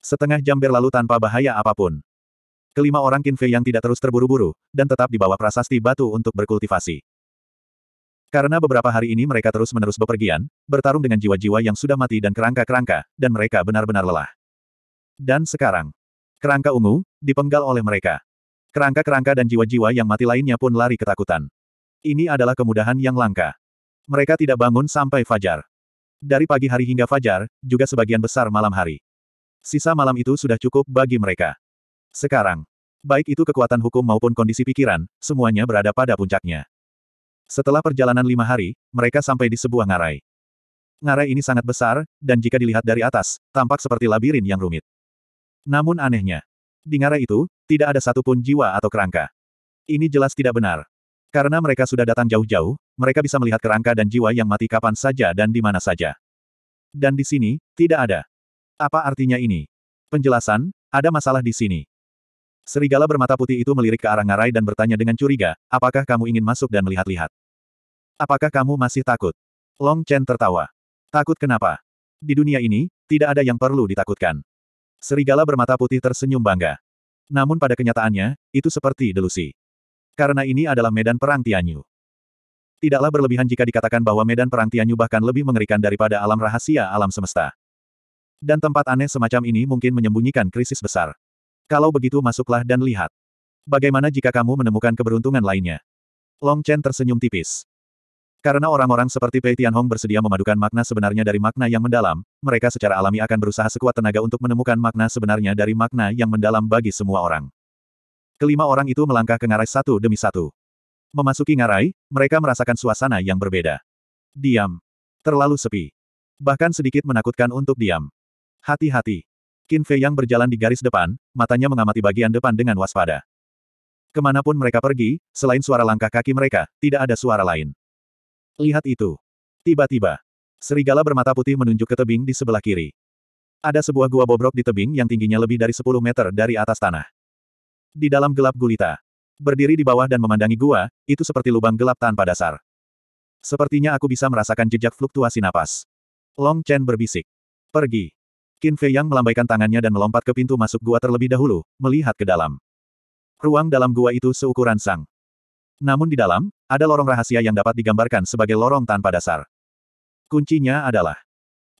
Setengah jam berlalu tanpa bahaya apapun. Kelima orang Kinfe yang tidak terus terburu-buru, dan tetap di bawah prasasti batu untuk berkultivasi. Karena beberapa hari ini mereka terus-menerus bepergian, bertarung dengan jiwa-jiwa yang sudah mati dan kerangka-kerangka, dan mereka benar-benar lelah. Dan sekarang, kerangka ungu, dipenggal oleh mereka. Kerangka-kerangka dan jiwa-jiwa yang mati lainnya pun lari ketakutan. Ini adalah kemudahan yang langka. Mereka tidak bangun sampai fajar. Dari pagi hari hingga fajar, juga sebagian besar malam hari. Sisa malam itu sudah cukup bagi mereka. Sekarang, baik itu kekuatan hukum maupun kondisi pikiran, semuanya berada pada puncaknya. Setelah perjalanan lima hari, mereka sampai di sebuah ngarai. Ngarai ini sangat besar, dan jika dilihat dari atas, tampak seperti labirin yang rumit. Namun anehnya, di ngarai itu, tidak ada satupun jiwa atau kerangka. Ini jelas tidak benar. Karena mereka sudah datang jauh-jauh, mereka bisa melihat kerangka dan jiwa yang mati kapan saja dan di mana saja. Dan di sini, tidak ada. Apa artinya ini? Penjelasan, ada masalah di sini. Serigala bermata putih itu melirik ke arah ngarai dan bertanya dengan curiga, apakah kamu ingin masuk dan melihat-lihat? Apakah kamu masih takut? Long Chen tertawa. Takut kenapa? Di dunia ini, tidak ada yang perlu ditakutkan. Serigala bermata putih tersenyum bangga. Namun pada kenyataannya, itu seperti delusi. Karena ini adalah medan perang Tianyu. Tidaklah berlebihan jika dikatakan bahwa medan perang Tianyu bahkan lebih mengerikan daripada alam rahasia alam semesta. Dan tempat aneh semacam ini mungkin menyembunyikan krisis besar. Kalau begitu masuklah dan lihat. Bagaimana jika kamu menemukan keberuntungan lainnya? Long Chen tersenyum tipis. Karena orang-orang seperti Pei Tianhong bersedia memadukan makna sebenarnya dari makna yang mendalam, mereka secara alami akan berusaha sekuat tenaga untuk menemukan makna sebenarnya dari makna yang mendalam bagi semua orang. Kelima orang itu melangkah ke ngarai satu demi satu. Memasuki ngarai, mereka merasakan suasana yang berbeda. Diam. Terlalu sepi. Bahkan sedikit menakutkan untuk diam. Hati-hati. Qin Fei Yang berjalan di garis depan, matanya mengamati bagian depan dengan waspada. Kemanapun mereka pergi, selain suara langkah kaki mereka, tidak ada suara lain. Lihat itu. Tiba-tiba, serigala bermata putih menunjuk ke tebing di sebelah kiri. Ada sebuah gua bobrok di tebing yang tingginya lebih dari 10 meter dari atas tanah. Di dalam gelap gulita. Berdiri di bawah dan memandangi gua, itu seperti lubang gelap tanpa dasar. Sepertinya aku bisa merasakan jejak fluktuasi napas. Long Chen berbisik. Pergi. Qin Fei Yang melambaikan tangannya dan melompat ke pintu masuk gua terlebih dahulu, melihat ke dalam. Ruang dalam gua itu seukuran sang. Namun di dalam, ada lorong rahasia yang dapat digambarkan sebagai lorong tanpa dasar. Kuncinya adalah,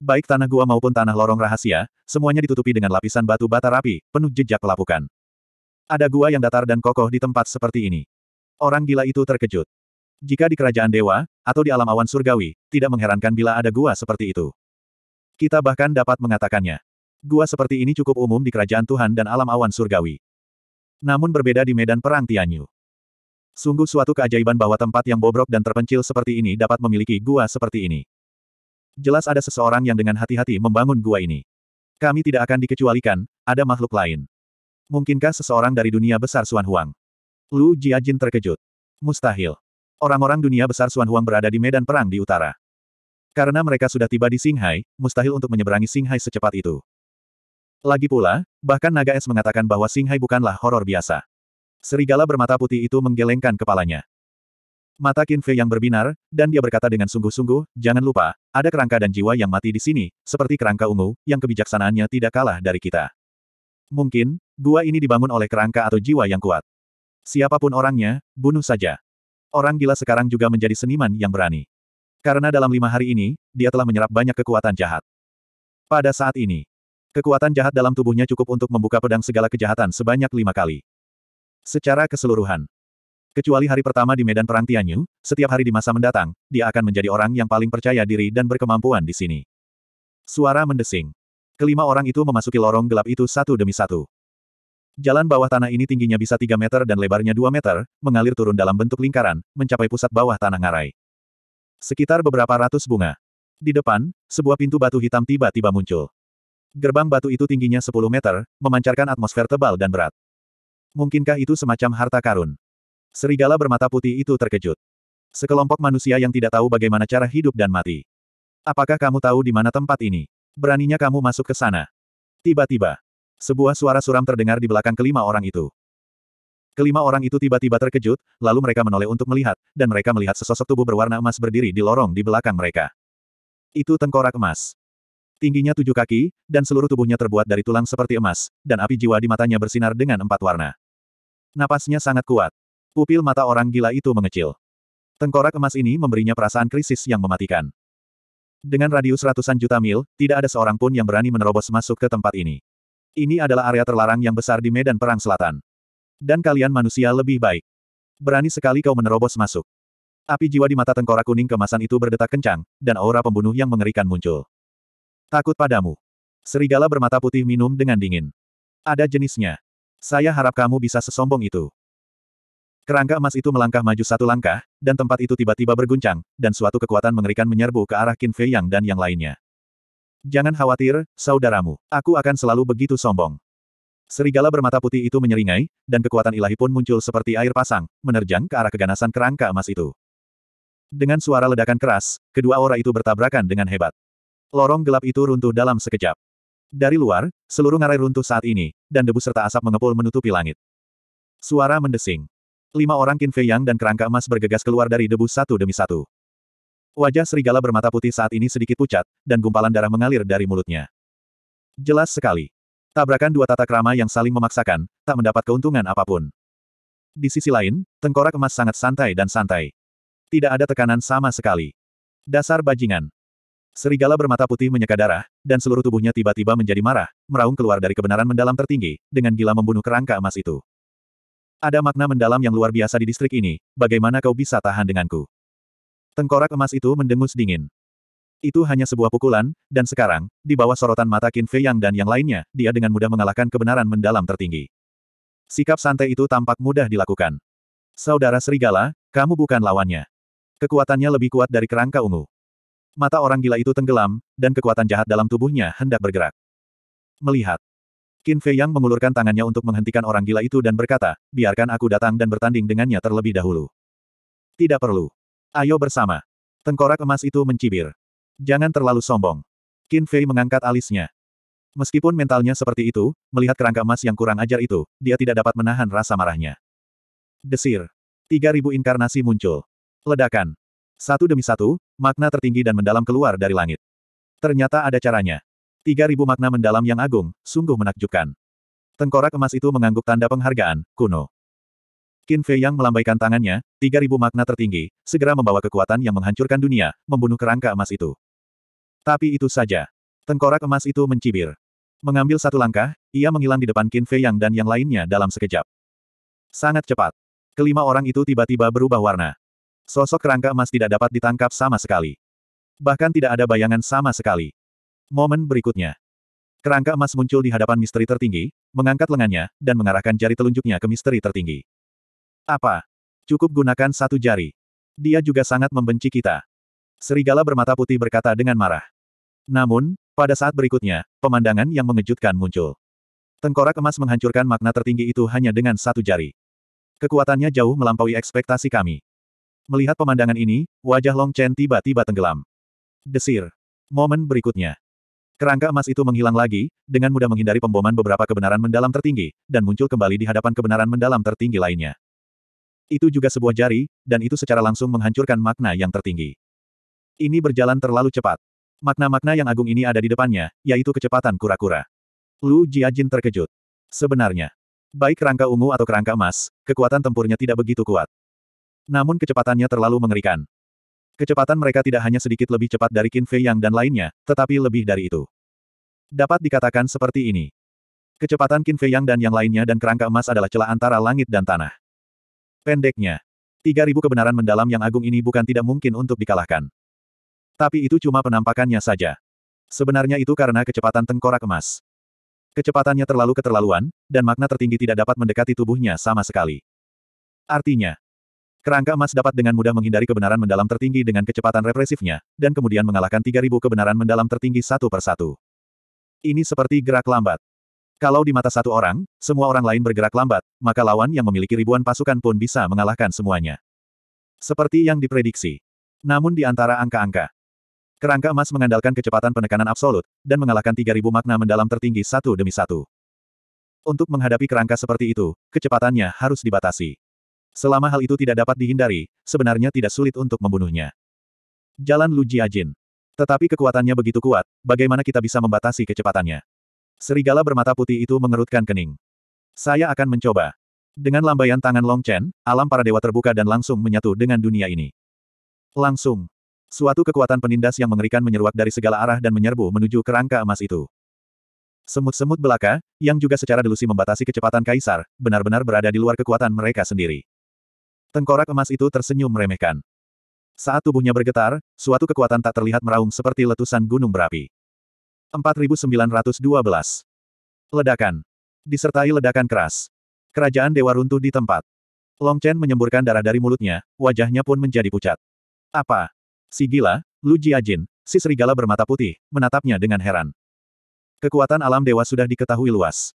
baik tanah gua maupun tanah lorong rahasia, semuanya ditutupi dengan lapisan batu bata rapi, penuh jejak pelapukan. Ada gua yang datar dan kokoh di tempat seperti ini. Orang gila itu terkejut. Jika di kerajaan dewa, atau di alam awan surgawi, tidak mengherankan bila ada gua seperti itu. Kita bahkan dapat mengatakannya. Gua seperti ini cukup umum di kerajaan Tuhan dan alam awan surgawi. Namun berbeda di medan perang Tianyu. Sungguh suatu keajaiban bahwa tempat yang bobrok dan terpencil seperti ini dapat memiliki gua seperti ini. Jelas ada seseorang yang dengan hati-hati membangun gua ini. Kami tidak akan dikecualikan, ada makhluk lain. Mungkinkah seseorang dari dunia besar Suan Huang? Lu Jiajin terkejut. Mustahil. Orang-orang dunia besar Suan Huang berada di medan perang di utara. Karena mereka sudah tiba di Shanghai, mustahil untuk menyeberangi Shanghai secepat itu. Lagi pula, bahkan Naga Es mengatakan bahwa Shanghai bukanlah horor biasa. Serigala bermata putih itu menggelengkan kepalanya. Mata Kinfe yang berbinar, dan dia berkata dengan sungguh-sungguh, jangan lupa, ada kerangka dan jiwa yang mati di sini, seperti kerangka ungu, yang kebijaksanaannya tidak kalah dari kita. Mungkin, gua ini dibangun oleh kerangka atau jiwa yang kuat. Siapapun orangnya, bunuh saja. Orang gila sekarang juga menjadi seniman yang berani. Karena dalam lima hari ini, dia telah menyerap banyak kekuatan jahat. Pada saat ini, kekuatan jahat dalam tubuhnya cukup untuk membuka pedang segala kejahatan sebanyak lima kali. Secara keseluruhan. Kecuali hari pertama di medan perang Tianyu, setiap hari di masa mendatang, dia akan menjadi orang yang paling percaya diri dan berkemampuan di sini. Suara mendesing. Kelima orang itu memasuki lorong gelap itu satu demi satu. Jalan bawah tanah ini tingginya bisa 3 meter dan lebarnya 2 meter, mengalir turun dalam bentuk lingkaran, mencapai pusat bawah tanah ngarai. Sekitar beberapa ratus bunga. Di depan, sebuah pintu batu hitam tiba-tiba muncul. Gerbang batu itu tingginya 10 meter, memancarkan atmosfer tebal dan berat. Mungkinkah itu semacam harta karun? Serigala bermata putih itu terkejut. Sekelompok manusia yang tidak tahu bagaimana cara hidup dan mati. Apakah kamu tahu di mana tempat ini? Beraninya kamu masuk ke sana? Tiba-tiba, sebuah suara suram terdengar di belakang kelima orang itu. Kelima orang itu tiba-tiba terkejut, lalu mereka menoleh untuk melihat, dan mereka melihat sesosok tubuh berwarna emas berdiri di lorong di belakang mereka. Itu tengkorak emas. Tingginya tujuh kaki, dan seluruh tubuhnya terbuat dari tulang seperti emas, dan api jiwa di matanya bersinar dengan empat warna. Napasnya sangat kuat. Pupil mata orang gila itu mengecil. Tengkorak emas ini memberinya perasaan krisis yang mematikan. Dengan radius ratusan juta mil, tidak ada seorang pun yang berani menerobos masuk ke tempat ini. Ini adalah area terlarang yang besar di medan perang selatan. Dan kalian manusia lebih baik. Berani sekali kau menerobos masuk. Api jiwa di mata tengkorak kuning kemasan itu berdetak kencang, dan aura pembunuh yang mengerikan muncul. Takut padamu. Serigala bermata putih minum dengan dingin. Ada jenisnya. Saya harap kamu bisa sesombong itu. Kerangka emas itu melangkah maju satu langkah, dan tempat itu tiba-tiba berguncang, dan suatu kekuatan mengerikan menyerbu ke arah Qin Fei Yang dan yang lainnya. Jangan khawatir, saudaramu. Aku akan selalu begitu sombong. Serigala bermata putih itu menyeringai, dan kekuatan ilahi pun muncul seperti air pasang, menerjang ke arah keganasan kerangka emas itu. Dengan suara ledakan keras, kedua aura itu bertabrakan dengan hebat. Lorong gelap itu runtuh dalam sekejap. Dari luar, seluruh ngarai runtuh saat ini, dan debu serta asap mengepul menutupi langit. Suara mendesing. Lima orang Qin Fei Yang dan kerangka emas bergegas keluar dari debu satu demi satu. Wajah serigala bermata putih saat ini sedikit pucat, dan gumpalan darah mengalir dari mulutnya. Jelas sekali. Tabrakan dua tata kerama yang saling memaksakan, tak mendapat keuntungan apapun. Di sisi lain, tengkorak emas sangat santai dan santai. Tidak ada tekanan sama sekali. Dasar bajingan. Serigala bermata putih menyeka darah, dan seluruh tubuhnya tiba-tiba menjadi marah, meraung keluar dari kebenaran mendalam tertinggi, dengan gila membunuh kerangka emas itu. Ada makna mendalam yang luar biasa di distrik ini, bagaimana kau bisa tahan denganku? Tengkorak emas itu mendengus dingin. Itu hanya sebuah pukulan, dan sekarang, di bawah sorotan mata Qin Fei Yang dan yang lainnya, dia dengan mudah mengalahkan kebenaran mendalam tertinggi. Sikap santai itu tampak mudah dilakukan. Saudara Serigala, kamu bukan lawannya. Kekuatannya lebih kuat dari kerangka ungu. Mata orang gila itu tenggelam, dan kekuatan jahat dalam tubuhnya hendak bergerak. Melihat. Qin Fei Yang mengulurkan tangannya untuk menghentikan orang gila itu dan berkata, biarkan aku datang dan bertanding dengannya terlebih dahulu. Tidak perlu. Ayo bersama. Tengkorak emas itu mencibir. Jangan terlalu sombong. Qin Fei mengangkat alisnya. Meskipun mentalnya seperti itu, melihat kerangka emas yang kurang ajar itu, dia tidak dapat menahan rasa marahnya. Desir. 3000 inkarnasi muncul. Ledakan. Satu demi satu, makna tertinggi dan mendalam keluar dari langit. Ternyata ada caranya. 3000 makna mendalam yang agung, sungguh menakjubkan. Tengkorak emas itu mengangguk tanda penghargaan, kuno. Qin Fei Yang melambaikan tangannya, 3000 makna tertinggi, segera membawa kekuatan yang menghancurkan dunia, membunuh kerangka emas itu. Tapi itu saja. Tengkorak emas itu mencibir. Mengambil satu langkah, ia menghilang di depan Qin Fei Yang dan yang lainnya dalam sekejap. Sangat cepat. Kelima orang itu tiba-tiba berubah warna. Sosok kerangka emas tidak dapat ditangkap sama sekali. Bahkan tidak ada bayangan sama sekali. Momen berikutnya. Kerangka emas muncul di hadapan misteri tertinggi, mengangkat lengannya, dan mengarahkan jari telunjuknya ke misteri tertinggi. Apa? Cukup gunakan satu jari. Dia juga sangat membenci kita. Serigala bermata putih berkata dengan marah. Namun, pada saat berikutnya, pemandangan yang mengejutkan muncul. Tengkorak emas menghancurkan makna tertinggi itu hanya dengan satu jari. Kekuatannya jauh melampaui ekspektasi kami. Melihat pemandangan ini, wajah Long Chen tiba-tiba tenggelam. Desir. Momen berikutnya. Kerangka emas itu menghilang lagi, dengan mudah menghindari pemboman beberapa kebenaran mendalam tertinggi, dan muncul kembali di hadapan kebenaran mendalam tertinggi lainnya. Itu juga sebuah jari, dan itu secara langsung menghancurkan makna yang tertinggi. Ini berjalan terlalu cepat. Makna-makna yang agung ini ada di depannya, yaitu kecepatan kura-kura. Lu Jiajin terkejut. Sebenarnya, baik kerangka ungu atau kerangka emas, kekuatan tempurnya tidak begitu kuat. Namun kecepatannya terlalu mengerikan. Kecepatan mereka tidak hanya sedikit lebih cepat dari Qin Fei Yang dan lainnya, tetapi lebih dari itu. Dapat dikatakan seperti ini. Kecepatan Qin Fei Yang dan yang lainnya dan kerangka emas adalah celah antara langit dan tanah. Pendeknya, 3000 kebenaran mendalam yang agung ini bukan tidak mungkin untuk dikalahkan. Tapi itu cuma penampakannya saja. Sebenarnya itu karena kecepatan tengkorak emas. Kecepatannya terlalu keterlaluan, dan makna tertinggi tidak dapat mendekati tubuhnya sama sekali. Artinya, kerangka emas dapat dengan mudah menghindari kebenaran mendalam tertinggi dengan kecepatan represifnya, dan kemudian mengalahkan 3000 kebenaran mendalam tertinggi satu persatu. Ini seperti gerak lambat. Kalau di mata satu orang, semua orang lain bergerak lambat, maka lawan yang memiliki ribuan pasukan pun bisa mengalahkan semuanya. Seperti yang diprediksi. Namun di antara angka-angka, kerangka emas mengandalkan kecepatan penekanan absolut, dan mengalahkan 3000 makna mendalam tertinggi satu demi satu. Untuk menghadapi kerangka seperti itu, kecepatannya harus dibatasi. Selama hal itu tidak dapat dihindari, sebenarnya tidak sulit untuk membunuhnya. Jalan Lu Jiajin. Tetapi kekuatannya begitu kuat, bagaimana kita bisa membatasi kecepatannya? Serigala bermata putih itu mengerutkan kening. Saya akan mencoba. Dengan lambaian tangan Long Chen, alam para dewa terbuka dan langsung menyatu dengan dunia ini. Langsung. Suatu kekuatan penindas yang mengerikan menyeruak dari segala arah dan menyerbu menuju kerangka emas itu. Semut-semut belaka, yang juga secara delusi membatasi kecepatan kaisar, benar-benar berada di luar kekuatan mereka sendiri. Tengkorak emas itu tersenyum meremehkan. Saat tubuhnya bergetar, suatu kekuatan tak terlihat meraung seperti letusan gunung berapi. 4912. Ledakan. Disertai ledakan keras. Kerajaan dewa runtuh di tempat. Long Chen menyemburkan darah dari mulutnya, wajahnya pun menjadi pucat. Apa? Si gila, Lu Jiajin, si serigala bermata putih, menatapnya dengan heran. Kekuatan alam dewa sudah diketahui luas.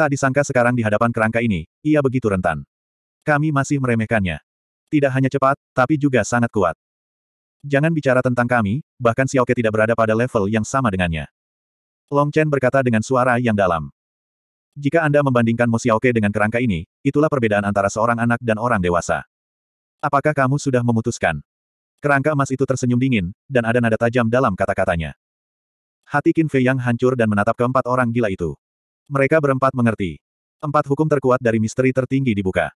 Tak disangka sekarang di hadapan kerangka ini, ia begitu rentan. Kami masih meremehkannya. Tidak hanya cepat, tapi juga sangat kuat. Jangan bicara tentang kami, bahkan Oke tidak berada pada level yang sama dengannya. Long Chen berkata dengan suara yang dalam. Jika Anda membandingkan Mo Xiaoke dengan kerangka ini, itulah perbedaan antara seorang anak dan orang dewasa. Apakah kamu sudah memutuskan? Kerangka emas itu tersenyum dingin, dan ada nada tajam dalam kata-katanya. Hati Qin Fei yang hancur dan menatap keempat orang gila itu. Mereka berempat mengerti. Empat hukum terkuat dari misteri tertinggi dibuka.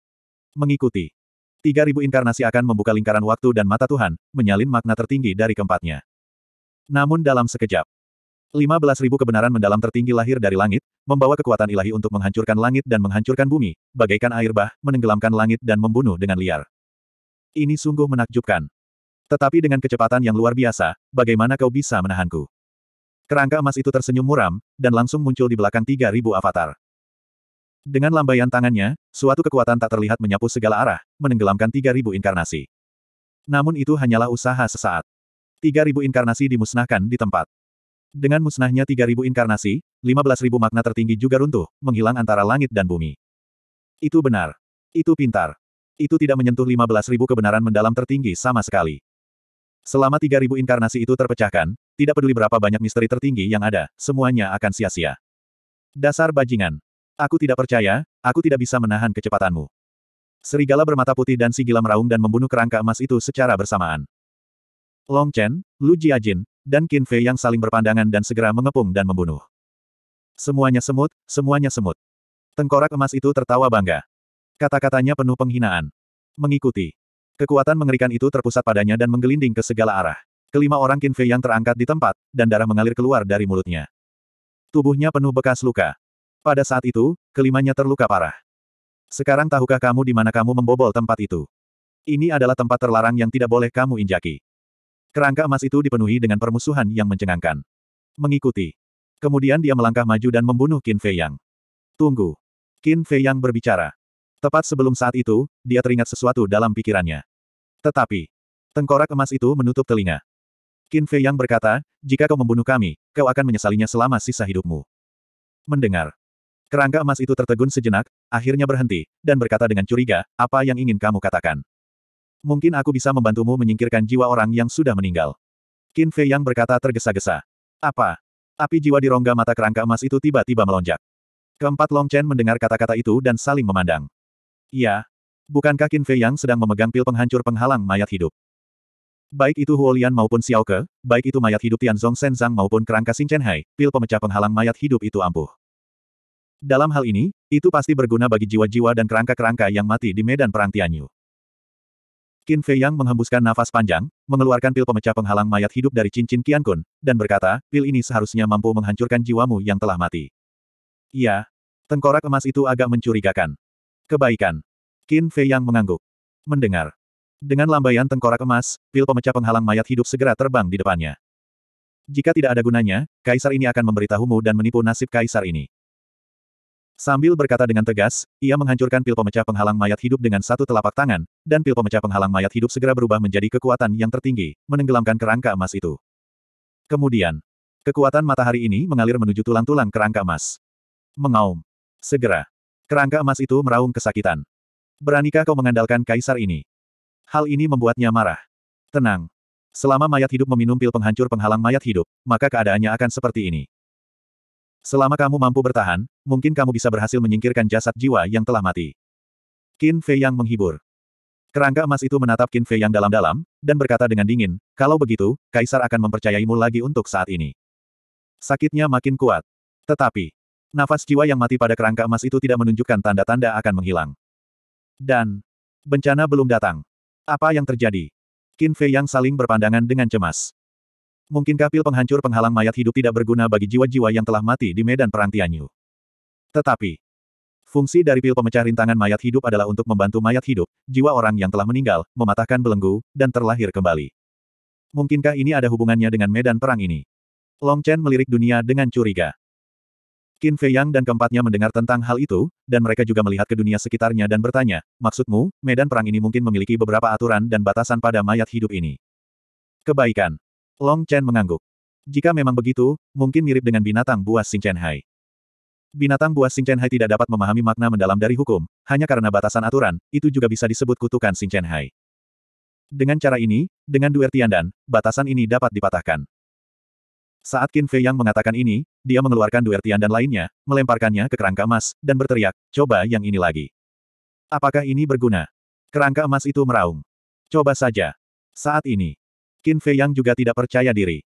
Mengikuti. Tiga ribu inkarnasi akan membuka lingkaran waktu dan mata Tuhan, menyalin makna tertinggi dari keempatnya. Namun dalam sekejap, 15.000 kebenaran mendalam tertinggi lahir dari langit, membawa kekuatan ilahi untuk menghancurkan langit dan menghancurkan bumi, bagaikan air bah, menenggelamkan langit dan membunuh dengan liar. Ini sungguh menakjubkan. Tetapi dengan kecepatan yang luar biasa, bagaimana kau bisa menahanku? Kerangka emas itu tersenyum muram, dan langsung muncul di belakang 3.000 avatar. Dengan lambaian tangannya, suatu kekuatan tak terlihat menyapu segala arah, menenggelamkan 3.000 inkarnasi. Namun itu hanyalah usaha sesaat. 3.000 inkarnasi dimusnahkan di tempat. Dengan musnahnya 3.000 inkarnasi, 15.000 makna tertinggi juga runtuh, menghilang antara langit dan bumi. Itu benar. Itu pintar. Itu tidak menyentuh 15.000 kebenaran mendalam tertinggi sama sekali. Selama 3.000 inkarnasi itu terpecahkan, tidak peduli berapa banyak misteri tertinggi yang ada, semuanya akan sia-sia. Dasar bajingan. Aku tidak percaya, aku tidak bisa menahan kecepatanmu. Serigala bermata putih dan si gila meraung dan membunuh kerangka emas itu secara bersamaan. Long Chen, Lu Jiajin, dan Qin Fei yang saling berpandangan dan segera mengepung dan membunuh. Semuanya semut, semuanya semut. Tengkorak emas itu tertawa bangga. Kata-katanya penuh penghinaan. Mengikuti. Kekuatan mengerikan itu terpusat padanya dan menggelinding ke segala arah. Kelima orang Qin Fei yang terangkat di tempat, dan darah mengalir keluar dari mulutnya. Tubuhnya penuh bekas luka. Pada saat itu, kelimanya terluka parah. Sekarang tahukah kamu di mana kamu membobol tempat itu? Ini adalah tempat terlarang yang tidak boleh kamu injaki. Kerangka emas itu dipenuhi dengan permusuhan yang mencengangkan. Mengikuti. Kemudian dia melangkah maju dan membunuh Qin Fei Yang. Tunggu. Qin Fei Yang berbicara. Tepat sebelum saat itu, dia teringat sesuatu dalam pikirannya. Tetapi, tengkorak emas itu menutup telinga. Qin Fei Yang berkata, jika kau membunuh kami, kau akan menyesalinya selama sisa hidupmu. Mendengar. Kerangka emas itu tertegun sejenak, akhirnya berhenti, dan berkata dengan curiga, apa yang ingin kamu katakan? Mungkin aku bisa membantumu menyingkirkan jiwa orang yang sudah meninggal. Qin Fei yang berkata tergesa-gesa. Apa? Api jiwa di rongga mata kerangka emas itu tiba-tiba melonjak. Keempat Long Chen mendengar kata-kata itu dan saling memandang. Iya. Bukankah Qin Fei yang sedang memegang pil penghancur penghalang mayat hidup? Baik itu Huolian maupun Xiao Ke, baik itu mayat hidup Tianzong Senzang maupun kerangka Chen Hai, pil pemecah penghalang mayat hidup itu ampuh. Dalam hal ini, itu pasti berguna bagi jiwa-jiwa dan kerangka-kerangka yang mati di medan perang Tianyu. Qin Fei Yang menghembuskan nafas panjang, mengeluarkan pil pemecah penghalang mayat hidup dari cincin Qian Kun, dan berkata, pil ini seharusnya mampu menghancurkan jiwamu yang telah mati. Iya. Tengkorak emas itu agak mencurigakan. Kebaikan. Qin Fei Yang mengangguk. Mendengar. Dengan lambaian tengkorak emas, pil pemecah penghalang mayat hidup segera terbang di depannya. Jika tidak ada gunanya, kaisar ini akan memberitahumu dan menipu nasib kaisar ini. Sambil berkata dengan tegas, ia menghancurkan pil pemecah penghalang mayat hidup dengan satu telapak tangan, dan pil pemecah penghalang mayat hidup segera berubah menjadi kekuatan yang tertinggi, menenggelamkan kerangka emas itu. Kemudian, kekuatan matahari ini mengalir menuju tulang-tulang kerangka emas. Mengaum. Segera. Kerangka emas itu meraung kesakitan. Beranikah kau mengandalkan kaisar ini? Hal ini membuatnya marah. Tenang. Selama mayat hidup meminum pil penghancur penghalang mayat hidup, maka keadaannya akan seperti ini. Selama kamu mampu bertahan, mungkin kamu bisa berhasil menyingkirkan jasad jiwa yang telah mati. Qin Fei Yang menghibur. Kerangka emas itu menatap Qin Fei Yang dalam-dalam, dan berkata dengan dingin, kalau begitu, Kaisar akan mempercayaimu lagi untuk saat ini. Sakitnya makin kuat. Tetapi, nafas jiwa yang mati pada kerangka emas itu tidak menunjukkan tanda-tanda akan menghilang. Dan, bencana belum datang. Apa yang terjadi? Qin Fei Yang saling berpandangan dengan cemas. Mungkinkah pil penghancur penghalang mayat hidup tidak berguna bagi jiwa-jiwa yang telah mati di medan perang Tianyu? Tetapi, fungsi dari pil pemecah rintangan mayat hidup adalah untuk membantu mayat hidup, jiwa orang yang telah meninggal, mematahkan belenggu, dan terlahir kembali. Mungkinkah ini ada hubungannya dengan medan perang ini? Long Chen melirik dunia dengan curiga. Qin Fei Yang dan keempatnya mendengar tentang hal itu, dan mereka juga melihat ke dunia sekitarnya dan bertanya, maksudmu, medan perang ini mungkin memiliki beberapa aturan dan batasan pada mayat hidup ini. Kebaikan. Long Chen mengangguk. Jika memang begitu, mungkin mirip dengan binatang buas Chen Hai. Binatang buas Chen Hai tidak dapat memahami makna mendalam dari hukum, hanya karena batasan aturan, itu juga bisa disebut kutukan Chen Hai. Dengan cara ini, dengan duer Tiandan, batasan ini dapat dipatahkan. Saat Qin Fei yang mengatakan ini, dia mengeluarkan duer Tiandan lainnya, melemparkannya ke kerangka emas, dan berteriak, coba yang ini lagi. Apakah ini berguna? Kerangka emas itu meraung. Coba saja. Saat ini, Qin Fei Yang juga tidak percaya diri.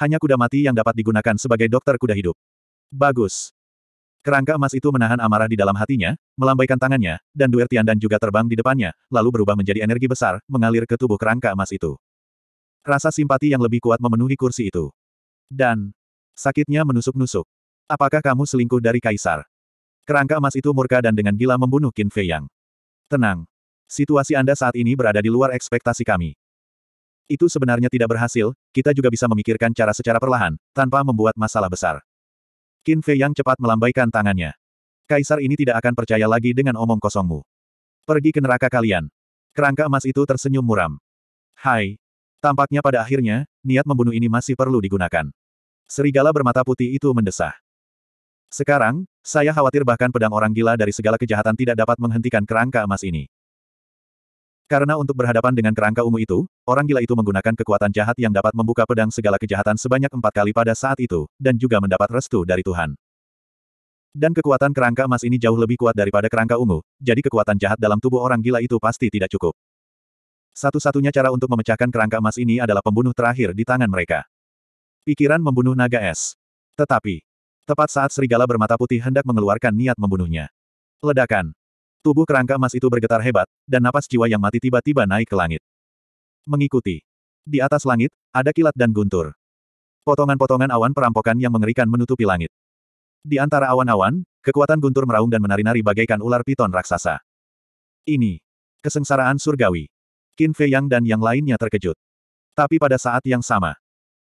Hanya kuda mati yang dapat digunakan sebagai dokter kuda hidup. Bagus. Kerangka emas itu menahan amarah di dalam hatinya, melambaikan tangannya, dan Duer dan juga terbang di depannya, lalu berubah menjadi energi besar, mengalir ke tubuh kerangka emas itu. Rasa simpati yang lebih kuat memenuhi kursi itu. Dan, sakitnya menusuk-nusuk. Apakah kamu selingkuh dari Kaisar? Kerangka emas itu murka dan dengan gila membunuh Qin Fei Yang. Tenang. Situasi Anda saat ini berada di luar ekspektasi kami. Itu sebenarnya tidak berhasil, kita juga bisa memikirkan cara secara perlahan, tanpa membuat masalah besar. Qin Fei yang cepat melambaikan tangannya. Kaisar ini tidak akan percaya lagi dengan omong kosongmu. Pergi ke neraka kalian. Kerangka emas itu tersenyum muram. Hai. Tampaknya pada akhirnya, niat membunuh ini masih perlu digunakan. Serigala bermata putih itu mendesah. Sekarang, saya khawatir bahkan pedang orang gila dari segala kejahatan tidak dapat menghentikan kerangka emas ini. Karena untuk berhadapan dengan kerangka ungu itu, orang gila itu menggunakan kekuatan jahat yang dapat membuka pedang segala kejahatan sebanyak empat kali pada saat itu, dan juga mendapat restu dari Tuhan. Dan kekuatan kerangka emas ini jauh lebih kuat daripada kerangka ungu, jadi kekuatan jahat dalam tubuh orang gila itu pasti tidak cukup. Satu-satunya cara untuk memecahkan kerangka emas ini adalah pembunuh terakhir di tangan mereka. Pikiran membunuh naga es. Tetapi, tepat saat serigala bermata putih hendak mengeluarkan niat membunuhnya. Ledakan. Tubuh kerangka emas itu bergetar hebat, dan napas jiwa yang mati tiba-tiba naik ke langit. Mengikuti. Di atas langit, ada kilat dan guntur. Potongan-potongan awan perampokan yang mengerikan menutupi langit. Di antara awan-awan, kekuatan guntur meraung dan menari-nari bagaikan ular piton raksasa. Ini. Kesengsaraan surgawi. Qin Fei Yang dan yang lainnya terkejut. Tapi pada saat yang sama,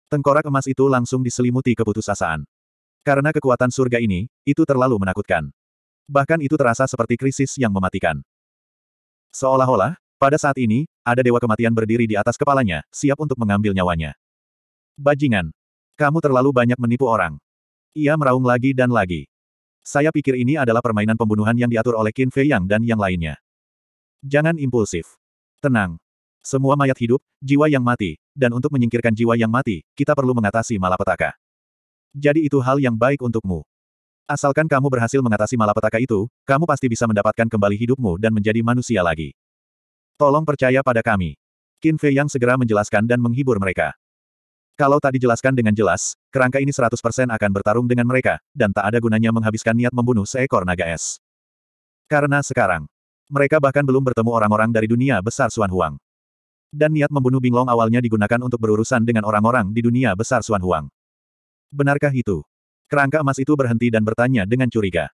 tengkorak emas itu langsung diselimuti keputusasaan. Karena kekuatan surga ini, itu terlalu menakutkan. Bahkan itu terasa seperti krisis yang mematikan. Seolah-olah, pada saat ini, ada dewa kematian berdiri di atas kepalanya, siap untuk mengambil nyawanya. Bajingan! Kamu terlalu banyak menipu orang. Ia meraung lagi dan lagi. Saya pikir ini adalah permainan pembunuhan yang diatur oleh Qin Fei Yang dan yang lainnya. Jangan impulsif. Tenang. Semua mayat hidup, jiwa yang mati, dan untuk menyingkirkan jiwa yang mati, kita perlu mengatasi malapetaka. Jadi itu hal yang baik untukmu. Asalkan kamu berhasil mengatasi malapetaka itu, kamu pasti bisa mendapatkan kembali hidupmu dan menjadi manusia lagi. Tolong percaya pada kami. Qin Fei yang segera menjelaskan dan menghibur mereka. Kalau tak dijelaskan dengan jelas, kerangka ini 100% akan bertarung dengan mereka, dan tak ada gunanya menghabiskan niat membunuh seekor naga es. Karena sekarang, mereka bahkan belum bertemu orang-orang dari dunia besar Suan Huang. Dan niat membunuh Binglong awalnya digunakan untuk berurusan dengan orang-orang di dunia besar Suan Huang. Benarkah itu? Kerangka emas itu berhenti dan bertanya dengan curiga.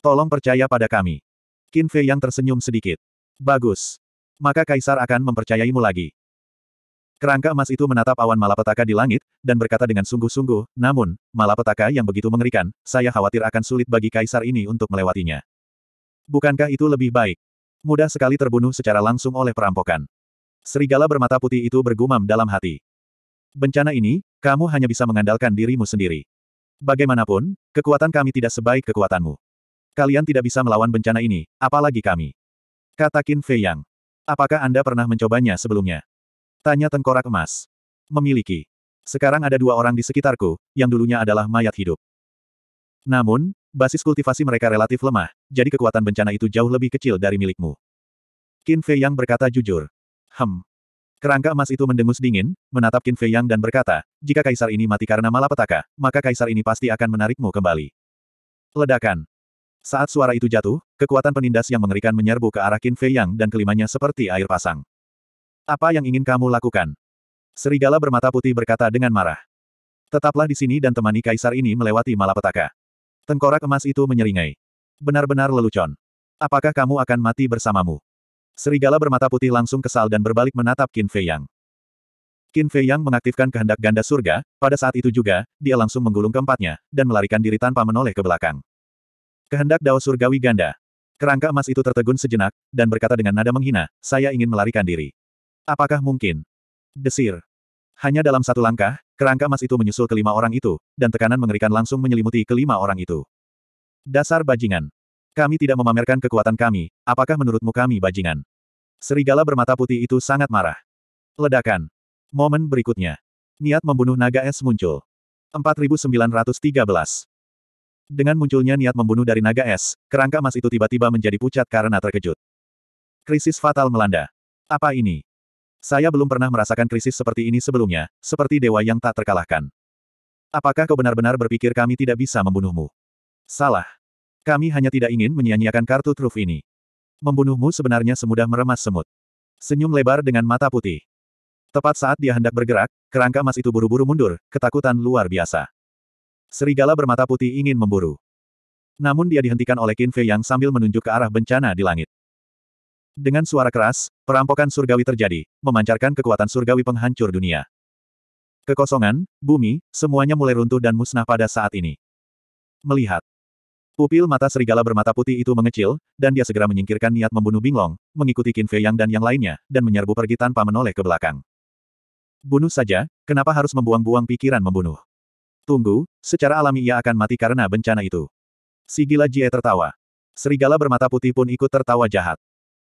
Tolong percaya pada kami. Qin Fei yang tersenyum sedikit. Bagus. Maka Kaisar akan mempercayaimu lagi. Kerangka emas itu menatap awan malapetaka di langit, dan berkata dengan sungguh-sungguh, namun, malapetaka yang begitu mengerikan, saya khawatir akan sulit bagi Kaisar ini untuk melewatinya. Bukankah itu lebih baik? Mudah sekali terbunuh secara langsung oleh perampokan. Serigala bermata putih itu bergumam dalam hati. Bencana ini, kamu hanya bisa mengandalkan dirimu sendiri. Bagaimanapun, kekuatan kami tidak sebaik kekuatanmu. Kalian tidak bisa melawan bencana ini, apalagi kami. Kata Qin Fei Yang. Apakah Anda pernah mencobanya sebelumnya? Tanya tengkorak emas. Memiliki. Sekarang ada dua orang di sekitarku, yang dulunya adalah mayat hidup. Namun, basis kultivasi mereka relatif lemah, jadi kekuatan bencana itu jauh lebih kecil dari milikmu. Qin Fei Yang berkata jujur. Hem, Kerangka emas itu mendengus dingin, menatap Qin Fei Yang dan berkata, jika kaisar ini mati karena malapetaka, maka kaisar ini pasti akan menarikmu kembali. Ledakan. Saat suara itu jatuh, kekuatan penindas yang mengerikan menyerbu ke arah Qin Fei Yang dan kelimanya seperti air pasang. Apa yang ingin kamu lakukan? Serigala bermata putih berkata dengan marah. Tetaplah di sini dan temani kaisar ini melewati malapetaka. Tengkorak emas itu menyeringai. Benar-benar lelucon. Apakah kamu akan mati bersamamu? Serigala bermata putih langsung kesal dan berbalik menatap Qin Fei Yang. Qin Fei Yang mengaktifkan kehendak ganda surga, pada saat itu juga, dia langsung menggulung keempatnya, dan melarikan diri tanpa menoleh ke belakang. Kehendak Dao Surgawi Ganda. Kerangka emas itu tertegun sejenak, dan berkata dengan nada menghina, saya ingin melarikan diri. Apakah mungkin? Desir. Hanya dalam satu langkah, kerangka emas itu menyusul kelima orang itu, dan tekanan mengerikan langsung menyelimuti kelima orang itu. Dasar bajingan. Kami tidak memamerkan kekuatan kami, apakah menurutmu kami bajingan? Serigala bermata putih itu sangat marah. Ledakan. Momen berikutnya. Niat membunuh naga es muncul. 4913. Dengan munculnya niat membunuh dari naga es, kerangka emas itu tiba-tiba menjadi pucat karena terkejut. Krisis fatal melanda. Apa ini? Saya belum pernah merasakan krisis seperti ini sebelumnya, seperti dewa yang tak terkalahkan. Apakah kau benar-benar berpikir kami tidak bisa membunuhmu? Salah. Kami hanya tidak ingin menyia-nyiakan kartu truf ini. Membunuhmu sebenarnya semudah meremas semut. Senyum lebar dengan mata putih. Tepat saat dia hendak bergerak, kerangka emas itu buru-buru mundur, ketakutan luar biasa. Serigala bermata putih ingin memburu. Namun dia dihentikan oleh Qin Fei yang sambil menunjuk ke arah bencana di langit. Dengan suara keras, perampokan surgawi terjadi, memancarkan kekuatan surgawi penghancur dunia. Kekosongan, bumi, semuanya mulai runtuh dan musnah pada saat ini. Melihat, Pupil mata serigala bermata putih itu mengecil, dan dia segera menyingkirkan niat membunuh Binglong, mengikuti Qin Fei Yang dan yang lainnya, dan menyerbu pergi tanpa menoleh ke belakang. Bunuh saja, kenapa harus membuang-buang pikiran membunuh? Tunggu, secara alami ia akan mati karena bencana itu. Si gila Jie tertawa. Serigala bermata putih pun ikut tertawa jahat.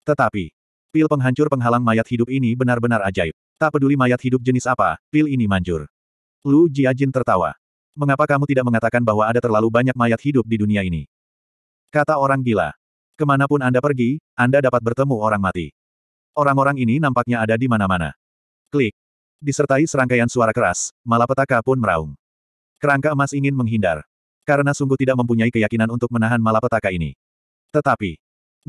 Tetapi, pil penghancur penghalang mayat hidup ini benar-benar ajaib. Tak peduli mayat hidup jenis apa, pil ini manjur. Lu Jiajin tertawa. Mengapa kamu tidak mengatakan bahwa ada terlalu banyak mayat hidup di dunia ini? Kata orang gila. Kemanapun Anda pergi, Anda dapat bertemu orang mati. Orang-orang ini nampaknya ada di mana-mana. Klik. Disertai serangkaian suara keras, malapetaka pun meraung. Kerangka emas ingin menghindar. Karena sungguh tidak mempunyai keyakinan untuk menahan malapetaka ini. Tetapi,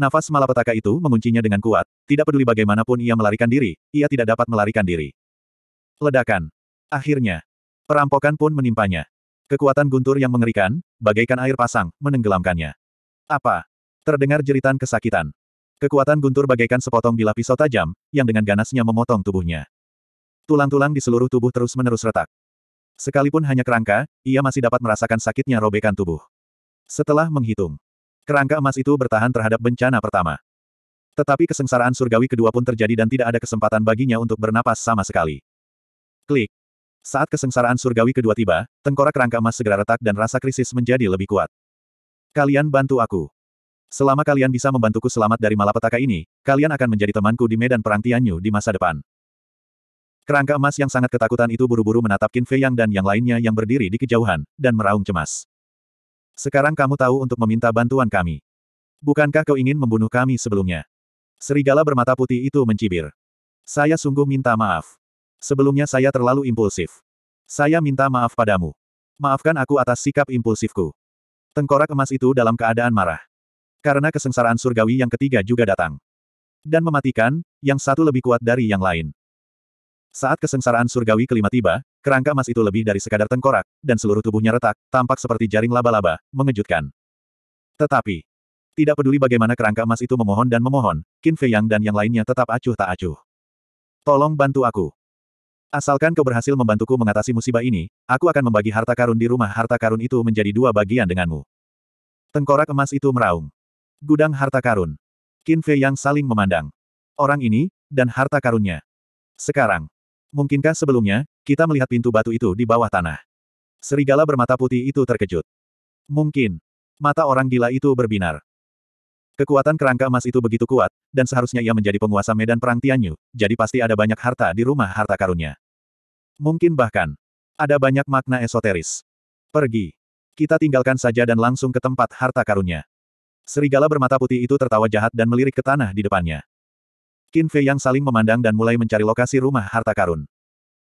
nafas malapetaka itu menguncinya dengan kuat, tidak peduli bagaimanapun ia melarikan diri, ia tidak dapat melarikan diri. Ledakan. Akhirnya, perampokan pun menimpanya. Kekuatan guntur yang mengerikan, bagaikan air pasang, menenggelamkannya. Apa? Terdengar jeritan kesakitan. Kekuatan guntur bagaikan sepotong bila pisau tajam, yang dengan ganasnya memotong tubuhnya. Tulang-tulang di seluruh tubuh terus-menerus retak. Sekalipun hanya kerangka, ia masih dapat merasakan sakitnya robekan tubuh. Setelah menghitung, kerangka emas itu bertahan terhadap bencana pertama. Tetapi kesengsaraan surgawi kedua pun terjadi dan tidak ada kesempatan baginya untuk bernapas sama sekali. Klik. Saat kesengsaraan surgawi kedua tiba, tengkorak kerangka emas segera retak dan rasa krisis menjadi lebih kuat. Kalian bantu aku. Selama kalian bisa membantuku selamat dari malapetaka ini, kalian akan menjadi temanku di medan perang Tianyu di masa depan. Kerangka emas yang sangat ketakutan itu buru-buru menatap Qin Fei Yang dan yang lainnya yang berdiri di kejauhan, dan meraung cemas. Sekarang kamu tahu untuk meminta bantuan kami. Bukankah kau ingin membunuh kami sebelumnya? Serigala bermata putih itu mencibir. Saya sungguh minta maaf. Sebelumnya saya terlalu impulsif. Saya minta maaf padamu. Maafkan aku atas sikap impulsifku. Tengkorak emas itu dalam keadaan marah. Karena kesengsaraan surgawi yang ketiga juga datang. Dan mematikan, yang satu lebih kuat dari yang lain. Saat kesengsaraan surgawi kelima tiba, kerangka emas itu lebih dari sekadar tengkorak, dan seluruh tubuhnya retak, tampak seperti jaring laba-laba, mengejutkan. Tetapi, tidak peduli bagaimana kerangka emas itu memohon dan memohon, Qin Fei Yang dan yang lainnya tetap acuh tak acuh. Tolong bantu aku. Asalkan kau berhasil membantuku mengatasi musibah ini, aku akan membagi harta karun di rumah harta karun itu menjadi dua bagian denganmu. Tengkorak emas itu meraung. Gudang harta karun. Qin Fei yang saling memandang. Orang ini, dan harta karunnya. Sekarang. Mungkinkah sebelumnya, kita melihat pintu batu itu di bawah tanah? Serigala bermata putih itu terkejut. Mungkin. Mata orang gila itu berbinar. Kekuatan kerangka emas itu begitu kuat, dan seharusnya ia menjadi penguasa medan perang Tianyu, jadi pasti ada banyak harta di rumah harta karunnya. Mungkin bahkan, ada banyak makna esoteris. Pergi. Kita tinggalkan saja dan langsung ke tempat harta karunnya. Serigala bermata putih itu tertawa jahat dan melirik ke tanah di depannya. Qin Fei yang saling memandang dan mulai mencari lokasi rumah harta karun.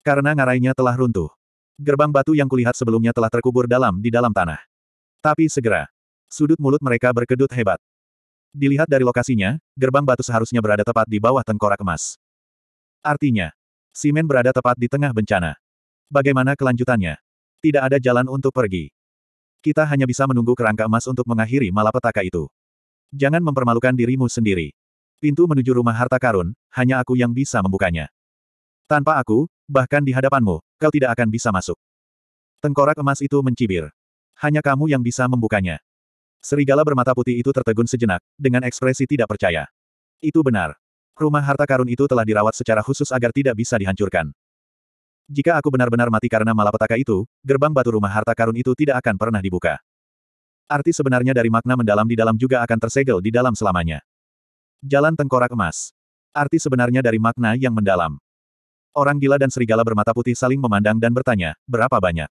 Karena ngarainya telah runtuh. Gerbang batu yang kulihat sebelumnya telah terkubur dalam di dalam tanah. Tapi segera, sudut mulut mereka berkedut hebat. Dilihat dari lokasinya, gerbang batu seharusnya berada tepat di bawah tengkorak emas. Artinya, Simen berada tepat di tengah bencana. Bagaimana kelanjutannya? Tidak ada jalan untuk pergi. Kita hanya bisa menunggu kerangka emas untuk mengakhiri malapetaka itu. Jangan mempermalukan dirimu sendiri. Pintu menuju rumah harta karun, hanya aku yang bisa membukanya. Tanpa aku, bahkan di hadapanmu, kau tidak akan bisa masuk. Tengkorak emas itu mencibir. Hanya kamu yang bisa membukanya. Serigala bermata putih itu tertegun sejenak, dengan ekspresi tidak percaya. Itu benar. Rumah harta karun itu telah dirawat secara khusus agar tidak bisa dihancurkan. Jika aku benar-benar mati karena malapetaka itu, gerbang batu rumah harta karun itu tidak akan pernah dibuka. Arti sebenarnya dari makna mendalam di dalam juga akan tersegel di dalam selamanya. Jalan tengkorak emas. Arti sebenarnya dari makna yang mendalam. Orang gila dan serigala bermata putih saling memandang dan bertanya, berapa banyak?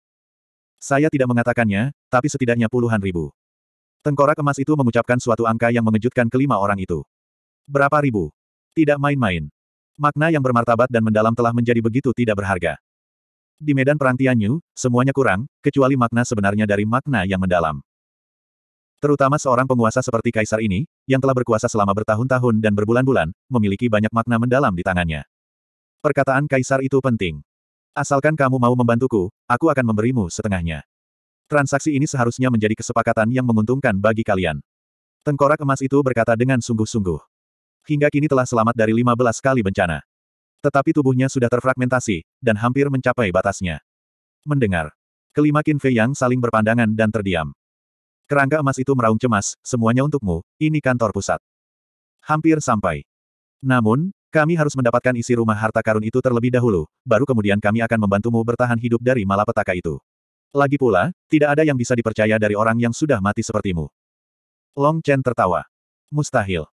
Saya tidak mengatakannya, tapi setidaknya puluhan ribu. Tengkorak emas itu mengucapkan suatu angka yang mengejutkan kelima orang itu. Berapa ribu? Tidak main-main. Makna yang bermartabat dan mendalam telah menjadi begitu tidak berharga. Di medan perang Tianyu, semuanya kurang, kecuali makna sebenarnya dari makna yang mendalam. Terutama seorang penguasa seperti kaisar ini, yang telah berkuasa selama bertahun-tahun dan berbulan-bulan, memiliki banyak makna mendalam di tangannya. Perkataan kaisar itu penting. Asalkan kamu mau membantuku, aku akan memberimu setengahnya. Transaksi ini seharusnya menjadi kesepakatan yang menguntungkan bagi kalian. Tengkorak emas itu berkata dengan sungguh-sungguh hingga kini telah selamat dari 15 kali bencana. Tetapi tubuhnya sudah terfragmentasi, dan hampir mencapai batasnya. Mendengar. Kelima Qin Fei Yang saling berpandangan dan terdiam. Kerangka emas itu meraung cemas, semuanya untukmu, ini kantor pusat. Hampir sampai. Namun, kami harus mendapatkan isi rumah harta karun itu terlebih dahulu, baru kemudian kami akan membantumu bertahan hidup dari malapetaka itu. Lagi pula, tidak ada yang bisa dipercaya dari orang yang sudah mati sepertimu. Long Chen tertawa. Mustahil.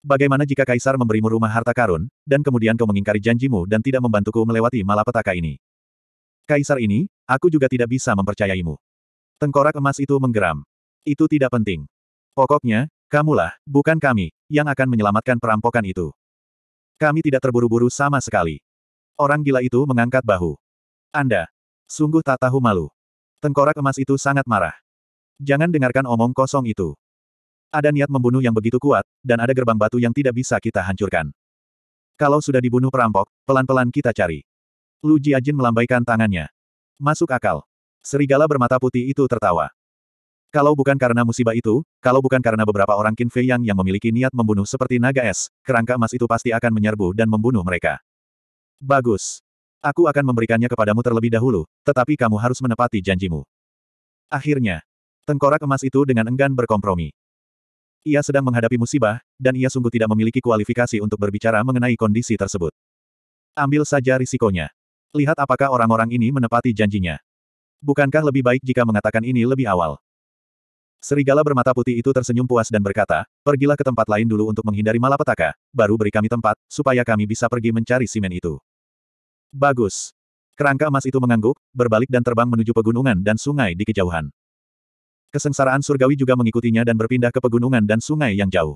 Bagaimana jika Kaisar memberimu rumah harta karun, dan kemudian kau mengingkari janjimu dan tidak membantuku melewati malapetaka ini? Kaisar ini, aku juga tidak bisa mempercayaimu. Tengkorak emas itu menggeram. Itu tidak penting. Pokoknya, kamulah, bukan kami, yang akan menyelamatkan perampokan itu. Kami tidak terburu-buru sama sekali. Orang gila itu mengangkat bahu. Anda, sungguh tak tahu malu. Tengkorak emas itu sangat marah. Jangan dengarkan omong kosong itu. Ada niat membunuh yang begitu kuat, dan ada gerbang batu yang tidak bisa kita hancurkan. Kalau sudah dibunuh perampok, pelan-pelan kita cari. Lu Jiajin melambaikan tangannya. Masuk akal. Serigala bermata putih itu tertawa. Kalau bukan karena musibah itu, kalau bukan karena beberapa orang Qin Fei Yang yang memiliki niat membunuh seperti naga es, kerangka emas itu pasti akan menyerbu dan membunuh mereka. Bagus. Aku akan memberikannya kepadamu terlebih dahulu, tetapi kamu harus menepati janjimu. Akhirnya, tengkorak emas itu dengan enggan berkompromi. Ia sedang menghadapi musibah, dan ia sungguh tidak memiliki kualifikasi untuk berbicara mengenai kondisi tersebut. Ambil saja risikonya. Lihat apakah orang-orang ini menepati janjinya. Bukankah lebih baik jika mengatakan ini lebih awal? Serigala bermata putih itu tersenyum puas dan berkata, pergilah ke tempat lain dulu untuk menghindari malapetaka, baru beri kami tempat, supaya kami bisa pergi mencari simen itu. Bagus. Kerangka emas itu mengangguk, berbalik dan terbang menuju pegunungan dan sungai di kejauhan. Kesengsaraan surgawi juga mengikutinya dan berpindah ke pegunungan dan sungai yang jauh.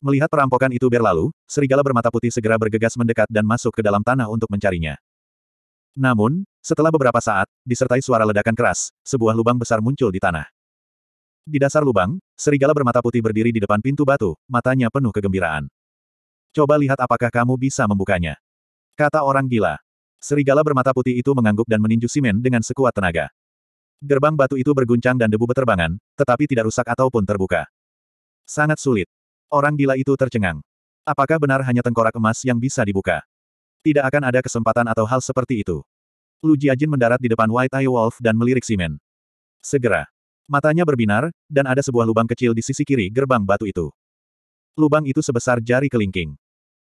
Melihat perampokan itu berlalu, serigala bermata putih segera bergegas mendekat dan masuk ke dalam tanah untuk mencarinya. Namun, setelah beberapa saat, disertai suara ledakan keras, sebuah lubang besar muncul di tanah. Di dasar lubang, serigala bermata putih berdiri di depan pintu batu, matanya penuh kegembiraan. Coba lihat apakah kamu bisa membukanya. Kata orang gila. Serigala bermata putih itu mengangguk dan meninju Simen dengan sekuat tenaga. Gerbang batu itu berguncang dan debu beterbangan, tetapi tidak rusak ataupun terbuka. Sangat sulit. Orang gila itu tercengang. Apakah benar hanya tengkorak emas yang bisa dibuka? Tidak akan ada kesempatan atau hal seperti itu. Lu Jiajin mendarat di depan White Eye Wolf dan melirik Simen. Segera. Matanya berbinar, dan ada sebuah lubang kecil di sisi kiri gerbang batu itu. Lubang itu sebesar jari kelingking.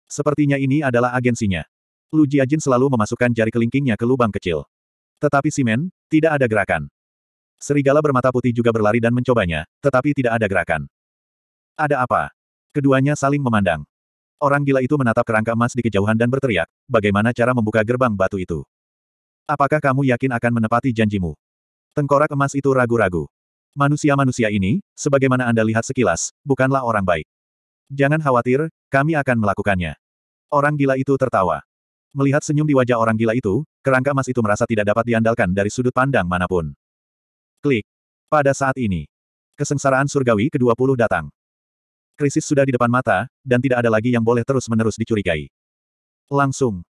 Sepertinya ini adalah agensinya. Lu Jiajin selalu memasukkan jari kelingkingnya ke lubang kecil. Tetapi Simen, tidak ada gerakan. Serigala bermata putih juga berlari dan mencobanya, tetapi tidak ada gerakan. Ada apa? Keduanya saling memandang. Orang gila itu menatap kerangka emas di kejauhan dan berteriak, bagaimana cara membuka gerbang batu itu? Apakah kamu yakin akan menepati janjimu? Tengkorak emas itu ragu-ragu. Manusia-manusia ini, sebagaimana Anda lihat sekilas, bukanlah orang baik. Jangan khawatir, kami akan melakukannya. Orang gila itu tertawa. Melihat senyum di wajah orang gila itu, kerangka emas itu merasa tidak dapat diandalkan dari sudut pandang manapun. Klik. Pada saat ini, kesengsaraan surgawi ke-20 datang. Krisis sudah di depan mata, dan tidak ada lagi yang boleh terus-menerus dicurigai. Langsung.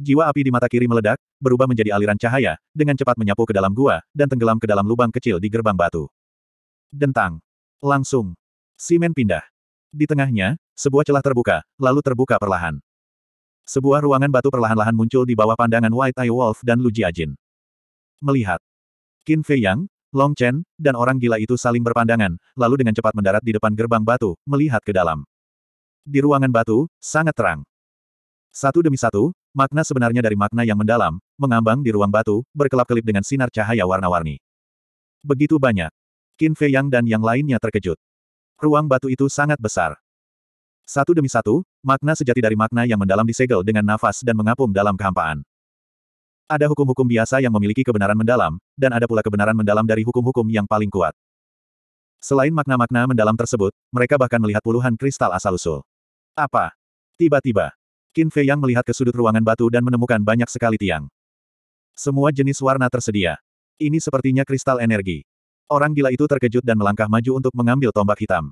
Jiwa api di mata kiri meledak, berubah menjadi aliran cahaya, dengan cepat menyapu ke dalam gua, dan tenggelam ke dalam lubang kecil di gerbang batu. Dentang. Langsung. Simen pindah. Di tengahnya, sebuah celah terbuka, lalu terbuka perlahan. Sebuah ruangan batu perlahan-lahan muncul di bawah pandangan White Eye Wolf dan Lu Jiajin. Melihat. Qin Fei Yang, Long Chen, dan orang gila itu saling berpandangan, lalu dengan cepat mendarat di depan gerbang batu, melihat ke dalam. Di ruangan batu, sangat terang. Satu demi satu, makna sebenarnya dari makna yang mendalam, mengambang di ruang batu, berkelap-kelip dengan sinar cahaya warna-warni. Begitu banyak. Qin Fei Yang dan yang lainnya terkejut. Ruang batu itu sangat besar. Satu demi satu, makna sejati dari makna yang mendalam disegel dengan nafas dan mengapung dalam kehampaan. Ada hukum-hukum biasa yang memiliki kebenaran mendalam, dan ada pula kebenaran mendalam dari hukum-hukum yang paling kuat. Selain makna-makna mendalam tersebut, mereka bahkan melihat puluhan kristal asal-usul. Apa? Tiba-tiba, Qin Fei yang melihat ke sudut ruangan batu dan menemukan banyak sekali tiang. Semua jenis warna tersedia. Ini sepertinya kristal energi. Orang gila itu terkejut dan melangkah maju untuk mengambil tombak hitam.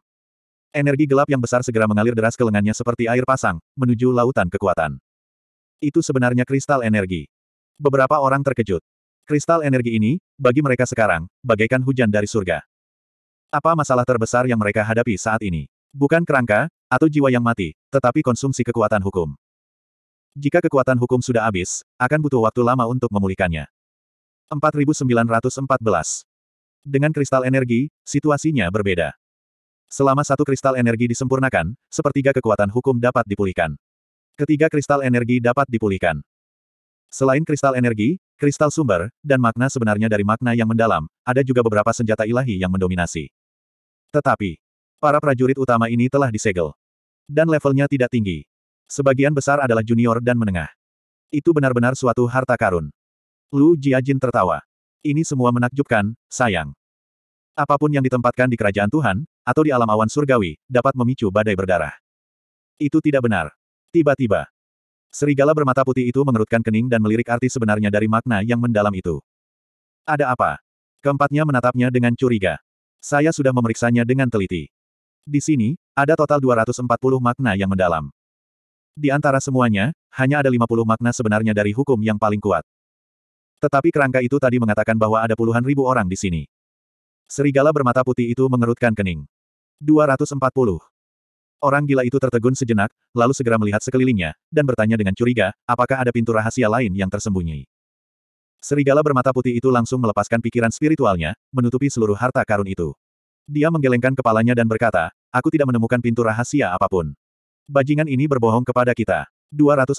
Energi gelap yang besar segera mengalir deras ke lengannya seperti air pasang, menuju lautan kekuatan. Itu sebenarnya kristal energi. Beberapa orang terkejut. Kristal energi ini, bagi mereka sekarang, bagaikan hujan dari surga. Apa masalah terbesar yang mereka hadapi saat ini? Bukan kerangka, atau jiwa yang mati, tetapi konsumsi kekuatan hukum. Jika kekuatan hukum sudah habis, akan butuh waktu lama untuk memulihkannya. 4914 Dengan kristal energi, situasinya berbeda. Selama satu kristal energi disempurnakan, sepertiga kekuatan hukum dapat dipulihkan. Ketiga kristal energi dapat dipulihkan. Selain kristal energi, kristal sumber, dan makna sebenarnya dari makna yang mendalam, ada juga beberapa senjata ilahi yang mendominasi. Tetapi, para prajurit utama ini telah disegel. Dan levelnya tidak tinggi. Sebagian besar adalah junior dan menengah. Itu benar-benar suatu harta karun. Lu Jiajin tertawa. Ini semua menakjubkan, sayang. Apapun yang ditempatkan di kerajaan Tuhan, atau di alam awan surgawi, dapat memicu badai berdarah. Itu tidak benar. Tiba-tiba, Serigala bermata putih itu mengerutkan kening dan melirik arti sebenarnya dari makna yang mendalam itu. Ada apa? Keempatnya menatapnya dengan curiga. Saya sudah memeriksanya dengan teliti. Di sini, ada total 240 makna yang mendalam. Di antara semuanya, hanya ada 50 makna sebenarnya dari hukum yang paling kuat. Tetapi kerangka itu tadi mengatakan bahwa ada puluhan ribu orang di sini. Serigala bermata putih itu mengerutkan kening. 240. Orang gila itu tertegun sejenak, lalu segera melihat sekelilingnya, dan bertanya dengan curiga, apakah ada pintu rahasia lain yang tersembunyi. Serigala bermata putih itu langsung melepaskan pikiran spiritualnya, menutupi seluruh harta karun itu. Dia menggelengkan kepalanya dan berkata, aku tidak menemukan pintu rahasia apapun. Bajingan ini berbohong kepada kita. 240,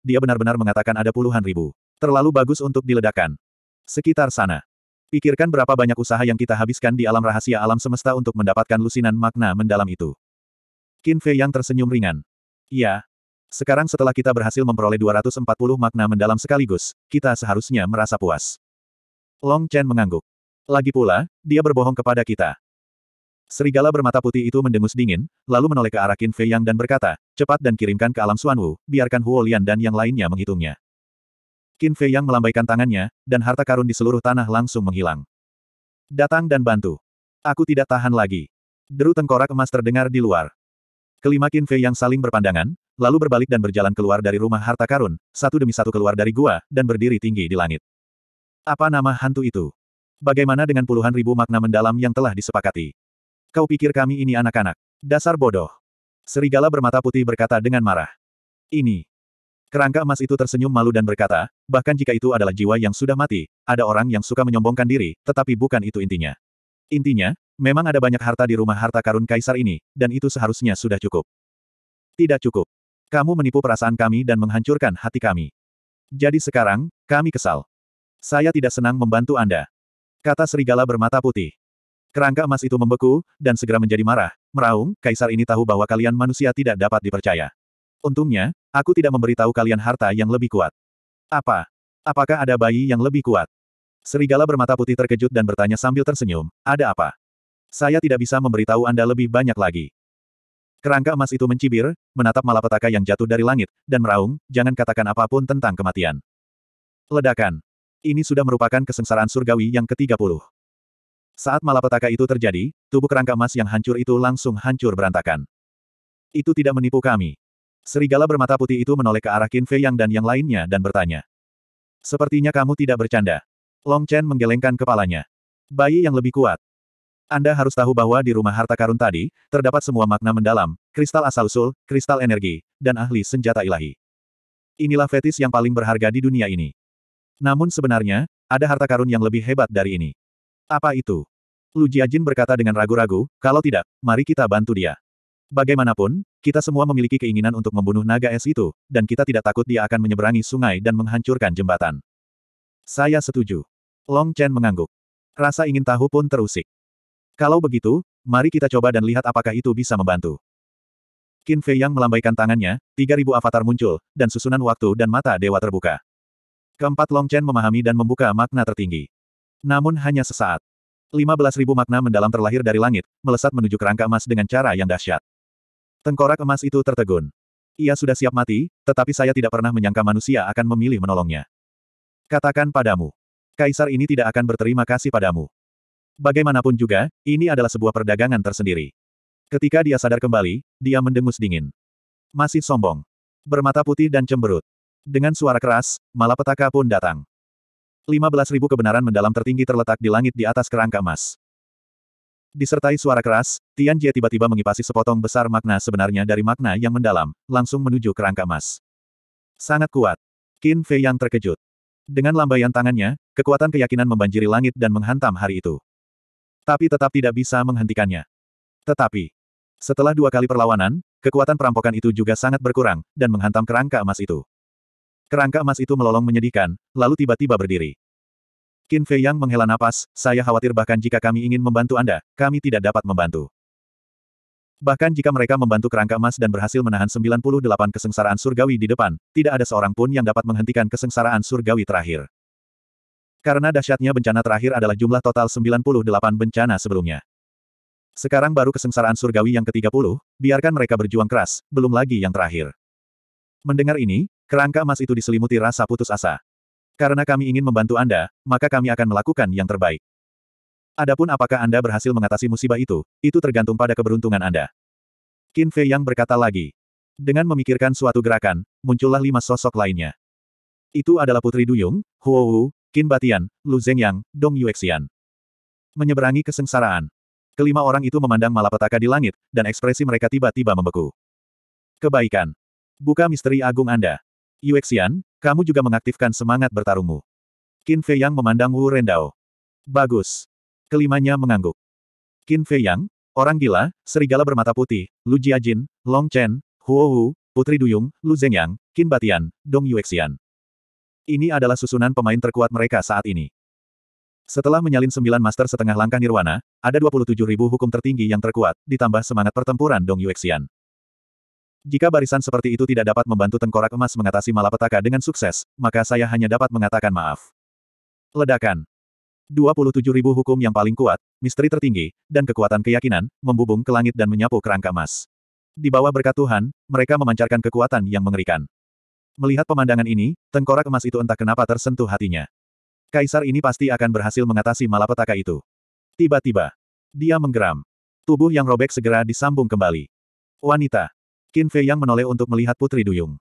dia benar-benar mengatakan ada puluhan ribu. Terlalu bagus untuk diledakkan. Sekitar sana. Pikirkan berapa banyak usaha yang kita habiskan di alam rahasia alam semesta untuk mendapatkan lusinan makna mendalam itu. Qin Fei yang tersenyum ringan. Ya. Sekarang setelah kita berhasil memperoleh 240 makna mendalam sekaligus, kita seharusnya merasa puas. Long Chen mengangguk. Lagi pula, dia berbohong kepada kita. Serigala bermata putih itu mendengus dingin, lalu menoleh ke arah Qin Fei Yang dan berkata, cepat dan kirimkan ke alam Suanwu, biarkan Huo Lian dan yang lainnya menghitungnya. Qin Fei Yang melambaikan tangannya, dan harta karun di seluruh tanah langsung menghilang. Datang dan bantu. Aku tidak tahan lagi. Deru tengkorak emas terdengar di luar. Kelima Qin Fei yang saling berpandangan, lalu berbalik dan berjalan keluar dari rumah harta karun, satu demi satu keluar dari gua, dan berdiri tinggi di langit. Apa nama hantu itu? Bagaimana dengan puluhan ribu makna mendalam yang telah disepakati? Kau pikir kami ini anak-anak? Dasar bodoh. Serigala bermata putih berkata dengan marah. Ini. Kerangka emas itu tersenyum malu dan berkata, bahkan jika itu adalah jiwa yang sudah mati, ada orang yang suka menyombongkan diri, tetapi bukan itu intinya. Intinya, Memang ada banyak harta di rumah harta karun kaisar ini, dan itu seharusnya sudah cukup. Tidak cukup. Kamu menipu perasaan kami dan menghancurkan hati kami. Jadi sekarang, kami kesal. Saya tidak senang membantu Anda. Kata serigala bermata putih. Kerangka emas itu membeku, dan segera menjadi marah. Meraung, kaisar ini tahu bahwa kalian manusia tidak dapat dipercaya. Untungnya, aku tidak memberitahu kalian harta yang lebih kuat. Apa? Apakah ada bayi yang lebih kuat? Serigala bermata putih terkejut dan bertanya sambil tersenyum, ada apa? Saya tidak bisa memberitahu Anda lebih banyak lagi. Kerangka emas itu mencibir, menatap malapetaka yang jatuh dari langit, dan meraung, jangan katakan apapun tentang kematian. Ledakan. Ini sudah merupakan kesengsaraan surgawi yang ke-30. Saat malapetaka itu terjadi, tubuh kerangka emas yang hancur itu langsung hancur berantakan. Itu tidak menipu kami. Serigala bermata putih itu menoleh ke arah Qin Fei Yang dan yang lainnya dan bertanya. Sepertinya kamu tidak bercanda. Long Chen menggelengkan kepalanya. Bayi yang lebih kuat. Anda harus tahu bahwa di rumah harta karun tadi, terdapat semua makna mendalam, kristal asal-usul, kristal energi, dan ahli senjata ilahi. Inilah fetis yang paling berharga di dunia ini. Namun sebenarnya, ada harta karun yang lebih hebat dari ini. Apa itu? Lu Jiajin berkata dengan ragu-ragu, kalau tidak, mari kita bantu dia. Bagaimanapun, kita semua memiliki keinginan untuk membunuh naga es itu, dan kita tidak takut dia akan menyeberangi sungai dan menghancurkan jembatan. Saya setuju. Long Chen mengangguk. Rasa ingin tahu pun terusik. Kalau begitu, mari kita coba dan lihat apakah itu bisa membantu. Qin Fei yang melambaikan tangannya, 3000 avatar muncul, dan susunan waktu dan mata dewa terbuka. Keempat Long Chen memahami dan membuka makna tertinggi. Namun hanya sesaat. 15.000 makna mendalam terlahir dari langit, melesat menuju kerangka emas dengan cara yang dahsyat. Tengkorak emas itu tertegun. Ia sudah siap mati, tetapi saya tidak pernah menyangka manusia akan memilih menolongnya. Katakan padamu. Kaisar ini tidak akan berterima kasih padamu. Bagaimanapun juga, ini adalah sebuah perdagangan tersendiri. Ketika dia sadar kembali, dia mendengus dingin. Masih sombong. Bermata putih dan cemberut. Dengan suara keras, malapetaka pun datang. 15.000 kebenaran mendalam tertinggi terletak di langit di atas kerangka emas. Disertai suara keras, Tian Jie tiba-tiba mengipasi sepotong besar makna sebenarnya dari makna yang mendalam, langsung menuju kerangka emas. Sangat kuat. Qin Fei yang terkejut. Dengan lambaian tangannya, kekuatan keyakinan membanjiri langit dan menghantam hari itu tapi tetap tidak bisa menghentikannya. Tetapi, setelah dua kali perlawanan, kekuatan perampokan itu juga sangat berkurang, dan menghantam kerangka emas itu. Kerangka emas itu melolong menyedihkan, lalu tiba-tiba berdiri. Qin Fei Yang menghela napas, saya khawatir bahkan jika kami ingin membantu Anda, kami tidak dapat membantu. Bahkan jika mereka membantu kerangka emas dan berhasil menahan 98 kesengsaraan surgawi di depan, tidak ada seorang pun yang dapat menghentikan kesengsaraan surgawi terakhir. Karena dahsyatnya bencana terakhir adalah jumlah total 98 bencana sebelumnya. Sekarang baru kesengsaraan surgawi yang ke-30, biarkan mereka berjuang keras, belum lagi yang terakhir. Mendengar ini, kerangka emas itu diselimuti rasa putus asa. Karena kami ingin membantu Anda, maka kami akan melakukan yang terbaik. Adapun apakah Anda berhasil mengatasi musibah itu, itu tergantung pada keberuntungan Anda. Qin Fei yang berkata lagi. Dengan memikirkan suatu gerakan, muncullah lima sosok lainnya. Itu adalah Putri Duyung, Huo Wu, Qin Batian, Lu Zhengyang, Dong Yuexian. Menyeberangi kesengsaraan. Kelima orang itu memandang malapetaka di langit, dan ekspresi mereka tiba-tiba membeku. Kebaikan. Buka misteri agung Anda. Yuexian, kamu juga mengaktifkan semangat bertarungmu. Qin Fei Yang memandang Wu Rendao. Bagus. Kelimanya mengangguk. Qin Fei Yang, orang gila, serigala bermata putih, Lu Jiajin, Long Chen, Huo Wu, Putri Duyung, Lu Zengyang, Qin Batian, Dong Yuexian. Ini adalah susunan pemain terkuat mereka saat ini. Setelah menyalin sembilan master setengah langkah nirwana, ada ribu hukum tertinggi yang terkuat, ditambah semangat pertempuran Dong Yuexian. Jika barisan seperti itu tidak dapat membantu tengkorak emas mengatasi malapetaka dengan sukses, maka saya hanya dapat mengatakan maaf. Ledakan. ribu hukum yang paling kuat, misteri tertinggi, dan kekuatan keyakinan, membubung ke langit dan menyapu kerangka emas. Di bawah berkat Tuhan, mereka memancarkan kekuatan yang mengerikan. Melihat pemandangan ini, tengkorak emas itu entah kenapa tersentuh hatinya. Kaisar ini pasti akan berhasil mengatasi malapetaka itu. Tiba-tiba, dia menggeram. Tubuh yang robek segera disambung kembali. Wanita. Qin Fei yang menoleh untuk melihat Putri Duyung.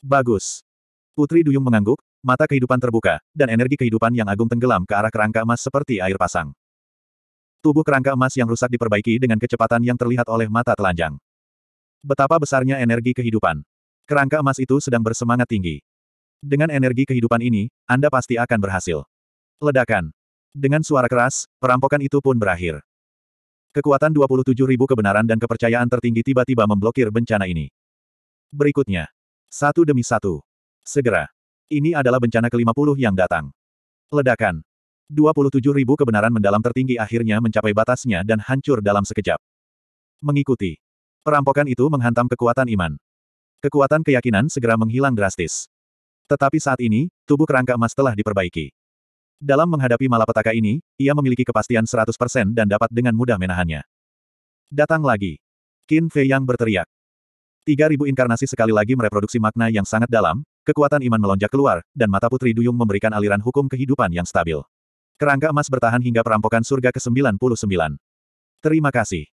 Bagus. Putri Duyung mengangguk, mata kehidupan terbuka, dan energi kehidupan yang agung tenggelam ke arah kerangka emas seperti air pasang. Tubuh kerangka emas yang rusak diperbaiki dengan kecepatan yang terlihat oleh mata telanjang. Betapa besarnya energi kehidupan. Kerangka emas itu sedang bersemangat tinggi. Dengan energi kehidupan ini, Anda pasti akan berhasil. Ledakan. Dengan suara keras, perampokan itu pun berakhir. Kekuatan ribu kebenaran dan kepercayaan tertinggi tiba-tiba memblokir bencana ini. Berikutnya. Satu demi satu. Segera. Ini adalah bencana ke-50 yang datang. Ledakan. ribu kebenaran mendalam tertinggi akhirnya mencapai batasnya dan hancur dalam sekejap. Mengikuti. Perampokan itu menghantam kekuatan iman. Kekuatan keyakinan segera menghilang drastis. Tetapi saat ini, tubuh kerangka emas telah diperbaiki. Dalam menghadapi malapetaka ini, ia memiliki kepastian 100% dan dapat dengan mudah menahannya. Datang lagi. Qin Fei yang berteriak. 3000 inkarnasi sekali lagi mereproduksi makna yang sangat dalam, kekuatan iman melonjak keluar, dan mata Putri Duyung memberikan aliran hukum kehidupan yang stabil. Kerangka emas bertahan hingga perampokan surga ke-99. Terima kasih.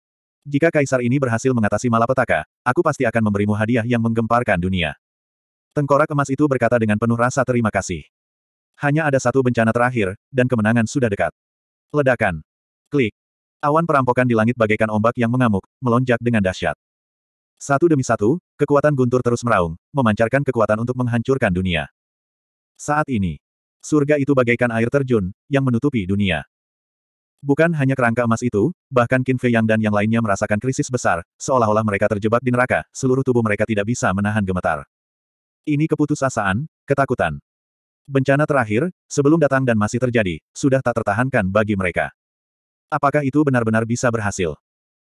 Jika kaisar ini berhasil mengatasi malapetaka, aku pasti akan memberimu hadiah yang menggemparkan dunia. Tengkorak emas itu berkata dengan penuh rasa terima kasih. Hanya ada satu bencana terakhir, dan kemenangan sudah dekat. Ledakan. Klik. Awan perampokan di langit bagaikan ombak yang mengamuk, melonjak dengan dahsyat. Satu demi satu, kekuatan guntur terus meraung, memancarkan kekuatan untuk menghancurkan dunia. Saat ini, surga itu bagaikan air terjun, yang menutupi dunia. Bukan hanya kerangka emas itu, bahkan Qin Fei Yang dan yang lainnya merasakan krisis besar, seolah-olah mereka terjebak di neraka, seluruh tubuh mereka tidak bisa menahan gemetar. Ini keputusasaan, ketakutan. Bencana terakhir, sebelum datang dan masih terjadi, sudah tak tertahankan bagi mereka. Apakah itu benar-benar bisa berhasil?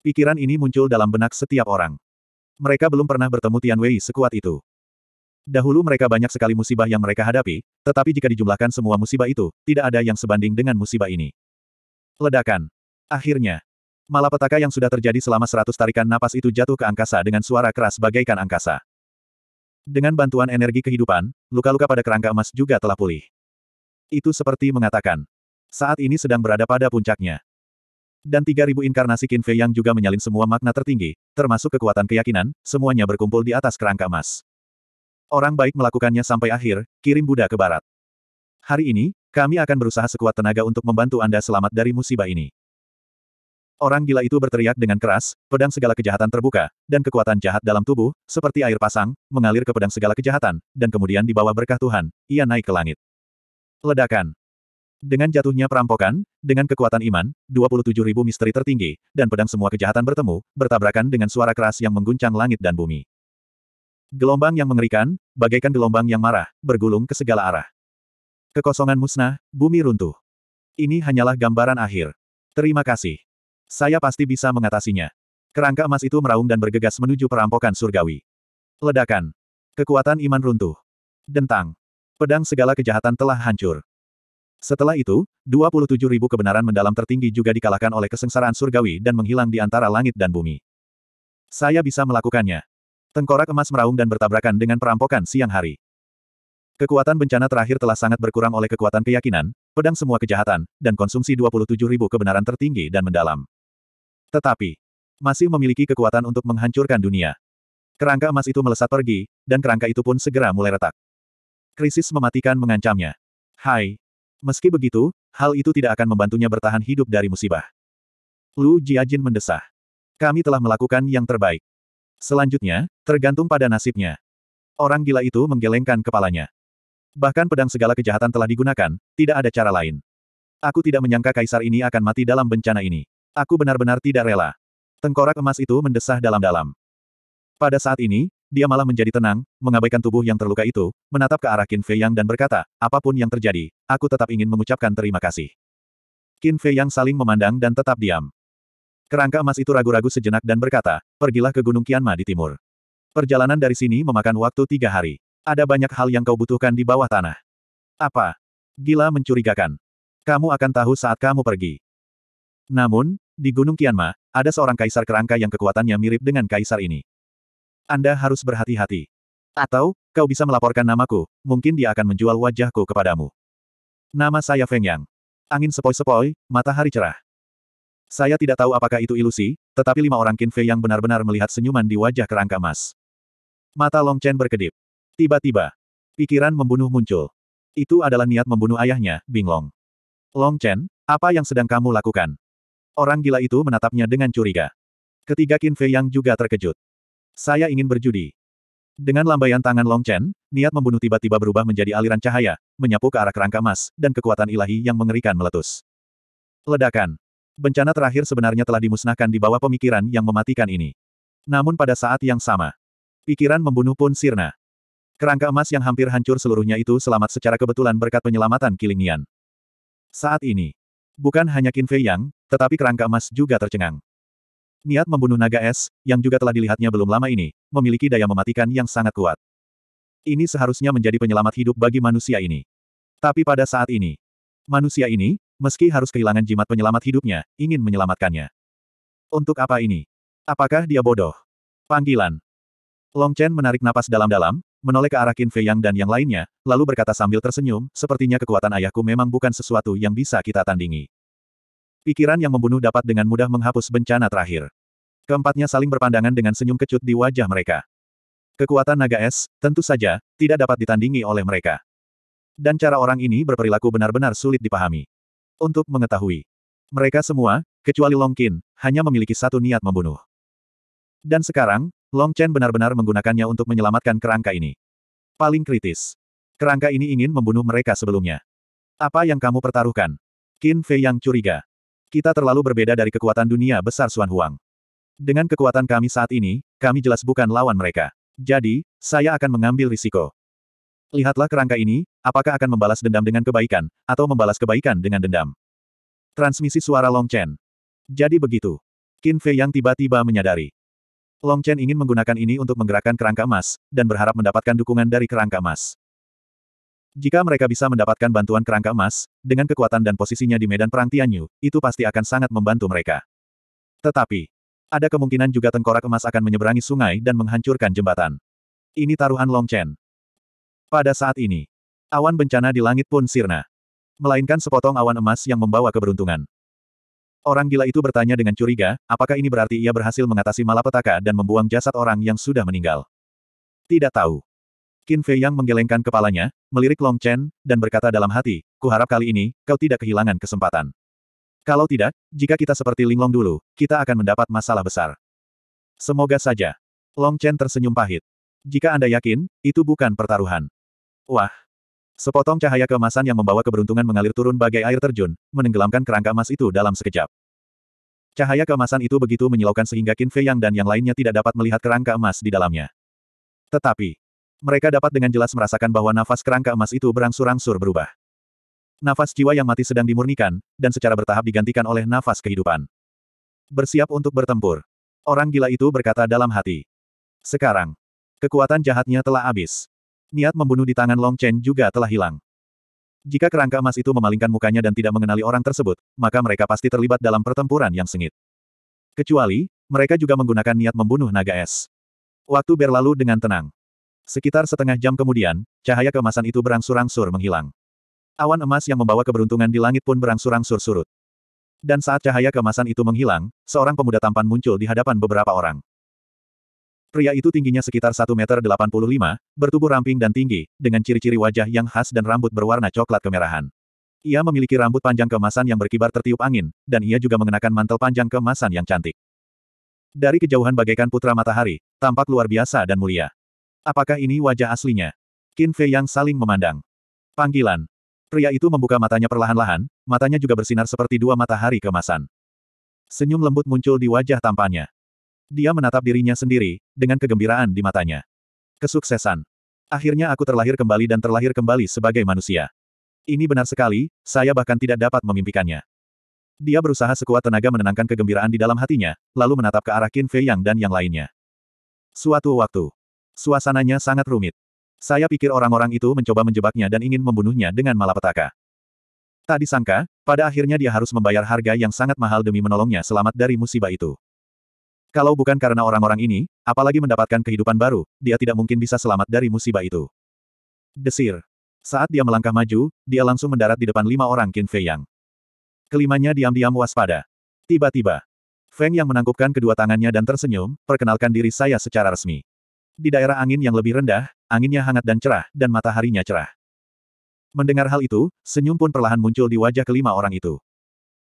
Pikiran ini muncul dalam benak setiap orang. Mereka belum pernah bertemu Tian Wei sekuat itu. Dahulu mereka banyak sekali musibah yang mereka hadapi, tetapi jika dijumlahkan semua musibah itu, tidak ada yang sebanding dengan musibah ini. Ledakan. Akhirnya. Malapetaka yang sudah terjadi selama seratus tarikan napas itu jatuh ke angkasa dengan suara keras bagaikan angkasa. Dengan bantuan energi kehidupan, luka-luka pada kerangka emas juga telah pulih. Itu seperti mengatakan, saat ini sedang berada pada puncaknya. Dan tiga ribu inkarnasi Fei yang juga menyalin semua makna tertinggi, termasuk kekuatan keyakinan, semuanya berkumpul di atas kerangka emas. Orang baik melakukannya sampai akhir, kirim Buddha ke barat. Hari ini, kami akan berusaha sekuat tenaga untuk membantu Anda selamat dari musibah ini. Orang gila itu berteriak dengan keras, pedang segala kejahatan terbuka, dan kekuatan jahat dalam tubuh, seperti air pasang, mengalir ke pedang segala kejahatan, dan kemudian di bawah berkah Tuhan, ia naik ke langit. Ledakan. Dengan jatuhnya perampokan, dengan kekuatan iman, 27.000 misteri tertinggi, dan pedang semua kejahatan bertemu, bertabrakan dengan suara keras yang mengguncang langit dan bumi. Gelombang yang mengerikan, bagaikan gelombang yang marah, bergulung ke segala arah. Kekosongan musnah, bumi runtuh. Ini hanyalah gambaran akhir. Terima kasih. Saya pasti bisa mengatasinya. Kerangka emas itu meraung dan bergegas menuju perampokan surgawi. Ledakan. Kekuatan iman runtuh. Dentang. Pedang segala kejahatan telah hancur. Setelah itu, 27 ribu kebenaran mendalam tertinggi juga dikalahkan oleh kesengsaraan surgawi dan menghilang di antara langit dan bumi. Saya bisa melakukannya. Tengkorak emas meraung dan bertabrakan dengan perampokan siang hari. Kekuatan bencana terakhir telah sangat berkurang oleh kekuatan keyakinan, pedang semua kejahatan, dan konsumsi ribu kebenaran tertinggi dan mendalam. Tetapi, masih memiliki kekuatan untuk menghancurkan dunia. Kerangka emas itu melesat pergi, dan kerangka itu pun segera mulai retak. Krisis mematikan mengancamnya. Hai. Meski begitu, hal itu tidak akan membantunya bertahan hidup dari musibah. Lu Jiajin mendesah. Kami telah melakukan yang terbaik. Selanjutnya, tergantung pada nasibnya. Orang gila itu menggelengkan kepalanya. Bahkan pedang segala kejahatan telah digunakan, tidak ada cara lain. Aku tidak menyangka kaisar ini akan mati dalam bencana ini. Aku benar-benar tidak rela. Tengkorak emas itu mendesah dalam-dalam. Pada saat ini, dia malah menjadi tenang, mengabaikan tubuh yang terluka itu, menatap ke arah Qin Fei Yang dan berkata, apapun yang terjadi, aku tetap ingin mengucapkan terima kasih. Qin Fei Yang saling memandang dan tetap diam. Kerangka emas itu ragu-ragu sejenak dan berkata, pergilah ke Gunung Qianma di timur. Perjalanan dari sini memakan waktu tiga hari. Ada banyak hal yang kau butuhkan di bawah tanah. Apa? Gila mencurigakan. Kamu akan tahu saat kamu pergi. Namun, di Gunung Kianma, ada seorang kaisar kerangka yang kekuatannya mirip dengan kaisar ini. Anda harus berhati-hati. Atau, kau bisa melaporkan namaku, mungkin dia akan menjual wajahku kepadamu. Nama saya Feng Yang. Angin sepoi-sepoi, matahari cerah. Saya tidak tahu apakah itu ilusi, tetapi lima orang Qin Fei yang benar-benar melihat senyuman di wajah kerangka emas. Mata Long Chen berkedip. Tiba-tiba, pikiran membunuh muncul. Itu adalah niat membunuh ayahnya, Binglong. Long Chen, apa yang sedang kamu lakukan? Orang gila itu menatapnya dengan curiga. Ketiga Qin Fei yang juga terkejut. Saya ingin berjudi. Dengan lambaian tangan Long Chen, niat membunuh tiba-tiba berubah menjadi aliran cahaya, menyapu ke arah kerangka emas, dan kekuatan ilahi yang mengerikan meletus. Ledakan. Bencana terakhir sebenarnya telah dimusnahkan di bawah pemikiran yang mematikan ini. Namun pada saat yang sama, pikiran membunuh pun sirna. Kerangka emas yang hampir hancur seluruhnya itu selamat secara kebetulan berkat penyelamatan Kilingian. Saat ini, bukan hanya Qin Fei Yang, tetapi kerangka emas juga tercengang. Niat membunuh naga es, yang juga telah dilihatnya belum lama ini, memiliki daya mematikan yang sangat kuat. Ini seharusnya menjadi penyelamat hidup bagi manusia ini. Tapi pada saat ini, manusia ini, meski harus kehilangan jimat penyelamat hidupnya, ingin menyelamatkannya. Untuk apa ini? Apakah dia bodoh? Panggilan. Long Chen menarik napas dalam-dalam, menoleh ke arah Qin Fei Yang dan yang lainnya, lalu berkata sambil tersenyum, sepertinya kekuatan ayahku memang bukan sesuatu yang bisa kita tandingi. Pikiran yang membunuh dapat dengan mudah menghapus bencana terakhir. Keempatnya saling berpandangan dengan senyum kecut di wajah mereka. Kekuatan naga es, tentu saja, tidak dapat ditandingi oleh mereka. Dan cara orang ini berperilaku benar-benar sulit dipahami. Untuk mengetahui, mereka semua, kecuali Long Qin, hanya memiliki satu niat membunuh. Dan sekarang, Long Chen benar-benar menggunakannya untuk menyelamatkan kerangka ini. Paling kritis. Kerangka ini ingin membunuh mereka sebelumnya. Apa yang kamu pertaruhkan? Qin Fei yang curiga. Kita terlalu berbeda dari kekuatan dunia besar Xuan Huang. Dengan kekuatan kami saat ini, kami jelas bukan lawan mereka. Jadi, saya akan mengambil risiko. Lihatlah kerangka ini, apakah akan membalas dendam dengan kebaikan, atau membalas kebaikan dengan dendam. Transmisi suara Long Chen. Jadi begitu. Qin Fei yang tiba-tiba menyadari. Long Chen ingin menggunakan ini untuk menggerakkan kerangka emas, dan berharap mendapatkan dukungan dari kerangka emas. Jika mereka bisa mendapatkan bantuan kerangka emas, dengan kekuatan dan posisinya di medan perang Tianyu, itu pasti akan sangat membantu mereka. Tetapi, ada kemungkinan juga tengkorak emas akan menyeberangi sungai dan menghancurkan jembatan. Ini taruhan Long Chen. Pada saat ini, awan bencana di langit pun sirna. Melainkan sepotong awan emas yang membawa keberuntungan. Orang gila itu bertanya dengan curiga, apakah ini berarti ia berhasil mengatasi malapetaka dan membuang jasad orang yang sudah meninggal? Tidak tahu. Qin Fei Yang menggelengkan kepalanya, melirik Long Chen, dan berkata dalam hati, kuharap kali ini, kau tidak kehilangan kesempatan. Kalau tidak, jika kita seperti Linglong dulu, kita akan mendapat masalah besar. Semoga saja. Long Chen tersenyum pahit. Jika Anda yakin, itu bukan pertaruhan. Wah, Sepotong cahaya keemasan yang membawa keberuntungan mengalir turun bagai air terjun, menenggelamkan kerangka emas itu dalam sekejap. Cahaya keemasan itu begitu menyilaukan sehingga Qin Fei Yang dan yang lainnya tidak dapat melihat kerangka emas di dalamnya. Tetapi, mereka dapat dengan jelas merasakan bahwa nafas kerangka emas itu berangsur-angsur berubah. Nafas jiwa yang mati sedang dimurnikan, dan secara bertahap digantikan oleh nafas kehidupan. Bersiap untuk bertempur. Orang gila itu berkata dalam hati. Sekarang, kekuatan jahatnya telah habis. Niat membunuh di tangan Long Chen juga telah hilang. Jika kerangka emas itu memalingkan mukanya dan tidak mengenali orang tersebut, maka mereka pasti terlibat dalam pertempuran yang sengit. Kecuali, mereka juga menggunakan niat membunuh naga es. Waktu berlalu dengan tenang. Sekitar setengah jam kemudian, cahaya keemasan itu berangsur-angsur menghilang. Awan emas yang membawa keberuntungan di langit pun berangsur-angsur surut. Dan saat cahaya keemasan itu menghilang, seorang pemuda tampan muncul di hadapan beberapa orang. Pria itu tingginya sekitar 1 meter 85, bertubuh ramping dan tinggi, dengan ciri-ciri wajah yang khas dan rambut berwarna coklat kemerahan. Ia memiliki rambut panjang kemasan yang berkibar tertiup angin, dan ia juga mengenakan mantel panjang kemasan yang cantik. Dari kejauhan bagaikan putra matahari, tampak luar biasa dan mulia. Apakah ini wajah aslinya? Qin Fei yang saling memandang. Panggilan. Pria itu membuka matanya perlahan-lahan, matanya juga bersinar seperti dua matahari kemasan. Senyum lembut muncul di wajah tampannya. Dia menatap dirinya sendiri, dengan kegembiraan di matanya. Kesuksesan. Akhirnya aku terlahir kembali dan terlahir kembali sebagai manusia. Ini benar sekali, saya bahkan tidak dapat memimpikannya. Dia berusaha sekuat tenaga menenangkan kegembiraan di dalam hatinya, lalu menatap ke arah Qin Fei Yang dan yang lainnya. Suatu waktu, suasananya sangat rumit. Saya pikir orang-orang itu mencoba menjebaknya dan ingin membunuhnya dengan malapetaka. Tak disangka, pada akhirnya dia harus membayar harga yang sangat mahal demi menolongnya selamat dari musibah itu. Kalau bukan karena orang-orang ini, apalagi mendapatkan kehidupan baru, dia tidak mungkin bisa selamat dari musibah itu. Desir. Saat dia melangkah maju, dia langsung mendarat di depan lima orang Qin Fei Yang. Kelimanya diam-diam waspada. Tiba-tiba, Feng yang menangkupkan kedua tangannya dan tersenyum, perkenalkan diri saya secara resmi. Di daerah angin yang lebih rendah, anginnya hangat dan cerah, dan mataharinya cerah. Mendengar hal itu, senyum pun perlahan muncul di wajah kelima orang itu.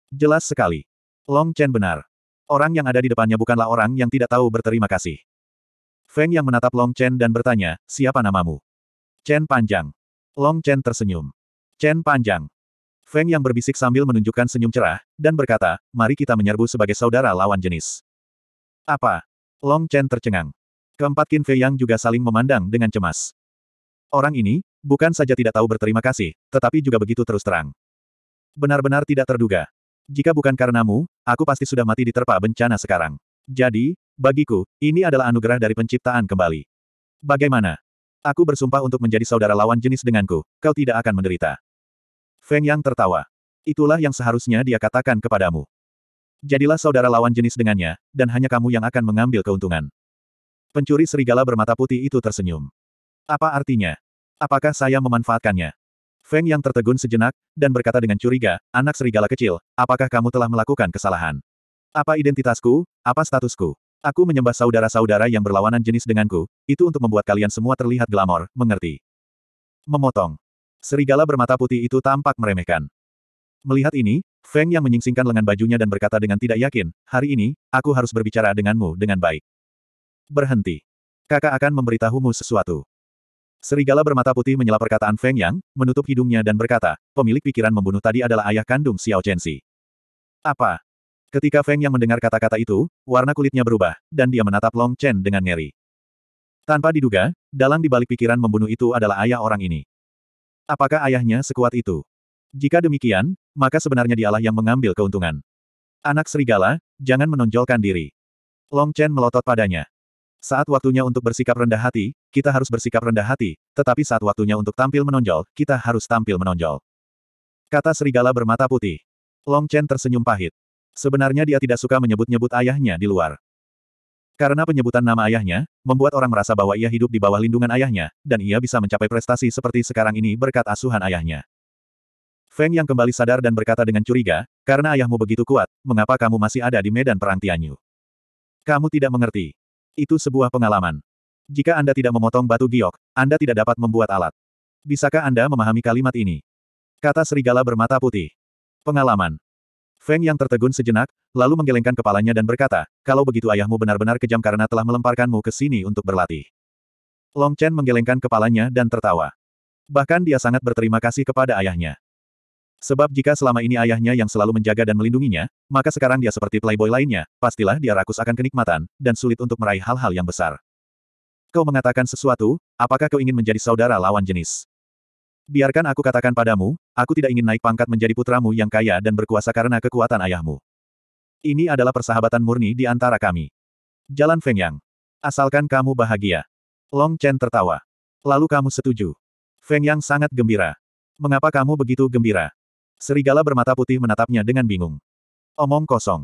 Jelas sekali. Long Chen benar. Orang yang ada di depannya bukanlah orang yang tidak tahu berterima kasih. Feng yang menatap Long Chen dan bertanya, siapa namamu? Chen Panjang. Long Chen tersenyum. Chen Panjang. Feng yang berbisik sambil menunjukkan senyum cerah, dan berkata, mari kita menyerbu sebagai saudara lawan jenis. Apa? Long Chen tercengang. Keempat Qin Fei yang juga saling memandang dengan cemas. Orang ini, bukan saja tidak tahu berterima kasih, tetapi juga begitu terus terang. Benar-benar tidak terduga. Jika bukan karenamu, Aku pasti sudah mati diterpa bencana sekarang. Jadi, bagiku, ini adalah anugerah dari penciptaan kembali. Bagaimana? Aku bersumpah untuk menjadi saudara lawan jenis denganku, kau tidak akan menderita. Feng Yang tertawa. Itulah yang seharusnya dia katakan kepadamu. Jadilah saudara lawan jenis dengannya, dan hanya kamu yang akan mengambil keuntungan. Pencuri serigala bermata putih itu tersenyum. Apa artinya? Apakah saya memanfaatkannya? Feng yang tertegun sejenak, dan berkata dengan curiga, anak serigala kecil, apakah kamu telah melakukan kesalahan? Apa identitasku? Apa statusku? Aku menyembah saudara-saudara yang berlawanan jenis denganku, itu untuk membuat kalian semua terlihat glamor, mengerti? Memotong. Serigala bermata putih itu tampak meremehkan. Melihat ini, Feng yang menyingsingkan lengan bajunya dan berkata dengan tidak yakin, hari ini, aku harus berbicara denganmu dengan baik. Berhenti. Kakak akan memberitahumu sesuatu. Serigala bermata putih menyela perkataan Feng Yang, menutup hidungnya dan berkata, pemilik pikiran membunuh tadi adalah ayah kandung Xiao Chensi. Apa? Ketika Feng Yang mendengar kata-kata itu, warna kulitnya berubah, dan dia menatap Long Chen dengan ngeri. Tanpa diduga, dalang di balik pikiran membunuh itu adalah ayah orang ini. Apakah ayahnya sekuat itu? Jika demikian, maka sebenarnya dialah yang mengambil keuntungan. Anak serigala, jangan menonjolkan diri. Long Chen melotot padanya. Saat waktunya untuk bersikap rendah hati, kita harus bersikap rendah hati, tetapi saat waktunya untuk tampil menonjol, kita harus tampil menonjol. Kata serigala bermata putih. Long Chen tersenyum pahit. Sebenarnya dia tidak suka menyebut-nyebut ayahnya di luar. Karena penyebutan nama ayahnya, membuat orang merasa bahwa ia hidup di bawah lindungan ayahnya, dan ia bisa mencapai prestasi seperti sekarang ini berkat asuhan ayahnya. Feng yang kembali sadar dan berkata dengan curiga, karena ayahmu begitu kuat, mengapa kamu masih ada di medan perang Tianyu? Kamu tidak mengerti. Itu sebuah pengalaman. Jika Anda tidak memotong batu giok, Anda tidak dapat membuat alat. Bisakah Anda memahami kalimat ini? Kata serigala bermata putih. Pengalaman. Feng yang tertegun sejenak, lalu menggelengkan kepalanya dan berkata, kalau begitu ayahmu benar-benar kejam karena telah melemparkanmu ke sini untuk berlatih. Long Chen menggelengkan kepalanya dan tertawa. Bahkan dia sangat berterima kasih kepada ayahnya. Sebab jika selama ini ayahnya yang selalu menjaga dan melindunginya, maka sekarang dia seperti playboy lainnya, pastilah dia rakus akan kenikmatan, dan sulit untuk meraih hal-hal yang besar. Kau mengatakan sesuatu, apakah kau ingin menjadi saudara lawan jenis? Biarkan aku katakan padamu, aku tidak ingin naik pangkat menjadi putramu yang kaya dan berkuasa karena kekuatan ayahmu. Ini adalah persahabatan murni di antara kami. Jalan Feng Yang. Asalkan kamu bahagia. Long Chen tertawa. Lalu kamu setuju. Feng Yang sangat gembira. Mengapa kamu begitu gembira? Serigala bermata putih menatapnya dengan bingung. Omong kosong.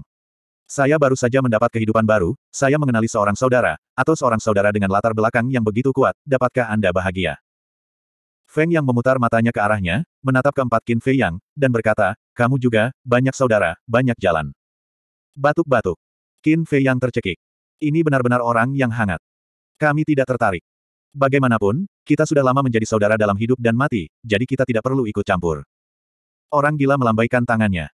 Saya baru saja mendapat kehidupan baru, saya mengenali seorang saudara, atau seorang saudara dengan latar belakang yang begitu kuat, dapatkah Anda bahagia? Feng yang memutar matanya ke arahnya, menatap keempat Qin Fei Yang, dan berkata, kamu juga, banyak saudara, banyak jalan. Batuk-batuk. Qin Fei Yang tercekik. Ini benar-benar orang yang hangat. Kami tidak tertarik. Bagaimanapun, kita sudah lama menjadi saudara dalam hidup dan mati, jadi kita tidak perlu ikut campur. Orang gila melambaikan tangannya.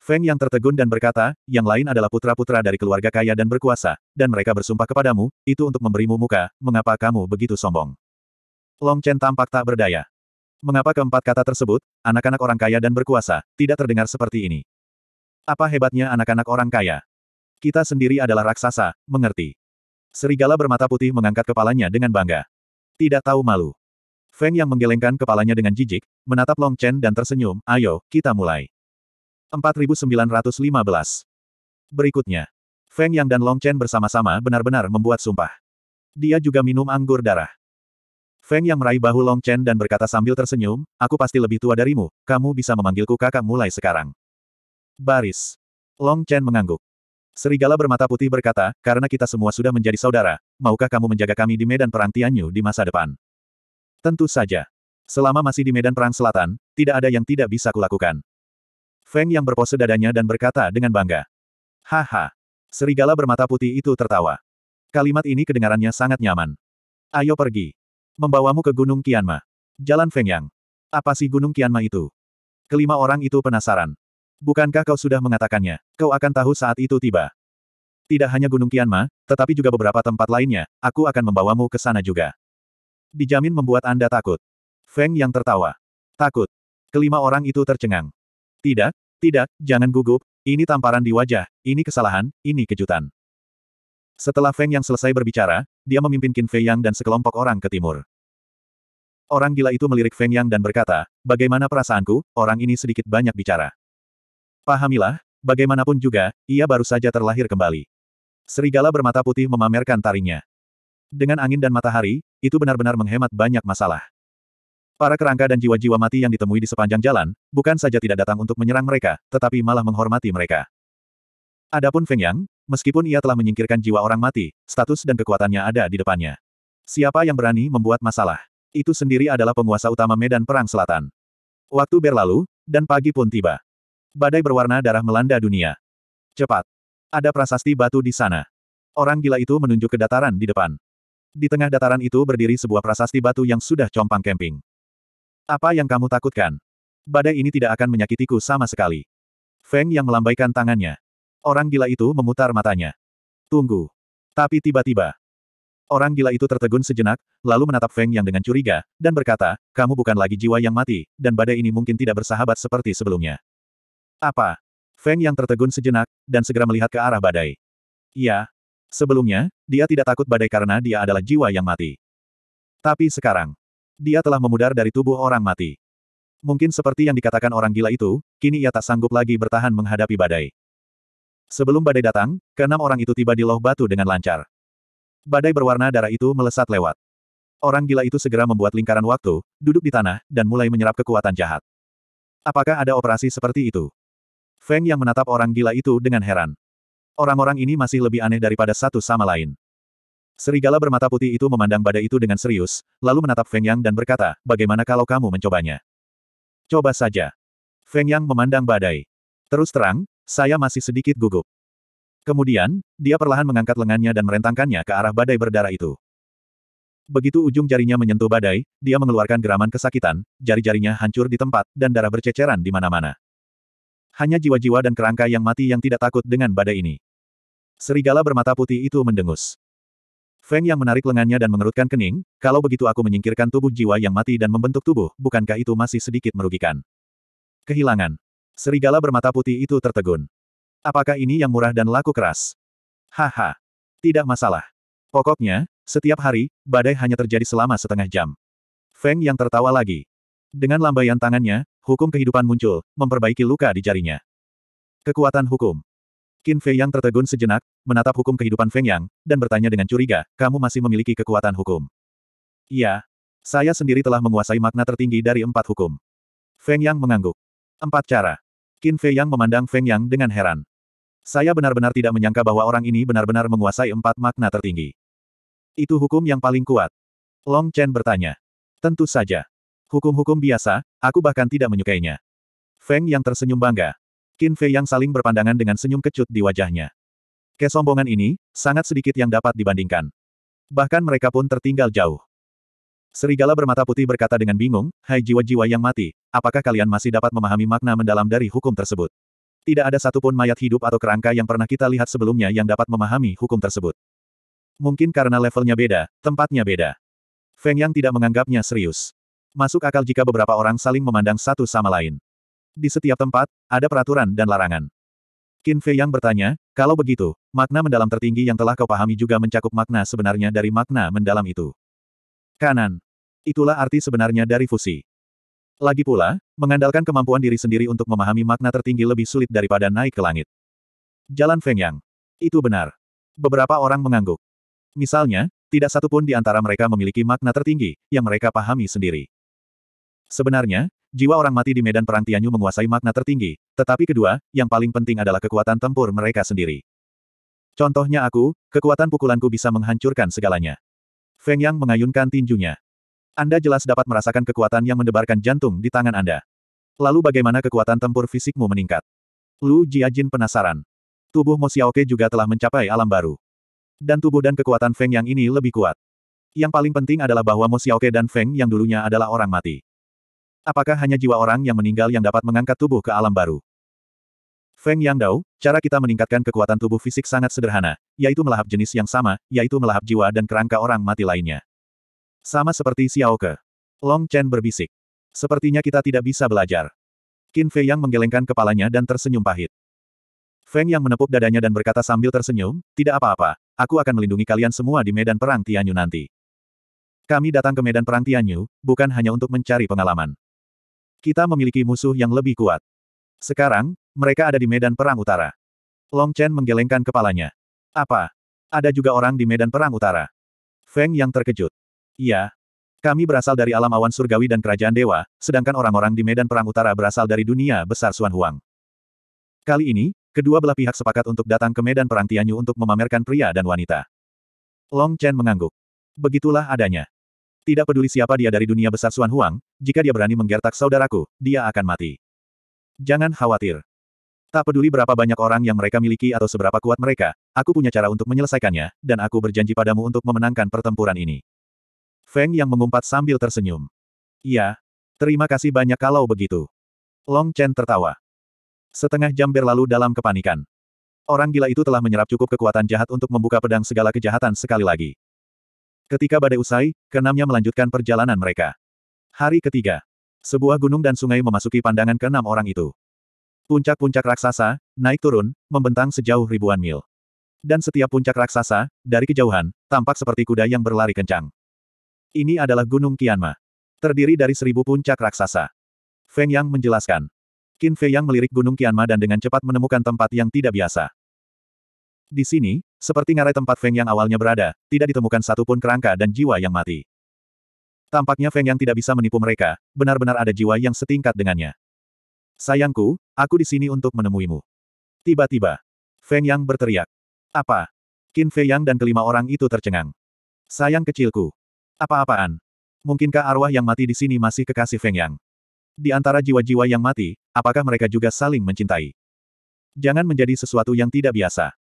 Feng yang tertegun dan berkata, yang lain adalah putra-putra dari keluarga kaya dan berkuasa, dan mereka bersumpah kepadamu, itu untuk memberimu muka, mengapa kamu begitu sombong? Long Chen tampak tak berdaya. Mengapa keempat kata tersebut, anak-anak orang kaya dan berkuasa, tidak terdengar seperti ini? Apa hebatnya anak-anak orang kaya? Kita sendiri adalah raksasa, mengerti. Serigala bermata putih mengangkat kepalanya dengan bangga. Tidak tahu malu. Feng yang menggelengkan kepalanya dengan jijik, menatap Long Chen dan tersenyum, ayo, kita mulai. 4915 Berikutnya. Feng Yang dan Long Chen bersama-sama benar-benar membuat sumpah. Dia juga minum anggur darah. Feng Yang meraih bahu Long Chen dan berkata sambil tersenyum, aku pasti lebih tua darimu, kamu bisa memanggilku kakak mulai sekarang. Baris. Long Chen mengangguk. Serigala bermata putih berkata, karena kita semua sudah menjadi saudara, maukah kamu menjaga kami di medan perang Tianyu di masa depan? Tentu saja. Selama masih di medan perang selatan, tidak ada yang tidak bisa kulakukan. Feng yang berpose dadanya dan berkata dengan bangga. Haha. Serigala bermata putih itu tertawa. Kalimat ini kedengarannya sangat nyaman. Ayo pergi. Membawamu ke Gunung Kianma. Jalan Feng Yang. Apa sih Gunung Kianma itu? Kelima orang itu penasaran. Bukankah kau sudah mengatakannya? Kau akan tahu saat itu tiba. Tidak hanya Gunung Kianma, tetapi juga beberapa tempat lainnya, aku akan membawamu ke sana juga dijamin membuat Anda takut. Feng yang tertawa. Takut. Kelima orang itu tercengang. Tidak, tidak, jangan gugup, ini tamparan di wajah, ini kesalahan, ini kejutan. Setelah Feng yang selesai berbicara, dia memimpin Qin Fei Yang dan sekelompok orang ke timur. Orang gila itu melirik Feng Yang dan berkata, bagaimana perasaanku, orang ini sedikit banyak bicara. Pahamilah, bagaimanapun juga, ia baru saja terlahir kembali. Serigala bermata putih memamerkan taringnya. Dengan angin dan matahari, itu benar-benar menghemat banyak masalah. Para kerangka dan jiwa-jiwa mati yang ditemui di sepanjang jalan, bukan saja tidak datang untuk menyerang mereka, tetapi malah menghormati mereka. Adapun Feng Yang, meskipun ia telah menyingkirkan jiwa orang mati, status dan kekuatannya ada di depannya. Siapa yang berani membuat masalah? Itu sendiri adalah penguasa utama Medan Perang Selatan. Waktu berlalu, dan pagi pun tiba. Badai berwarna darah melanda dunia. Cepat. Ada prasasti batu di sana. Orang gila itu menunjuk ke dataran di depan. Di tengah dataran itu berdiri sebuah prasasti batu yang sudah compang kemping. Apa yang kamu takutkan? Badai ini tidak akan menyakitiku sama sekali. Feng yang melambaikan tangannya. Orang gila itu memutar matanya. Tunggu. Tapi tiba-tiba. Orang gila itu tertegun sejenak, lalu menatap Feng yang dengan curiga, dan berkata, kamu bukan lagi jiwa yang mati, dan badai ini mungkin tidak bersahabat seperti sebelumnya. Apa? Feng yang tertegun sejenak, dan segera melihat ke arah badai. Ya. Sebelumnya, dia tidak takut badai karena dia adalah jiwa yang mati. Tapi sekarang, dia telah memudar dari tubuh orang mati. Mungkin seperti yang dikatakan orang gila itu, kini ia tak sanggup lagi bertahan menghadapi badai. Sebelum badai datang, keenam orang itu tiba di loh batu dengan lancar. Badai berwarna darah itu melesat lewat. Orang gila itu segera membuat lingkaran waktu, duduk di tanah, dan mulai menyerap kekuatan jahat. Apakah ada operasi seperti itu? Feng yang menatap orang gila itu dengan heran. Orang-orang ini masih lebih aneh daripada satu sama lain. Serigala bermata putih itu memandang badai itu dengan serius, lalu menatap Feng Yang dan berkata, bagaimana kalau kamu mencobanya? Coba saja. Feng Yang memandang badai. Terus terang, saya masih sedikit gugup. Kemudian, dia perlahan mengangkat lengannya dan merentangkannya ke arah badai berdarah itu. Begitu ujung jarinya menyentuh badai, dia mengeluarkan geraman kesakitan, jari-jarinya hancur di tempat, dan darah berceceran di mana-mana. Hanya jiwa-jiwa dan kerangka yang mati yang tidak takut dengan badai ini. Serigala bermata putih itu mendengus. Feng yang menarik lengannya dan mengerutkan kening, kalau begitu aku menyingkirkan tubuh jiwa yang mati dan membentuk tubuh, bukankah itu masih sedikit merugikan? Kehilangan. Serigala bermata putih itu tertegun. Apakah ini yang murah dan laku keras? Haha. Tidak masalah. Pokoknya, setiap hari, badai hanya terjadi selama setengah jam. Feng yang tertawa lagi. Dengan lambaian tangannya, hukum kehidupan muncul, memperbaiki luka di jarinya. Kekuatan hukum. Qin Fei Yang tertegun sejenak, menatap hukum kehidupan Feng Yang, dan bertanya dengan curiga, kamu masih memiliki kekuatan hukum. Iya. Saya sendiri telah menguasai makna tertinggi dari empat hukum. Feng Yang mengangguk. Empat cara. Qin Fei Yang memandang Feng Yang dengan heran. Saya benar-benar tidak menyangka bahwa orang ini benar-benar menguasai empat makna tertinggi. Itu hukum yang paling kuat. Long Chen bertanya. Tentu saja. Hukum-hukum biasa, aku bahkan tidak menyukainya. Feng yang tersenyum bangga. Qin Fei yang saling berpandangan dengan senyum kecut di wajahnya. Kesombongan ini, sangat sedikit yang dapat dibandingkan. Bahkan mereka pun tertinggal jauh. Serigala bermata putih berkata dengan bingung, Hai jiwa-jiwa yang mati, apakah kalian masih dapat memahami makna mendalam dari hukum tersebut? Tidak ada satupun mayat hidup atau kerangka yang pernah kita lihat sebelumnya yang dapat memahami hukum tersebut. Mungkin karena levelnya beda, tempatnya beda. Feng Yang tidak menganggapnya serius. Masuk akal jika beberapa orang saling memandang satu sama lain. Di setiap tempat, ada peraturan dan larangan. Qin Fei yang bertanya, kalau begitu, makna mendalam tertinggi yang telah kau pahami juga mencakup makna sebenarnya dari makna mendalam itu. Kanan. Itulah arti sebenarnya dari fusi. Lagi pula, mengandalkan kemampuan diri sendiri untuk memahami makna tertinggi lebih sulit daripada naik ke langit. Jalan Feng Yang. Itu benar. Beberapa orang mengangguk. Misalnya, tidak satu pun di antara mereka memiliki makna tertinggi, yang mereka pahami sendiri. Sebenarnya, jiwa orang mati di medan perang Tianyu menguasai makna tertinggi, tetapi kedua, yang paling penting adalah kekuatan tempur mereka sendiri. Contohnya aku, kekuatan pukulanku bisa menghancurkan segalanya. Feng Yang mengayunkan tinjunya. Anda jelas dapat merasakan kekuatan yang mendebarkan jantung di tangan Anda. Lalu bagaimana kekuatan tempur fisikmu meningkat? Lu Jiajin penasaran. Tubuh Mo Xiaoke juga telah mencapai alam baru. Dan tubuh dan kekuatan Feng Yang ini lebih kuat. Yang paling penting adalah bahwa Mo Xiaoke dan Feng yang dulunya adalah orang mati. Apakah hanya jiwa orang yang meninggal yang dapat mengangkat tubuh ke alam baru? Feng Yang Dao, cara kita meningkatkan kekuatan tubuh fisik sangat sederhana, yaitu melahap jenis yang sama, yaitu melahap jiwa dan kerangka orang mati lainnya. Sama seperti Xiao Ke. Long Chen berbisik. Sepertinya kita tidak bisa belajar. Qin Fei Yang menggelengkan kepalanya dan tersenyum pahit. Feng Yang menepuk dadanya dan berkata sambil tersenyum, tidak apa-apa, aku akan melindungi kalian semua di medan perang Tianyu nanti. Kami datang ke medan perang Tianyu, bukan hanya untuk mencari pengalaman. Kita memiliki musuh yang lebih kuat. Sekarang, mereka ada di medan perang utara. Long Chen menggelengkan kepalanya. Apa? Ada juga orang di medan perang utara. Feng yang terkejut. Iya. Kami berasal dari alam awan surgawi dan kerajaan dewa, sedangkan orang-orang di medan perang utara berasal dari dunia besar Suan Huang. Kali ini, kedua belah pihak sepakat untuk datang ke medan perang Tianyu untuk memamerkan pria dan wanita. Long Chen mengangguk. Begitulah adanya. Tidak peduli siapa dia dari dunia besar Xuan Huang, jika dia berani menggertak saudaraku, dia akan mati. Jangan khawatir. Tak peduli berapa banyak orang yang mereka miliki atau seberapa kuat mereka, aku punya cara untuk menyelesaikannya, dan aku berjanji padamu untuk memenangkan pertempuran ini. Feng yang mengumpat sambil tersenyum. Iya. Terima kasih banyak kalau begitu. Long Chen tertawa. Setengah jam berlalu dalam kepanikan. Orang gila itu telah menyerap cukup kekuatan jahat untuk membuka pedang segala kejahatan sekali lagi. Ketika badai usai, keenamnya melanjutkan perjalanan mereka. Hari ketiga. Sebuah gunung dan sungai memasuki pandangan keenam orang itu. Puncak-puncak raksasa, naik turun, membentang sejauh ribuan mil. Dan setiap puncak raksasa, dari kejauhan, tampak seperti kuda yang berlari kencang. Ini adalah Gunung Kianma. Terdiri dari seribu puncak raksasa. Feng Yang menjelaskan. Qin Fei Yang melirik Gunung Kianma dan dengan cepat menemukan tempat yang tidak biasa. Di sini, seperti ngarai tempat Feng yang awalnya berada, tidak ditemukan satupun kerangka dan jiwa yang mati. Tampaknya Feng yang tidak bisa menipu mereka, benar-benar ada jiwa yang setingkat dengannya. Sayangku, aku di sini untuk menemuimu. Tiba-tiba, Feng yang berteriak. Apa? Qin Fei Yang dan kelima orang itu tercengang. Sayang kecilku. Apa-apaan? Mungkinkah arwah yang mati di sini masih kekasih Feng Yang? Di antara jiwa-jiwa yang mati, apakah mereka juga saling mencintai? Jangan menjadi sesuatu yang tidak biasa.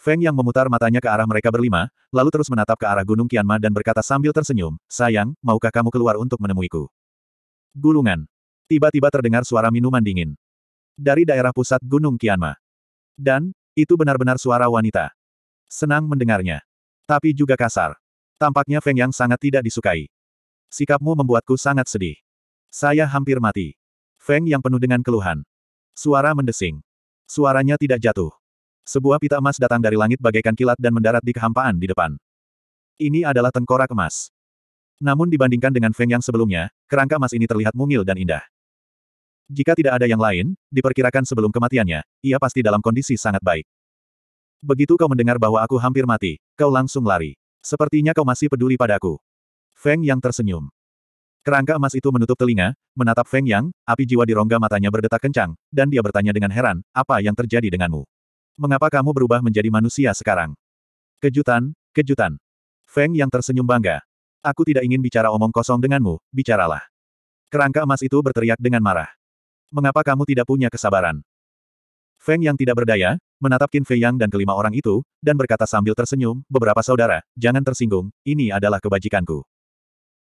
Feng yang memutar matanya ke arah mereka berlima, lalu terus menatap ke arah Gunung Kianma dan berkata sambil tersenyum, sayang, maukah kamu keluar untuk menemuiku? Gulungan. Tiba-tiba terdengar suara minuman dingin. Dari daerah pusat Gunung Kianma. Dan, itu benar-benar suara wanita. Senang mendengarnya. Tapi juga kasar. Tampaknya Feng Yang sangat tidak disukai. Sikapmu membuatku sangat sedih. Saya hampir mati. Feng Yang penuh dengan keluhan. Suara mendesing. Suaranya tidak jatuh. Sebuah pita emas datang dari langit bagaikan kilat dan mendarat di kehampaan di depan. Ini adalah tengkorak emas. Namun dibandingkan dengan Feng yang sebelumnya, kerangka emas ini terlihat mungil dan indah. Jika tidak ada yang lain, diperkirakan sebelum kematiannya, ia pasti dalam kondisi sangat baik. Begitu kau mendengar bahwa aku hampir mati, kau langsung lari. Sepertinya kau masih peduli padaku. Feng yang tersenyum. Kerangka emas itu menutup telinga, menatap Feng Yang, api jiwa di rongga matanya berdetak kencang, dan dia bertanya dengan heran, apa yang terjadi denganmu? mengapa kamu berubah menjadi manusia sekarang? Kejutan, kejutan. Feng yang tersenyum bangga. Aku tidak ingin bicara omong kosong denganmu, bicaralah. Kerangka emas itu berteriak dengan marah. Mengapa kamu tidak punya kesabaran? Feng yang tidak berdaya, menatap Qin Fei Yang dan kelima orang itu, dan berkata sambil tersenyum, beberapa saudara, jangan tersinggung, ini adalah kebajikanku.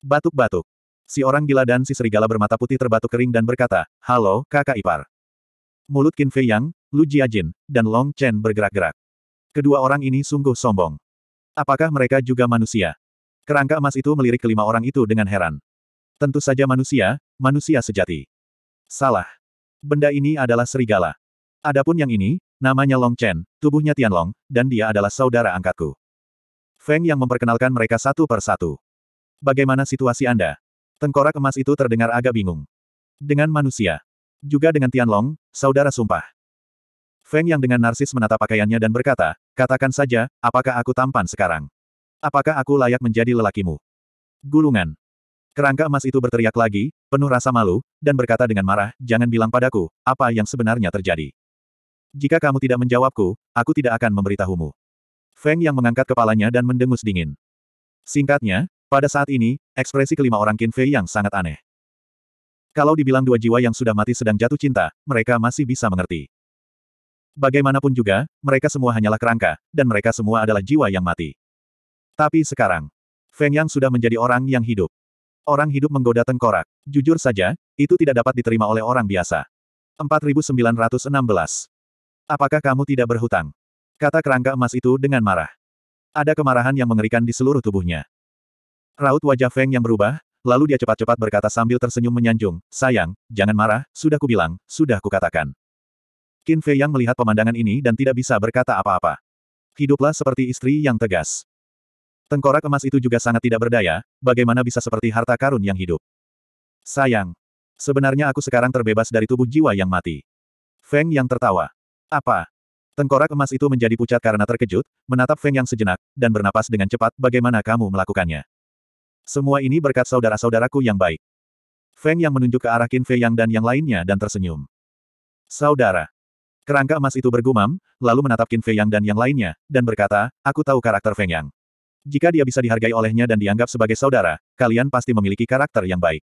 Batuk-batuk. Si orang gila dan si serigala bermata putih terbatuk kering dan berkata, halo, kakak ipar. Mulut Qin Fei Yang, Lu Jiajin, dan Long Chen bergerak-gerak. Kedua orang ini sungguh sombong. Apakah mereka juga manusia? Kerangka emas itu melirik kelima orang itu dengan heran. Tentu saja manusia, manusia sejati. Salah. Benda ini adalah serigala. Adapun yang ini, namanya Long Chen, tubuhnya Tianlong, dan dia adalah saudara angkatku. Feng yang memperkenalkan mereka satu per satu. Bagaimana situasi Anda? Tengkorak emas itu terdengar agak bingung. Dengan manusia juga dengan Tianlong, saudara sumpah. Feng yang dengan narsis menata pakaiannya dan berkata, katakan saja, apakah aku tampan sekarang? Apakah aku layak menjadi lelakimu? Gulungan. Kerangka emas itu berteriak lagi, penuh rasa malu, dan berkata dengan marah, jangan bilang padaku, apa yang sebenarnya terjadi. Jika kamu tidak menjawabku, aku tidak akan memberitahumu. Feng yang mengangkat kepalanya dan mendengus dingin. Singkatnya, pada saat ini, ekspresi kelima orang Qin Fei yang sangat aneh. Kalau dibilang dua jiwa yang sudah mati sedang jatuh cinta, mereka masih bisa mengerti. Bagaimanapun juga, mereka semua hanyalah kerangka, dan mereka semua adalah jiwa yang mati. Tapi sekarang, Feng Yang sudah menjadi orang yang hidup. Orang hidup menggoda tengkorak. Jujur saja, itu tidak dapat diterima oleh orang biasa. 4916. Apakah kamu tidak berhutang? Kata kerangka emas itu dengan marah. Ada kemarahan yang mengerikan di seluruh tubuhnya. Raut wajah Feng yang berubah, Lalu dia cepat-cepat berkata sambil tersenyum menyanjung, sayang, jangan marah, sudah kubilang, sudah kukatakan. Qin Fei yang melihat pemandangan ini dan tidak bisa berkata apa-apa. Hiduplah seperti istri yang tegas. Tengkorak emas itu juga sangat tidak berdaya, bagaimana bisa seperti harta karun yang hidup. Sayang. Sebenarnya aku sekarang terbebas dari tubuh jiwa yang mati. Feng yang tertawa. Apa? Tengkorak emas itu menjadi pucat karena terkejut, menatap Feng yang sejenak, dan bernapas dengan cepat bagaimana kamu melakukannya. Semua ini berkat saudara-saudaraku yang baik. Feng yang menunjuk ke arah Qin Fei Yang dan yang lainnya dan tersenyum. Saudara. Kerangka emas itu bergumam, lalu menatap Qin Fei Yang dan yang lainnya, dan berkata, aku tahu karakter Feng Yang. Jika dia bisa dihargai olehnya dan dianggap sebagai saudara, kalian pasti memiliki karakter yang baik.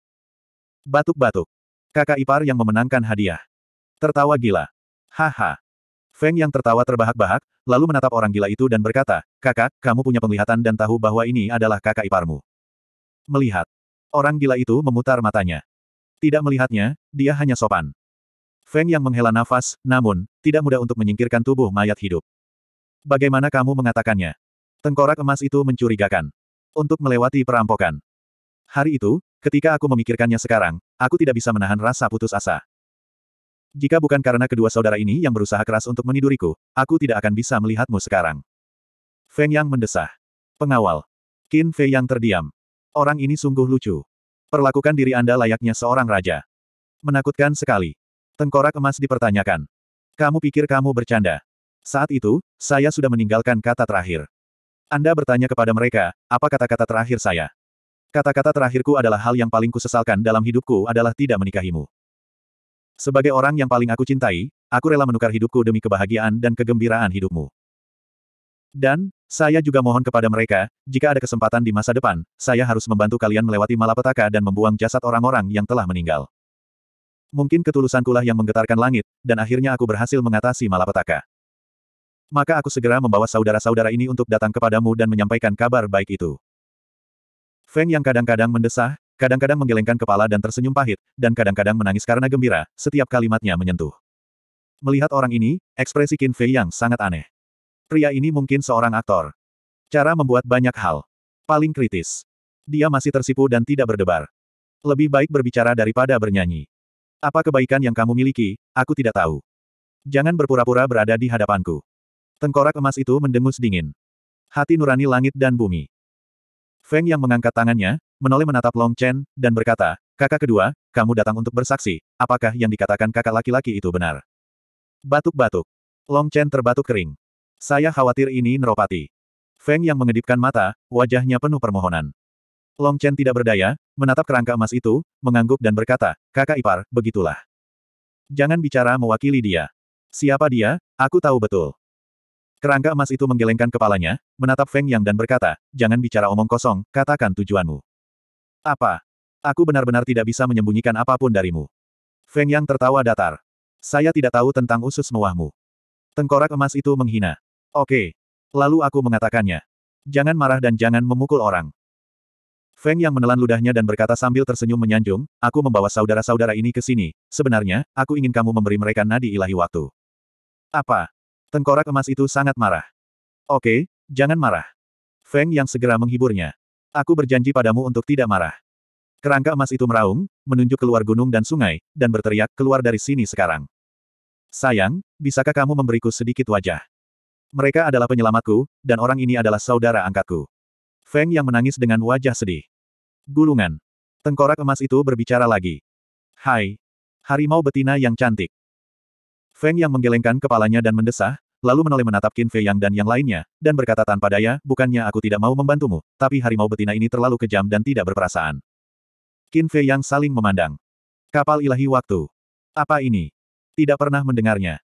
Batuk-batuk. Kakak ipar yang memenangkan hadiah. Tertawa gila. Haha. Feng yang tertawa terbahak-bahak, lalu menatap orang gila itu dan berkata, kakak, kamu punya penglihatan dan tahu bahwa ini adalah kakak iparmu. Melihat. Orang gila itu memutar matanya. Tidak melihatnya, dia hanya sopan. Feng yang menghela nafas, namun, tidak mudah untuk menyingkirkan tubuh mayat hidup. Bagaimana kamu mengatakannya? Tengkorak emas itu mencurigakan. Untuk melewati perampokan. Hari itu, ketika aku memikirkannya sekarang, aku tidak bisa menahan rasa putus asa. Jika bukan karena kedua saudara ini yang berusaha keras untuk meniduriku, aku tidak akan bisa melihatmu sekarang. Feng Yang mendesah. Pengawal. Qin Fei Yang terdiam. Orang ini sungguh lucu. Perlakukan diri Anda layaknya seorang raja. Menakutkan sekali. Tengkorak emas dipertanyakan. Kamu pikir kamu bercanda? Saat itu, saya sudah meninggalkan kata terakhir. Anda bertanya kepada mereka, apa kata-kata terakhir saya? Kata-kata terakhirku adalah hal yang paling kusesalkan dalam hidupku adalah tidak menikahimu. Sebagai orang yang paling aku cintai, aku rela menukar hidupku demi kebahagiaan dan kegembiraan hidupmu. Dan, saya juga mohon kepada mereka, jika ada kesempatan di masa depan, saya harus membantu kalian melewati malapetaka dan membuang jasad orang-orang yang telah meninggal. Mungkin ketulusankulah yang menggetarkan langit, dan akhirnya aku berhasil mengatasi malapetaka. Maka aku segera membawa saudara-saudara ini untuk datang kepadamu dan menyampaikan kabar baik itu. Feng yang kadang-kadang mendesah, kadang-kadang menggelengkan kepala dan tersenyum pahit, dan kadang-kadang menangis karena gembira, setiap kalimatnya menyentuh. Melihat orang ini, ekspresi Qin Fei yang sangat aneh. Pria ini mungkin seorang aktor. Cara membuat banyak hal. Paling kritis. Dia masih tersipu dan tidak berdebar. Lebih baik berbicara daripada bernyanyi. Apa kebaikan yang kamu miliki, aku tidak tahu. Jangan berpura-pura berada di hadapanku. Tengkorak emas itu mendengus dingin. Hati nurani langit dan bumi. Feng yang mengangkat tangannya, menoleh menatap Long Chen, dan berkata, Kakak kedua, kamu datang untuk bersaksi, apakah yang dikatakan kakak laki-laki itu benar? Batuk-batuk. Long Chen terbatuk kering. Saya khawatir ini Neropati. Feng yang mengedipkan mata, wajahnya penuh permohonan. Long Chen tidak berdaya, menatap kerangka emas itu, mengangguk dan berkata, kakak ipar, begitulah. Jangan bicara mewakili dia. Siapa dia, aku tahu betul. Kerangka emas itu menggelengkan kepalanya, menatap Feng Yang dan berkata, jangan bicara omong kosong, katakan tujuanmu. Apa? Aku benar-benar tidak bisa menyembunyikan apapun darimu. Feng Yang tertawa datar. Saya tidak tahu tentang usus mewahmu. Tengkorak emas itu menghina. Oke. Lalu aku mengatakannya. Jangan marah dan jangan memukul orang. Feng yang menelan ludahnya dan berkata sambil tersenyum menyanjung, aku membawa saudara-saudara ini ke sini. Sebenarnya, aku ingin kamu memberi mereka nadi ilahi waktu. Apa? Tengkorak emas itu sangat marah. Oke, jangan marah. Feng yang segera menghiburnya. Aku berjanji padamu untuk tidak marah. Kerangka emas itu meraung, menunjuk keluar gunung dan sungai, dan berteriak, keluar dari sini sekarang. Sayang, bisakah kamu memberiku sedikit wajah? Mereka adalah penyelamatku, dan orang ini adalah saudara angkatku. Feng yang menangis dengan wajah sedih. Gulungan. Tengkorak emas itu berbicara lagi. Hai. Harimau betina yang cantik. Feng yang menggelengkan kepalanya dan mendesah, lalu menoleh menatap Qin Fei Yang dan yang lainnya, dan berkata tanpa daya, bukannya aku tidak mau membantumu, tapi harimau betina ini terlalu kejam dan tidak berperasaan. Qin Fei Yang saling memandang. Kapal ilahi waktu. Apa ini? Tidak pernah mendengarnya.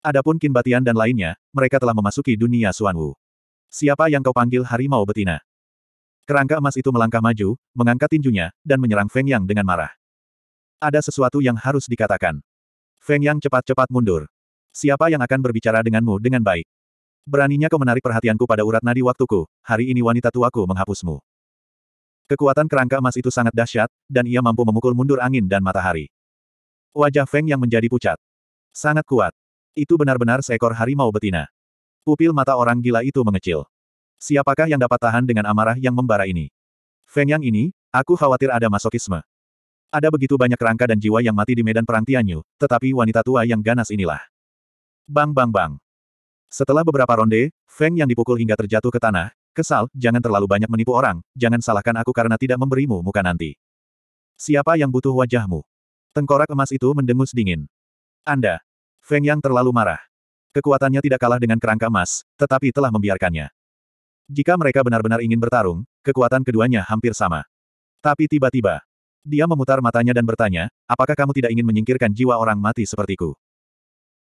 Adapun Kin Batian dan lainnya, mereka telah memasuki dunia Suanwu. Siapa yang kau panggil harimau betina? Kerangka emas itu melangkah maju, mengangkat tinjunya, dan menyerang Feng Yang dengan marah. Ada sesuatu yang harus dikatakan. Feng Yang cepat-cepat mundur. Siapa yang akan berbicara denganmu dengan baik? Beraninya kau menarik perhatianku pada urat nadi waktuku, hari ini wanita tuaku menghapusmu. Kekuatan kerangka emas itu sangat dahsyat, dan ia mampu memukul mundur angin dan matahari. Wajah Feng yang menjadi pucat. Sangat kuat. Itu benar-benar seekor harimau betina. Pupil mata orang gila itu mengecil. Siapakah yang dapat tahan dengan amarah yang membara ini? Feng Yang ini, aku khawatir ada masokisme. Ada begitu banyak kerangka dan jiwa yang mati di medan perang Tianyu, tetapi wanita tua yang ganas inilah. Bang bang bang. Setelah beberapa ronde, Feng Yang dipukul hingga terjatuh ke tanah, kesal, jangan terlalu banyak menipu orang, jangan salahkan aku karena tidak memberimu muka nanti. Siapa yang butuh wajahmu? Tengkorak emas itu mendengus dingin. Anda, Feng Yang terlalu marah. Kekuatannya tidak kalah dengan kerangka emas, tetapi telah membiarkannya. Jika mereka benar-benar ingin bertarung, kekuatan keduanya hampir sama. Tapi tiba-tiba, dia memutar matanya dan bertanya, apakah kamu tidak ingin menyingkirkan jiwa orang mati sepertiku?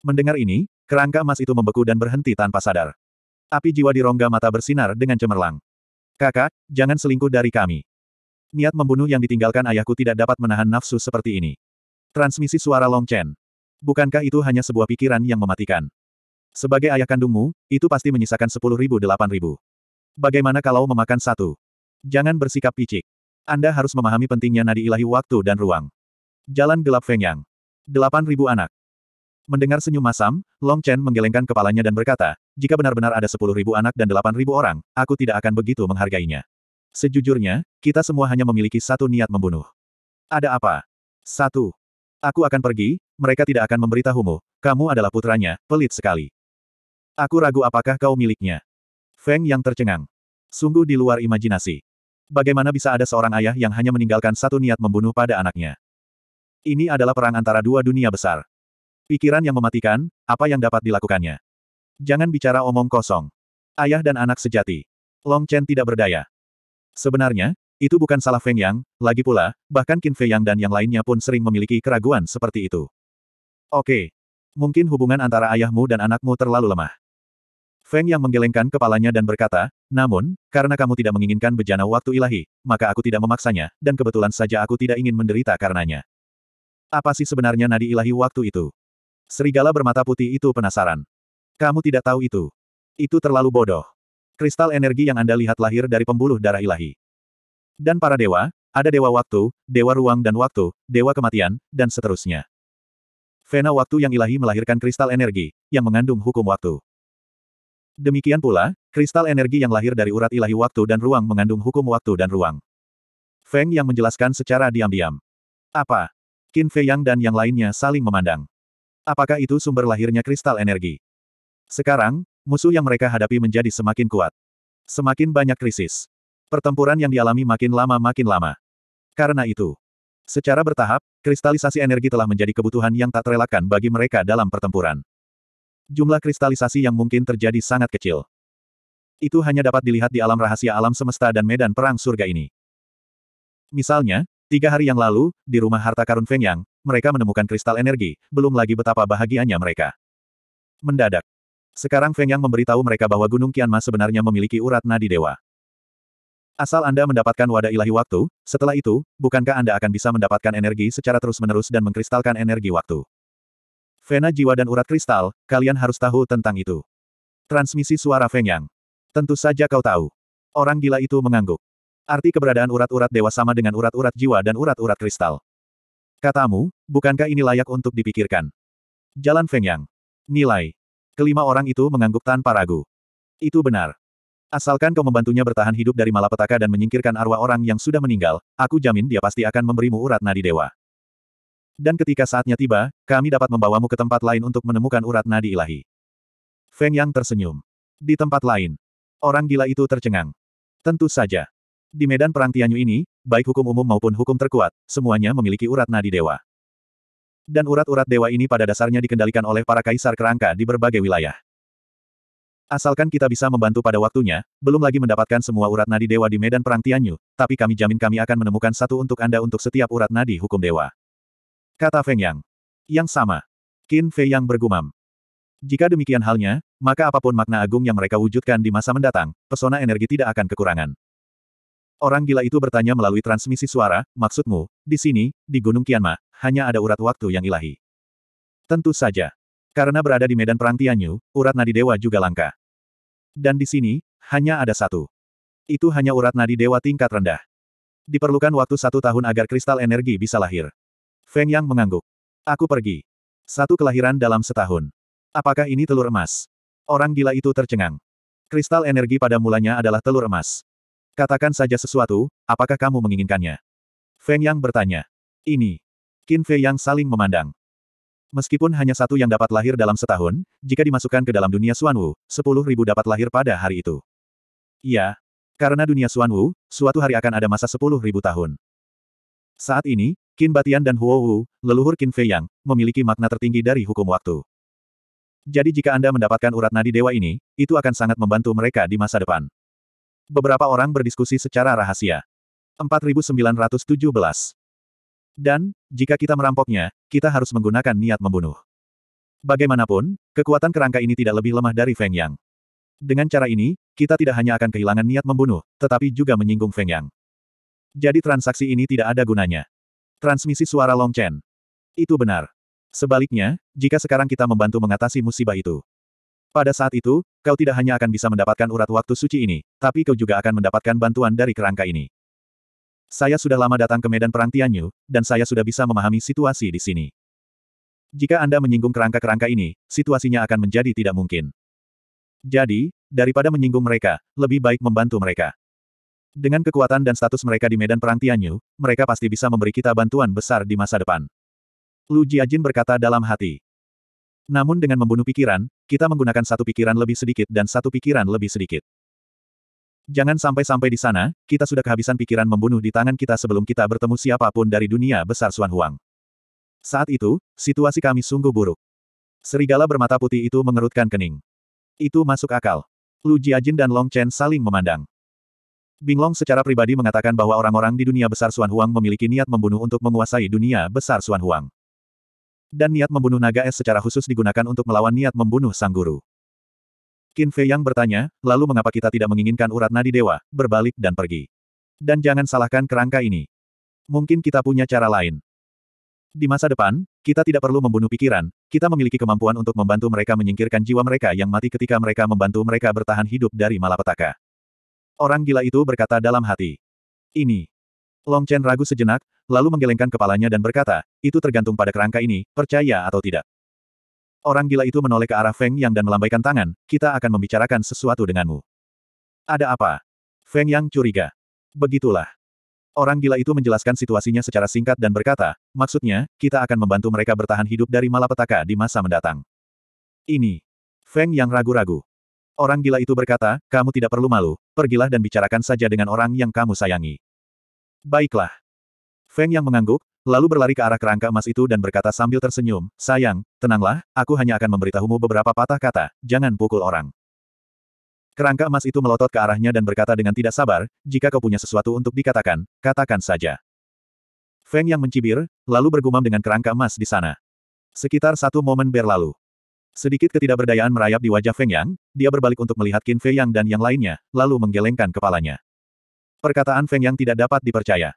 Mendengar ini, kerangka emas itu membeku dan berhenti tanpa sadar. Api jiwa di rongga mata bersinar dengan cemerlang. Kakak, jangan selingkuh dari kami. Niat membunuh yang ditinggalkan ayahku tidak dapat menahan nafsu seperti ini. Transmisi suara Long Chen. Bukankah itu hanya sebuah pikiran yang mematikan? Sebagai ayah kandungmu, itu pasti menyisakan sepuluh ribu delapan ribu. Bagaimana kalau memakan satu? Jangan bersikap picik. Anda harus memahami pentingnya nadi ilahi waktu dan ruang. Jalan gelap Feng Yang. Delapan ribu anak. Mendengar senyum masam, Long Chen menggelengkan kepalanya dan berkata, jika benar-benar ada sepuluh ribu anak dan delapan ribu orang, aku tidak akan begitu menghargainya. Sejujurnya, kita semua hanya memiliki satu niat membunuh. Ada apa? Satu. Aku akan pergi, mereka tidak akan memberitahumu, kamu adalah putranya, pelit sekali. Aku ragu apakah kau miliknya. Feng yang tercengang. Sungguh di luar imajinasi. Bagaimana bisa ada seorang ayah yang hanya meninggalkan satu niat membunuh pada anaknya? Ini adalah perang antara dua dunia besar. Pikiran yang mematikan, apa yang dapat dilakukannya? Jangan bicara omong kosong. Ayah dan anak sejati. Long Chen tidak berdaya. Sebenarnya, itu bukan salah Feng Yang, lagi pula, bahkan Qin Fei Yang dan yang lainnya pun sering memiliki keraguan seperti itu. Oke. Mungkin hubungan antara ayahmu dan anakmu terlalu lemah. Feng yang menggelengkan kepalanya dan berkata, namun, karena kamu tidak menginginkan bejana waktu ilahi, maka aku tidak memaksanya, dan kebetulan saja aku tidak ingin menderita karenanya. Apa sih sebenarnya nadi ilahi waktu itu? Serigala bermata putih itu penasaran. Kamu tidak tahu itu. Itu terlalu bodoh. Kristal energi yang Anda lihat lahir dari pembuluh darah ilahi. Dan para dewa, ada dewa waktu, dewa ruang dan waktu, dewa kematian, dan seterusnya. Vena waktu yang ilahi melahirkan kristal energi, yang mengandung hukum waktu. Demikian pula, kristal energi yang lahir dari urat ilahi waktu dan ruang mengandung hukum waktu dan ruang. Feng yang menjelaskan secara diam-diam. Apa? Qin Fei Yang dan yang lainnya saling memandang. Apakah itu sumber lahirnya kristal energi? Sekarang, musuh yang mereka hadapi menjadi semakin kuat. Semakin banyak krisis. Pertempuran yang dialami makin lama makin lama. Karena itu, Secara bertahap, kristalisasi energi telah menjadi kebutuhan yang tak terelakkan bagi mereka dalam pertempuran. Jumlah kristalisasi yang mungkin terjadi sangat kecil. Itu hanya dapat dilihat di alam rahasia alam semesta dan medan perang surga ini. Misalnya, tiga hari yang lalu, di rumah harta karun Feng Yang, mereka menemukan kristal energi, belum lagi betapa bahagianya mereka. Mendadak. Sekarang Feng Yang memberitahu mereka bahwa Gunung Kianma sebenarnya memiliki urat nadi dewa. Asal Anda mendapatkan wadah ilahi waktu, setelah itu, bukankah Anda akan bisa mendapatkan energi secara terus-menerus dan mengkristalkan energi waktu? Vena jiwa dan urat kristal, kalian harus tahu tentang itu. Transmisi suara Fengyang, Tentu saja kau tahu. Orang gila itu mengangguk. Arti keberadaan urat-urat dewa sama dengan urat-urat jiwa dan urat-urat kristal. Katamu, bukankah ini layak untuk dipikirkan? Jalan Fengyang, Nilai. Kelima orang itu mengangguk tanpa ragu. Itu benar. Asalkan kau membantunya bertahan hidup dari malapetaka dan menyingkirkan arwah orang yang sudah meninggal, aku jamin dia pasti akan memberimu urat nadi dewa. Dan ketika saatnya tiba, kami dapat membawamu ke tempat lain untuk menemukan urat nadi ilahi. Feng Yang tersenyum. Di tempat lain, orang gila itu tercengang. Tentu saja. Di medan perang Tianyu ini, baik hukum umum maupun hukum terkuat, semuanya memiliki urat nadi dewa. Dan urat-urat dewa ini pada dasarnya dikendalikan oleh para kaisar kerangka di berbagai wilayah. Asalkan kita bisa membantu pada waktunya, belum lagi mendapatkan semua urat nadi dewa di medan perang Tianyu, tapi kami jamin kami akan menemukan satu untuk Anda untuk setiap urat nadi hukum dewa. Kata Feng Yang. Yang sama. Qin Fei Yang bergumam. Jika demikian halnya, maka apapun makna agung yang mereka wujudkan di masa mendatang, pesona energi tidak akan kekurangan. Orang gila itu bertanya melalui transmisi suara, maksudmu, di sini, di Gunung Kianma, hanya ada urat waktu yang ilahi. Tentu saja. Karena berada di medan perang Tianyu, urat nadi dewa juga langka. Dan di sini, hanya ada satu. Itu hanya urat nadi dewa tingkat rendah. Diperlukan waktu satu tahun agar kristal energi bisa lahir. Feng Yang mengangguk. Aku pergi. Satu kelahiran dalam setahun. Apakah ini telur emas? Orang gila itu tercengang. Kristal energi pada mulanya adalah telur emas. Katakan saja sesuatu, apakah kamu menginginkannya? Feng Yang bertanya. Ini. Qin Fei Yang saling memandang. Meskipun hanya satu yang dapat lahir dalam setahun, jika dimasukkan ke dalam dunia Suanwu, sepuluh ribu dapat lahir pada hari itu. Iya. Karena dunia Suanwu, suatu hari akan ada masa sepuluh ribu tahun. Saat ini, Qin Batian dan Huo Wu, leluhur Qin Fei Yang, memiliki makna tertinggi dari hukum waktu. Jadi jika Anda mendapatkan urat nadi dewa ini, itu akan sangat membantu mereka di masa depan. Beberapa orang berdiskusi secara rahasia. 4917 dan, jika kita merampoknya, kita harus menggunakan niat membunuh. Bagaimanapun, kekuatan kerangka ini tidak lebih lemah dari Feng Yang. Dengan cara ini, kita tidak hanya akan kehilangan niat membunuh, tetapi juga menyinggung Feng Yang. Jadi transaksi ini tidak ada gunanya. Transmisi suara Long Chen. Itu benar. Sebaliknya, jika sekarang kita membantu mengatasi musibah itu, pada saat itu, kau tidak hanya akan bisa mendapatkan urat waktu suci ini, tapi kau juga akan mendapatkan bantuan dari kerangka ini. Saya sudah lama datang ke medan perang Tianyu, dan saya sudah bisa memahami situasi di sini. Jika Anda menyinggung kerangka-kerangka ini, situasinya akan menjadi tidak mungkin. Jadi, daripada menyinggung mereka, lebih baik membantu mereka. Dengan kekuatan dan status mereka di medan perang Tianyu, mereka pasti bisa memberi kita bantuan besar di masa depan. Lu Jiajin berkata dalam hati. Namun dengan membunuh pikiran, kita menggunakan satu pikiran lebih sedikit dan satu pikiran lebih sedikit. Jangan sampai-sampai di sana, kita sudah kehabisan pikiran membunuh di tangan kita sebelum kita bertemu siapapun dari dunia besar Suan Huang. Saat itu, situasi kami sungguh buruk. Serigala bermata putih itu mengerutkan kening. Itu masuk akal. Lu Jiajin dan Long Chen saling memandang. Binglong secara pribadi mengatakan bahwa orang-orang di dunia besar Suan Huang memiliki niat membunuh untuk menguasai dunia besar Suan Huang. Dan niat membunuh naga es secara khusus digunakan untuk melawan niat membunuh sang guru. Qin Fei yang bertanya, lalu mengapa kita tidak menginginkan urat nadi dewa, berbalik dan pergi. Dan jangan salahkan kerangka ini. Mungkin kita punya cara lain. Di masa depan, kita tidak perlu membunuh pikiran, kita memiliki kemampuan untuk membantu mereka menyingkirkan jiwa mereka yang mati ketika mereka membantu mereka bertahan hidup dari malapetaka. Orang gila itu berkata dalam hati. Ini. Long Chen ragu sejenak, lalu menggelengkan kepalanya dan berkata, itu tergantung pada kerangka ini, percaya atau tidak. Orang gila itu menoleh ke arah Feng Yang dan melambaikan tangan, kita akan membicarakan sesuatu denganmu. Ada apa? Feng Yang curiga. Begitulah. Orang gila itu menjelaskan situasinya secara singkat dan berkata, maksudnya, kita akan membantu mereka bertahan hidup dari malapetaka di masa mendatang. Ini. Feng Yang ragu-ragu. Orang gila itu berkata, kamu tidak perlu malu, pergilah dan bicarakan saja dengan orang yang kamu sayangi. Baiklah. Feng Yang mengangguk, lalu berlari ke arah kerangka emas itu dan berkata sambil tersenyum, sayang, tenanglah, aku hanya akan memberitahumu beberapa patah kata, jangan pukul orang. Kerangka emas itu melotot ke arahnya dan berkata dengan tidak sabar, jika kau punya sesuatu untuk dikatakan, katakan saja. Feng yang mencibir, lalu bergumam dengan kerangka emas di sana. Sekitar satu momen berlalu. Sedikit ketidakberdayaan merayap di wajah Feng Yang, dia berbalik untuk melihat Qin Fei Yang dan yang lainnya, lalu menggelengkan kepalanya. Perkataan Feng Yang tidak dapat dipercaya.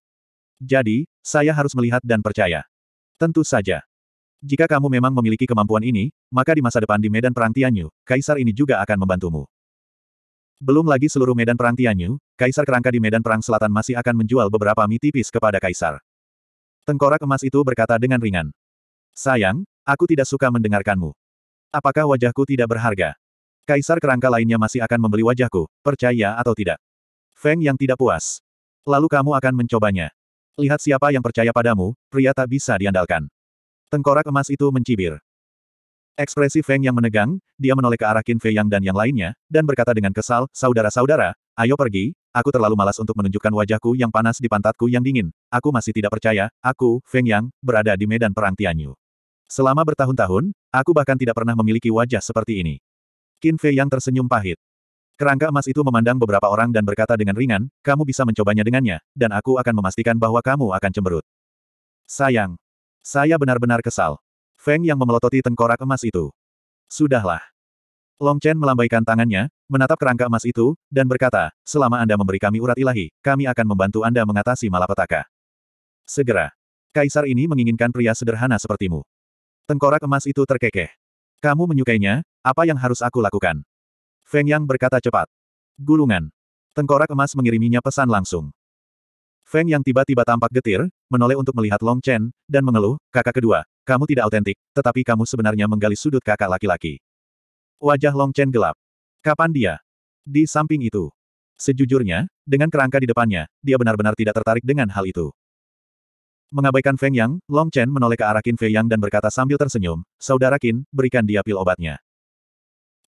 Jadi, saya harus melihat dan percaya. Tentu saja. Jika kamu memang memiliki kemampuan ini, maka di masa depan di medan perang Tianyu, kaisar ini juga akan membantumu. Belum lagi seluruh medan perang Tianyu, kaisar kerangka di medan perang selatan masih akan menjual beberapa mie tipis kepada kaisar. Tengkorak emas itu berkata dengan ringan. Sayang, aku tidak suka mendengarkanmu. Apakah wajahku tidak berharga? Kaisar kerangka lainnya masih akan membeli wajahku, percaya atau tidak. Feng yang tidak puas. Lalu kamu akan mencobanya. Lihat siapa yang percaya padamu, pria tak bisa diandalkan. Tengkorak emas itu mencibir. Ekspresi Feng yang menegang, dia menoleh ke arah Qin Fei Yang dan yang lainnya, dan berkata dengan kesal, Saudara-saudara, ayo pergi, aku terlalu malas untuk menunjukkan wajahku yang panas di pantatku yang dingin. Aku masih tidak percaya, aku, Feng Yang, berada di medan perang Tianyu. Selama bertahun-tahun, aku bahkan tidak pernah memiliki wajah seperti ini. Qin Fei Yang tersenyum pahit. Kerangka emas itu memandang beberapa orang dan berkata dengan ringan, kamu bisa mencobanya dengannya, dan aku akan memastikan bahwa kamu akan cemberut. Sayang. Saya benar-benar kesal. Feng yang memelototi tengkorak emas itu. Sudahlah. Long Chen melambaikan tangannya, menatap kerangka emas itu, dan berkata, selama Anda memberi kami urat ilahi, kami akan membantu Anda mengatasi malapetaka. Segera. Kaisar ini menginginkan pria sederhana sepertimu. Tengkorak emas itu terkekeh. Kamu menyukainya, apa yang harus aku lakukan? Feng Yang berkata cepat. Gulungan. Tengkorak emas mengiriminya pesan langsung. Feng Yang tiba-tiba tampak getir, menoleh untuk melihat Long Chen, dan mengeluh, kakak kedua, kamu tidak autentik, tetapi kamu sebenarnya menggali sudut kakak laki-laki. Wajah Long Chen gelap. Kapan dia? Di samping itu. Sejujurnya, dengan kerangka di depannya, dia benar-benar tidak tertarik dengan hal itu. Mengabaikan Feng Yang, Long Chen menoleh ke arah Qin Fei Yang dan berkata sambil tersenyum, Saudara Qin, berikan dia pil obatnya.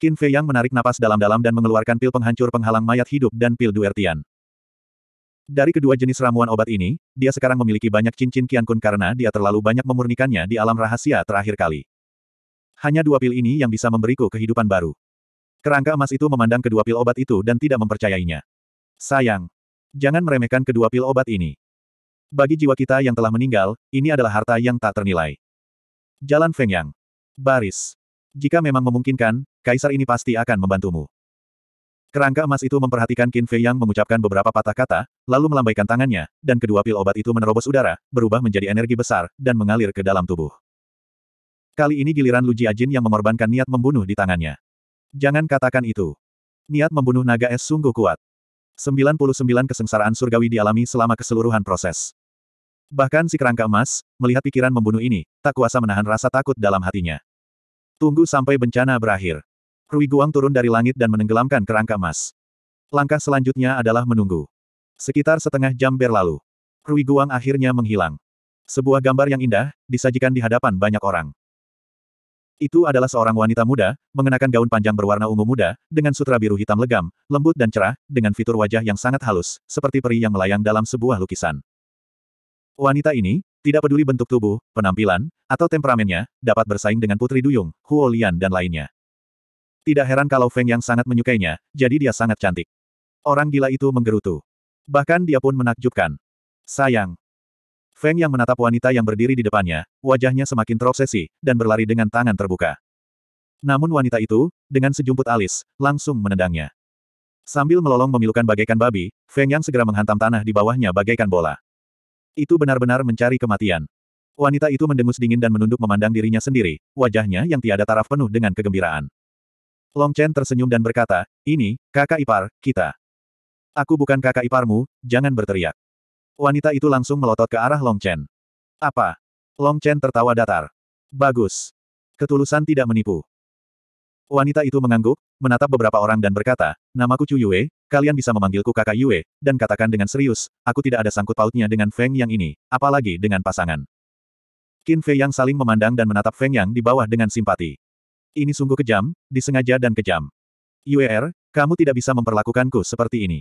Qin Fei Yang menarik napas dalam-dalam dan mengeluarkan pil penghancur penghalang mayat hidup dan pil duertian. Dari kedua jenis ramuan obat ini, dia sekarang memiliki banyak cincin Qian Kun karena dia terlalu banyak memurnikannya di alam rahasia terakhir kali. Hanya dua pil ini yang bisa memberiku kehidupan baru. Kerangka emas itu memandang kedua pil obat itu dan tidak mempercayainya. Sayang. Jangan meremehkan kedua pil obat ini. Bagi jiwa kita yang telah meninggal, ini adalah harta yang tak ternilai. Jalan Feng Yang. Baris. Jika memang memungkinkan, kaisar ini pasti akan membantumu. Kerangka emas itu memperhatikan Qin Fei yang mengucapkan beberapa patah kata, lalu melambaikan tangannya, dan kedua pil obat itu menerobos udara, berubah menjadi energi besar, dan mengalir ke dalam tubuh. Kali ini giliran Lu Jiajin yang mengorbankan niat membunuh di tangannya. Jangan katakan itu. Niat membunuh naga es sungguh kuat. 99 kesengsaraan surgawi dialami selama keseluruhan proses. Bahkan si kerangka emas, melihat pikiran membunuh ini, tak kuasa menahan rasa takut dalam hatinya. Tunggu sampai bencana berakhir. Rui Guang turun dari langit dan menenggelamkan kerangka emas. Langkah selanjutnya adalah menunggu. Sekitar setengah jam berlalu. Rui Guang akhirnya menghilang. Sebuah gambar yang indah, disajikan di hadapan banyak orang. Itu adalah seorang wanita muda, mengenakan gaun panjang berwarna ungu muda, dengan sutra biru hitam legam, lembut dan cerah, dengan fitur wajah yang sangat halus, seperti peri yang melayang dalam sebuah lukisan. Wanita ini, tidak peduli bentuk tubuh, penampilan, atau temperamennya, dapat bersaing dengan Putri Duyung, Huo Lian dan lainnya. Tidak heran kalau Feng yang sangat menyukainya, jadi dia sangat cantik. Orang gila itu menggerutu. Bahkan dia pun menakjubkan. Sayang. Feng yang menatap wanita yang berdiri di depannya, wajahnya semakin terobsesi, dan berlari dengan tangan terbuka. Namun wanita itu, dengan sejumput alis, langsung menendangnya. Sambil melolong memilukan bagaikan babi, Feng Yang segera menghantam tanah di bawahnya bagaikan bola. Itu benar-benar mencari kematian. Wanita itu mendengus dingin dan menunduk memandang dirinya sendiri, wajahnya yang tiada taraf penuh dengan kegembiraan. Long Chen tersenyum dan berkata, ini, kakak ipar, kita. Aku bukan kakak iparmu, jangan berteriak. Wanita itu langsung melotot ke arah Long Chen. Apa? Long Chen tertawa datar. Bagus. Ketulusan tidak menipu. Wanita itu mengangguk, menatap beberapa orang dan berkata, namaku Chu Yue, kalian bisa memanggilku kakak Yue, dan katakan dengan serius, aku tidak ada sangkut pautnya dengan Feng Yang ini, apalagi dengan pasangan. Qin Fei Yang saling memandang dan menatap Feng Yang di bawah dengan simpati. Ini sungguh kejam, disengaja dan kejam. Er, kamu tidak bisa memperlakukanku seperti ini.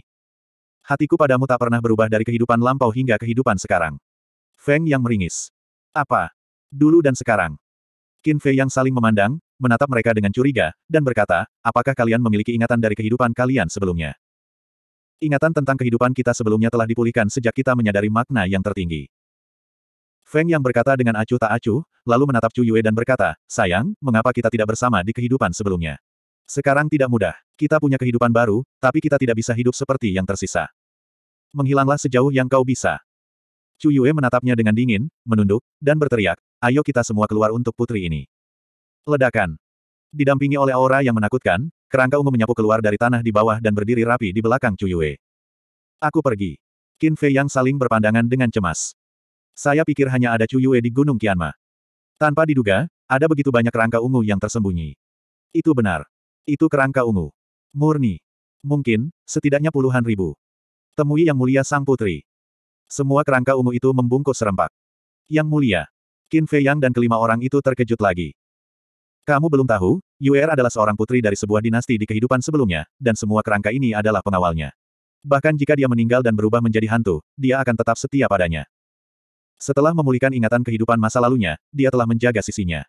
Hatiku padamu tak pernah berubah dari kehidupan lampau hingga kehidupan sekarang. Feng Yang meringis. Apa? Dulu dan sekarang. Qin Fei Yang saling memandang, menatap mereka dengan curiga, dan berkata, apakah kalian memiliki ingatan dari kehidupan kalian sebelumnya? Ingatan tentang kehidupan kita sebelumnya telah dipulihkan sejak kita menyadari makna yang tertinggi. Feng yang berkata dengan acuh tak acuh, lalu menatap Chu Yue dan berkata, sayang, mengapa kita tidak bersama di kehidupan sebelumnya? Sekarang tidak mudah. Kita punya kehidupan baru, tapi kita tidak bisa hidup seperti yang tersisa. Menghilanglah sejauh yang kau bisa. Chu Yue menatapnya dengan dingin, menunduk, dan berteriak, ayo kita semua keluar untuk putri ini. Ledakan. Didampingi oleh aura yang menakutkan, kerangka ungu menyapu keluar dari tanah di bawah dan berdiri rapi di belakang Cuyue. Aku pergi. Qin Fei yang saling berpandangan dengan cemas. Saya pikir hanya ada Cuyue di Gunung Kianma. Tanpa diduga, ada begitu banyak kerangka ungu yang tersembunyi. Itu benar. Itu kerangka ungu. Murni. Mungkin, setidaknya puluhan ribu. Temui Yang Mulia Sang Putri. Semua kerangka ungu itu membungkuk serempak. Yang Mulia. Qin Fei Yang dan kelima orang itu terkejut lagi. Kamu belum tahu, Yuer adalah seorang putri dari sebuah dinasti di kehidupan sebelumnya, dan semua kerangka ini adalah pengawalnya. Bahkan jika dia meninggal dan berubah menjadi hantu, dia akan tetap setia padanya. Setelah memulihkan ingatan kehidupan masa lalunya, dia telah menjaga sisinya.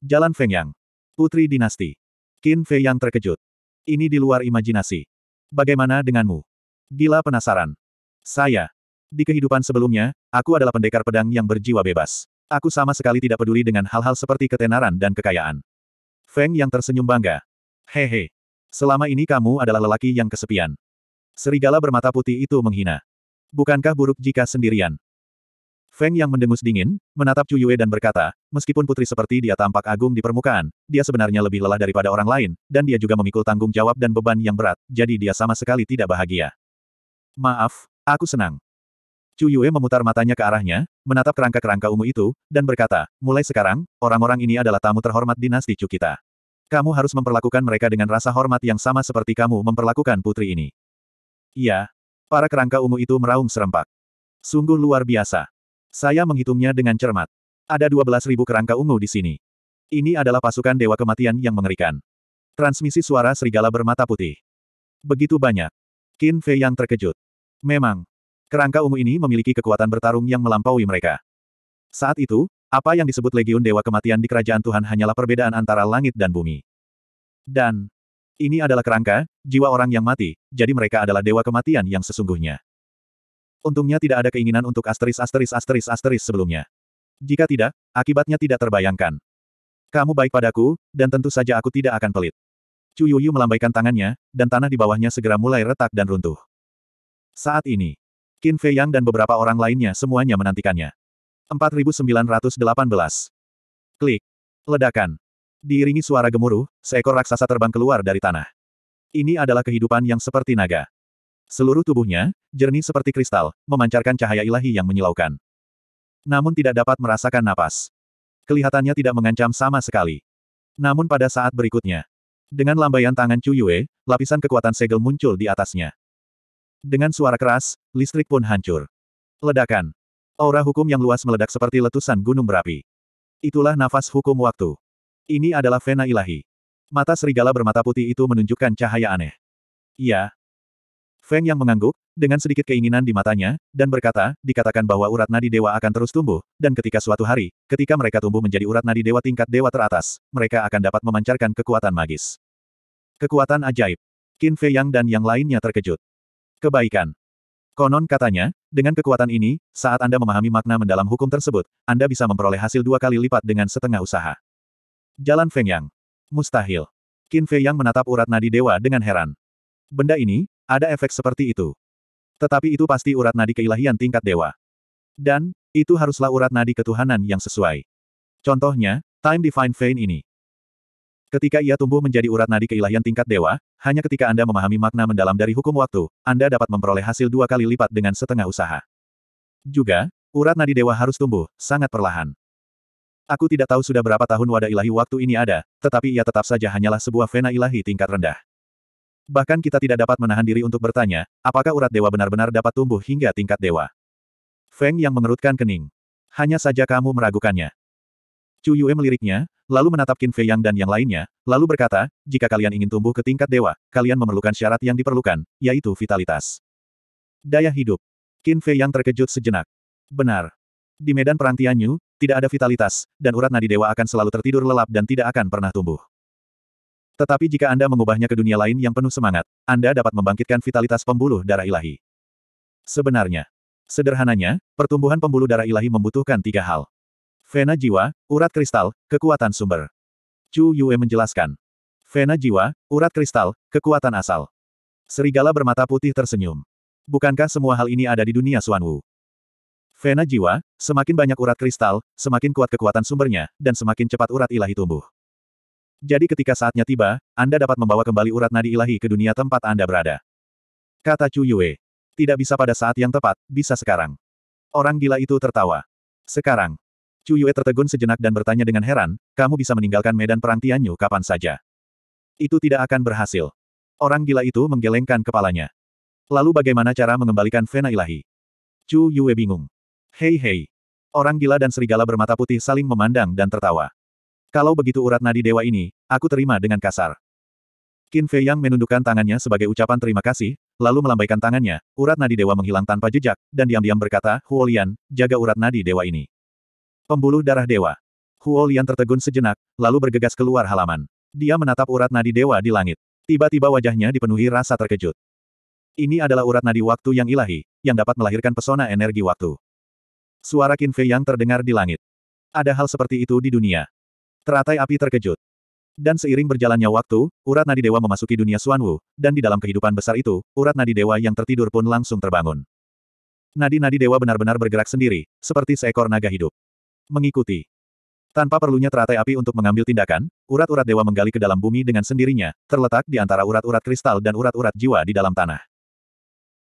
Jalan Feng Yang. Putri Dinasti. Qin Fei Yang terkejut. Ini di luar imajinasi. Bagaimana denganmu? Gila penasaran. Saya. Di kehidupan sebelumnya, aku adalah pendekar pedang yang berjiwa bebas. Aku sama sekali tidak peduli dengan hal-hal seperti ketenaran dan kekayaan. Feng yang tersenyum bangga. Hehe. Selama ini kamu adalah lelaki yang kesepian. Serigala bermata putih itu menghina. Bukankah buruk jika sendirian? Feng yang mendengus dingin, menatap Chu Yue dan berkata, meskipun putri seperti dia tampak agung di permukaan, dia sebenarnya lebih lelah daripada orang lain, dan dia juga memikul tanggung jawab dan beban yang berat, jadi dia sama sekali tidak bahagia. Maaf, aku senang. Chu Yue memutar matanya ke arahnya, menatap kerangka-kerangka ungu itu, dan berkata, mulai sekarang, orang-orang ini adalah tamu terhormat dinasti Chu kita. Kamu harus memperlakukan mereka dengan rasa hormat yang sama seperti kamu memperlakukan putri ini. Iya. Para kerangka ungu itu meraung serempak. Sungguh luar biasa. Saya menghitungnya dengan cermat. Ada 12.000 kerangka ungu di sini. Ini adalah pasukan Dewa Kematian yang mengerikan. Transmisi suara serigala bermata putih. Begitu banyak. Qin Fei yang terkejut. Memang. Kerangka ungu ini memiliki kekuatan bertarung yang melampaui mereka. Saat itu, apa yang disebut Legiun Dewa Kematian di Kerajaan Tuhan hanyalah perbedaan antara langit dan bumi. Dan, ini adalah kerangka, jiwa orang yang mati, jadi mereka adalah Dewa Kematian yang sesungguhnya. Untungnya tidak ada keinginan untuk asteris asteris asteris asteris sebelumnya. Jika tidak, akibatnya tidak terbayangkan. Kamu baik padaku, dan tentu saja aku tidak akan pelit. Chu Yuyu melambaikan tangannya, dan tanah di bawahnya segera mulai retak dan runtuh. Saat ini, Qin Fei Yang dan beberapa orang lainnya semuanya menantikannya. 4918. Klik. Ledakan. Diiringi suara gemuruh, seekor raksasa terbang keluar dari tanah. Ini adalah kehidupan yang seperti naga. Seluruh tubuhnya, jernih seperti kristal, memancarkan cahaya ilahi yang menyilaukan. Namun tidak dapat merasakan napas. Kelihatannya tidak mengancam sama sekali. Namun pada saat berikutnya, dengan lambaian tangan Chu Yue, lapisan kekuatan segel muncul di atasnya. Dengan suara keras, listrik pun hancur. Ledakan. Aura hukum yang luas meledak seperti letusan gunung berapi. Itulah nafas hukum waktu. Ini adalah vena ilahi. Mata serigala bermata putih itu menunjukkan cahaya aneh. Ya. Feng yang mengangguk, dengan sedikit keinginan di matanya, dan berkata, dikatakan bahwa urat nadi dewa akan terus tumbuh, dan ketika suatu hari, ketika mereka tumbuh menjadi urat nadi dewa tingkat dewa teratas, mereka akan dapat memancarkan kekuatan magis. Kekuatan ajaib. Qin Fei Yang dan yang lainnya terkejut. Kebaikan. Konon katanya, dengan kekuatan ini, saat Anda memahami makna mendalam hukum tersebut, Anda bisa memperoleh hasil dua kali lipat dengan setengah usaha. Jalan Feng Yang. Mustahil. Qin Fei Yang menatap urat nadi dewa dengan heran. Benda ini, ada efek seperti itu. Tetapi itu pasti urat nadi keilahian tingkat dewa. Dan, itu haruslah urat nadi ketuhanan yang sesuai. Contohnya, Time Divine Vein ini. Ketika ia tumbuh menjadi urat nadi keilahian tingkat dewa, hanya ketika Anda memahami makna mendalam dari hukum waktu, Anda dapat memperoleh hasil dua kali lipat dengan setengah usaha. Juga, urat nadi dewa harus tumbuh, sangat perlahan. Aku tidak tahu sudah berapa tahun wadah ilahi waktu ini ada, tetapi ia tetap saja hanyalah sebuah vena ilahi tingkat rendah. Bahkan kita tidak dapat menahan diri untuk bertanya, apakah urat dewa benar-benar dapat tumbuh hingga tingkat dewa. Feng yang mengerutkan kening. Hanya saja kamu meragukannya. Chu Yue meliriknya, lalu menatap Qin Fei Yang dan yang lainnya, lalu berkata, jika kalian ingin tumbuh ke tingkat dewa, kalian memerlukan syarat yang diperlukan, yaitu vitalitas. Daya hidup. Qin Fei Yang terkejut sejenak. Benar. Di medan perang Tianyu, tidak ada vitalitas, dan urat nadi dewa akan selalu tertidur lelap dan tidak akan pernah tumbuh. Tetapi jika Anda mengubahnya ke dunia lain yang penuh semangat, Anda dapat membangkitkan vitalitas pembuluh darah ilahi. Sebenarnya, sederhananya, pertumbuhan pembuluh darah ilahi membutuhkan tiga hal. Vena jiwa, urat kristal, kekuatan sumber. Chu Yue menjelaskan. Vena jiwa, urat kristal, kekuatan asal. Serigala bermata putih tersenyum. Bukankah semua hal ini ada di dunia Suanwu? Vena jiwa, semakin banyak urat kristal, semakin kuat kekuatan sumbernya, dan semakin cepat urat ilahi tumbuh. Jadi ketika saatnya tiba, Anda dapat membawa kembali urat nadi ilahi ke dunia tempat Anda berada. Kata Chu Yue. Tidak bisa pada saat yang tepat, bisa sekarang. Orang gila itu tertawa. Sekarang, Chu Yue tertegun sejenak dan bertanya dengan heran, kamu bisa meninggalkan medan perang Tianyu kapan saja. Itu tidak akan berhasil. Orang gila itu menggelengkan kepalanya. Lalu bagaimana cara mengembalikan Vena Ilahi? Chu Yue bingung. Hei hei. Orang gila dan serigala bermata putih saling memandang dan tertawa. Kalau begitu urat nadi dewa ini, aku terima dengan kasar. Qin Fei Yang menundukkan tangannya sebagai ucapan terima kasih, lalu melambaikan tangannya, urat nadi dewa menghilang tanpa jejak, dan diam-diam berkata, Huolian, jaga urat nadi dewa ini. Pembuluh darah dewa. Huo Lian tertegun sejenak, lalu bergegas keluar halaman. Dia menatap urat nadi dewa di langit. Tiba-tiba wajahnya dipenuhi rasa terkejut. Ini adalah urat nadi waktu yang ilahi, yang dapat melahirkan pesona energi waktu. Suara Qin Fei yang terdengar di langit. Ada hal seperti itu di dunia. Teratai api terkejut. Dan seiring berjalannya waktu, urat nadi dewa memasuki dunia Suanwu, dan di dalam kehidupan besar itu, urat nadi dewa yang tertidur pun langsung terbangun. Nadi-nadi dewa benar-benar bergerak sendiri, seperti seekor naga hidup. Mengikuti. Tanpa perlunya teratai api untuk mengambil tindakan, urat-urat dewa menggali ke dalam bumi dengan sendirinya, terletak di antara urat-urat kristal dan urat-urat jiwa di dalam tanah.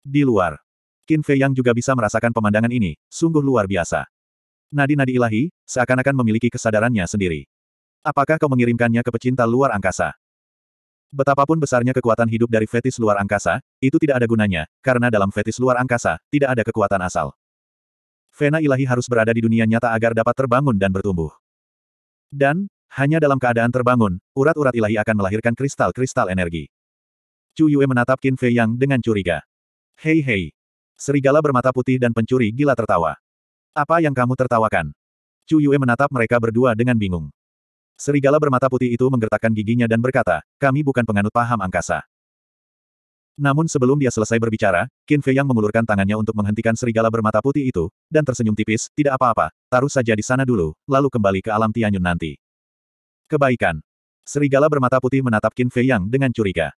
Di luar, Qin Fei yang juga bisa merasakan pemandangan ini, sungguh luar biasa. Nadi-nadi ilahi, seakan-akan memiliki kesadarannya sendiri. Apakah kau mengirimkannya ke pecinta luar angkasa? Betapapun besarnya kekuatan hidup dari fetis luar angkasa, itu tidak ada gunanya, karena dalam fetis luar angkasa, tidak ada kekuatan asal. Vena ilahi harus berada di dunia nyata agar dapat terbangun dan bertumbuh. Dan, hanya dalam keadaan terbangun, urat-urat ilahi akan melahirkan kristal-kristal energi. Chu Yue menatap Qin Fei Yang dengan curiga. Hei hei. Serigala bermata putih dan pencuri gila tertawa. Apa yang kamu tertawakan? Chu Yue menatap mereka berdua dengan bingung. Serigala bermata putih itu menggertakkan giginya dan berkata, kami bukan penganut paham angkasa. Namun sebelum dia selesai berbicara, Qin Fei yang mengulurkan tangannya untuk menghentikan serigala bermata putih itu, dan tersenyum tipis, tidak apa-apa, taruh saja di sana dulu, lalu kembali ke alam Tianyun nanti. Kebaikan. Serigala bermata putih menatap Qin Fei yang dengan curiga.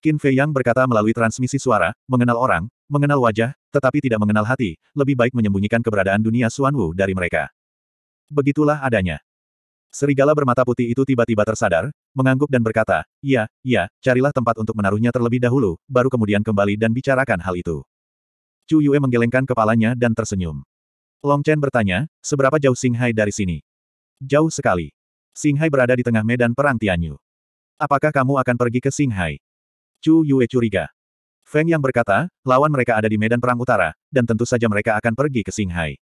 Qin Fei yang berkata melalui transmisi suara, mengenal orang, mengenal wajah, tetapi tidak mengenal hati, lebih baik menyembunyikan keberadaan dunia Suan Wu dari mereka. Begitulah adanya. Serigala bermata putih itu tiba-tiba tersadar, mengangguk dan berkata, "Ya, ya, carilah tempat untuk menaruhnya terlebih dahulu, baru kemudian kembali dan bicarakan hal itu." Chu Yue menggelengkan kepalanya dan tersenyum. Long Chen bertanya, "Seberapa jauh Singhai dari sini?" "Jauh sekali. Singhai berada di tengah medan perang Tianyu. Apakah kamu akan pergi ke Singhai?" Chu Yue curiga. Feng yang berkata, "Lawan mereka ada di medan perang utara, dan tentu saja mereka akan pergi ke Singhai."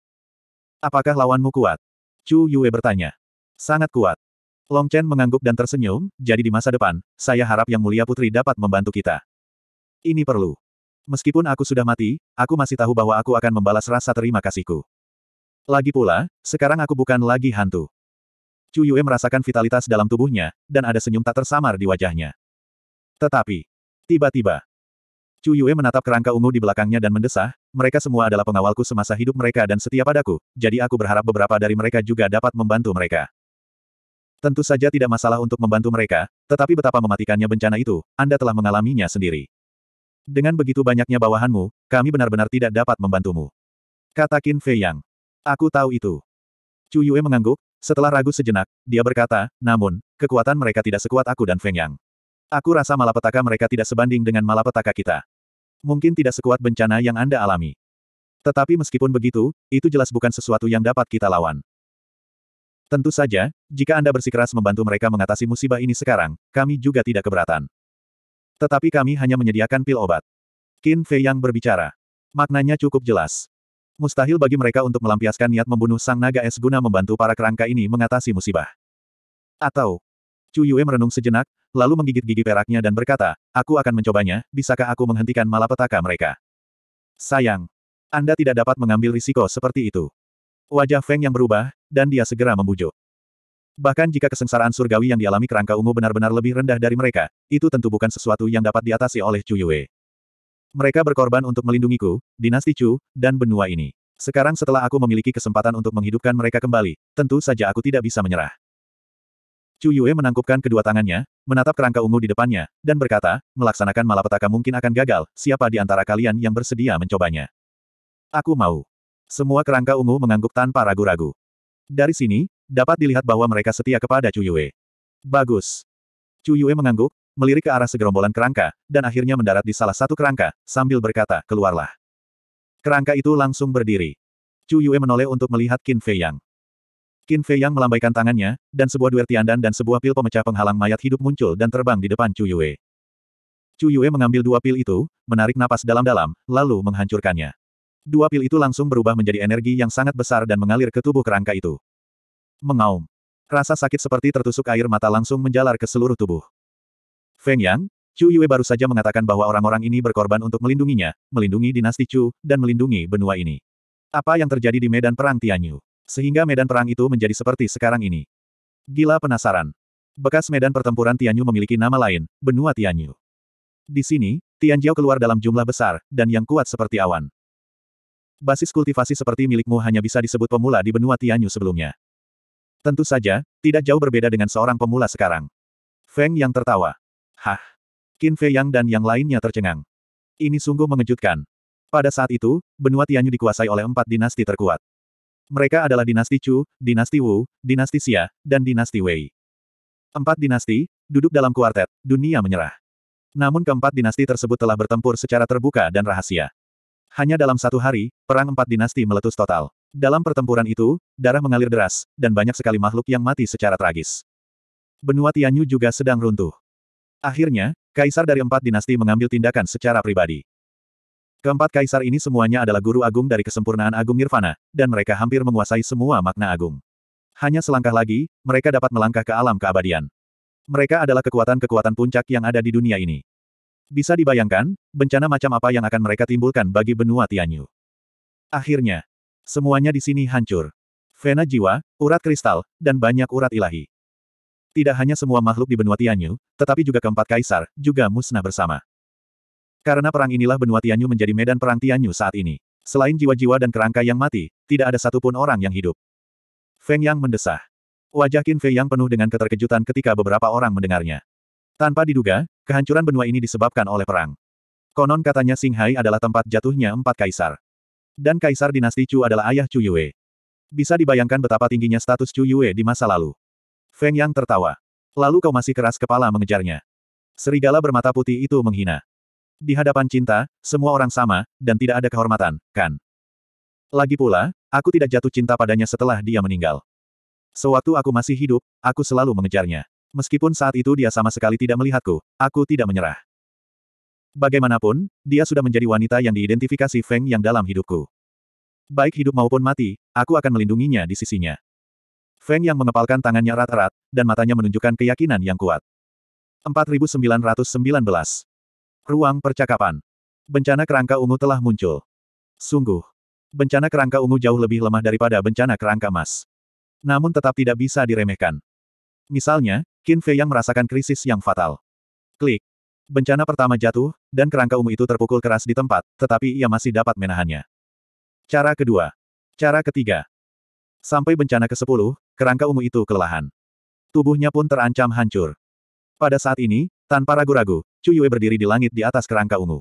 Apakah lawanmu kuat? Chu Yue bertanya. Sangat kuat. Long Chen mengangguk dan tersenyum, jadi di masa depan, saya harap Yang Mulia Putri dapat membantu kita. Ini perlu. Meskipun aku sudah mati, aku masih tahu bahwa aku akan membalas rasa terima kasihku. Lagi pula, sekarang aku bukan lagi hantu. Chu Yue merasakan vitalitas dalam tubuhnya, dan ada senyum tak tersamar di wajahnya. Tetapi, tiba-tiba, Chu Yue menatap kerangka ungu di belakangnya dan mendesah, mereka semua adalah pengawalku semasa hidup mereka dan setia padaku, jadi aku berharap beberapa dari mereka juga dapat membantu mereka. Tentu saja tidak masalah untuk membantu mereka, tetapi betapa mematikannya bencana itu, Anda telah mengalaminya sendiri. Dengan begitu banyaknya bawahanmu, kami benar-benar tidak dapat membantumu. Kata Qin Fei Yang. Aku tahu itu. Chu Yue mengangguk, setelah ragu sejenak, dia berkata, namun, kekuatan mereka tidak sekuat aku dan Feng Yang. Aku rasa malapetaka mereka tidak sebanding dengan malapetaka kita. Mungkin tidak sekuat bencana yang Anda alami. Tetapi meskipun begitu, itu jelas bukan sesuatu yang dapat kita lawan. Tentu saja, jika Anda bersikeras membantu mereka mengatasi musibah ini sekarang, kami juga tidak keberatan. Tetapi kami hanya menyediakan pil obat. Qin Fei yang berbicara. Maknanya cukup jelas. Mustahil bagi mereka untuk melampiaskan niat membunuh sang naga es guna membantu para kerangka ini mengatasi musibah. Atau, Chu Yue merenung sejenak, lalu menggigit gigi peraknya dan berkata, aku akan mencobanya, bisakah aku menghentikan malapetaka mereka? Sayang. Anda tidak dapat mengambil risiko seperti itu. Wajah Feng yang berubah, dan dia segera membujuk. Bahkan jika kesengsaraan surgawi yang dialami kerangka ungu benar-benar lebih rendah dari mereka, itu tentu bukan sesuatu yang dapat diatasi oleh Chu Yue. Mereka berkorban untuk melindungiku, dinasti Chu, dan benua ini. Sekarang setelah aku memiliki kesempatan untuk menghidupkan mereka kembali, tentu saja aku tidak bisa menyerah. Chu Yue menangkupkan kedua tangannya, menatap kerangka ungu di depannya, dan berkata, melaksanakan malapetaka mungkin akan gagal, siapa di antara kalian yang bersedia mencobanya? Aku mau. Semua kerangka ungu mengangguk tanpa ragu-ragu. Dari sini, dapat dilihat bahwa mereka setia kepada Chu Yue. Bagus. Chu Yue mengangguk, melirik ke arah segerombolan kerangka, dan akhirnya mendarat di salah satu kerangka, sambil berkata, keluarlah. Kerangka itu langsung berdiri. Chu Yue menoleh untuk melihat Qin Fei Yang. Qin Fei Yang melambaikan tangannya, dan sebuah duer tiandan dan sebuah pil pemecah penghalang mayat hidup muncul dan terbang di depan Chu Yue. Chu Yue mengambil dua pil itu, menarik napas dalam-dalam, lalu menghancurkannya. Dua pil itu langsung berubah menjadi energi yang sangat besar dan mengalir ke tubuh kerangka itu. Mengaum. Rasa sakit seperti tertusuk air mata langsung menjalar ke seluruh tubuh. Feng Yang, Chu Yue baru saja mengatakan bahwa orang-orang ini berkorban untuk melindunginya, melindungi dinasti Chu, dan melindungi benua ini. Apa yang terjadi di medan perang Tianyu? Sehingga medan perang itu menjadi seperti sekarang ini. Gila penasaran. Bekas medan pertempuran Tianyu memiliki nama lain, benua Tianyu. Di sini, Tianjiao keluar dalam jumlah besar, dan yang kuat seperti awan. Basis kultivasi seperti milikmu hanya bisa disebut pemula di benua Tianyu sebelumnya. Tentu saja, tidak jauh berbeda dengan seorang pemula sekarang. Feng yang tertawa. Hah. Qin Fei Yang dan yang lainnya tercengang. Ini sungguh mengejutkan. Pada saat itu, benua Tianyu dikuasai oleh empat dinasti terkuat. Mereka adalah dinasti Chu, dinasti Wu, dinasti Xia, dan dinasti Wei. Empat dinasti, duduk dalam kuartet, dunia menyerah. Namun keempat dinasti tersebut telah bertempur secara terbuka dan rahasia. Hanya dalam satu hari, perang empat dinasti meletus total. Dalam pertempuran itu, darah mengalir deras, dan banyak sekali makhluk yang mati secara tragis. Benua Tianyu juga sedang runtuh. Akhirnya, kaisar dari empat dinasti mengambil tindakan secara pribadi. Keempat kaisar ini semuanya adalah guru agung dari kesempurnaan agung Nirvana, dan mereka hampir menguasai semua makna agung. Hanya selangkah lagi, mereka dapat melangkah ke alam keabadian. Mereka adalah kekuatan-kekuatan puncak yang ada di dunia ini. Bisa dibayangkan, bencana macam apa yang akan mereka timbulkan bagi benua Tianyu. Akhirnya, semuanya di sini hancur. Vena jiwa, urat kristal, dan banyak urat ilahi. Tidak hanya semua makhluk di benua Tianyu, tetapi juga keempat kaisar, juga musnah bersama. Karena perang inilah benua Tianyu menjadi medan perang Tianyu saat ini. Selain jiwa-jiwa dan kerangka yang mati, tidak ada satupun orang yang hidup. Feng Yang mendesah. Wajah Qin Fei Yang penuh dengan keterkejutan ketika beberapa orang mendengarnya. Tanpa diduga, Kehancuran benua ini disebabkan oleh perang. Konon katanya Singhai adalah tempat jatuhnya empat kaisar. Dan kaisar dinasti Chu adalah ayah Chu Yue. Bisa dibayangkan betapa tingginya status Chu Yue di masa lalu. Feng Yang tertawa. Lalu kau masih keras kepala mengejarnya. Serigala bermata putih itu menghina. Di hadapan cinta, semua orang sama, dan tidak ada kehormatan, kan? Lagi pula, aku tidak jatuh cinta padanya setelah dia meninggal. Sewaktu aku masih hidup, aku selalu mengejarnya meskipun saat itu dia sama sekali tidak melihatku, aku tidak menyerah. Bagaimanapun, dia sudah menjadi wanita yang diidentifikasi Feng yang dalam hidupku. Baik hidup maupun mati, aku akan melindunginya di sisinya. Feng yang mengepalkan tangannya rat-rat, dan matanya menunjukkan keyakinan yang kuat. 4919. Ruang Percakapan Bencana kerangka ungu telah muncul. Sungguh. Bencana kerangka ungu jauh lebih lemah daripada bencana kerangka emas. Namun tetap tidak bisa diremehkan. Misalnya, Qin Fei yang merasakan krisis yang fatal. Klik. Bencana pertama jatuh, dan kerangka ungu itu terpukul keras di tempat, tetapi ia masih dapat menahannya. Cara kedua. Cara ketiga. Sampai bencana ke-10, kerangka ungu itu kelelahan. Tubuhnya pun terancam hancur. Pada saat ini, tanpa ragu-ragu, Chu Yue berdiri di langit di atas kerangka ungu.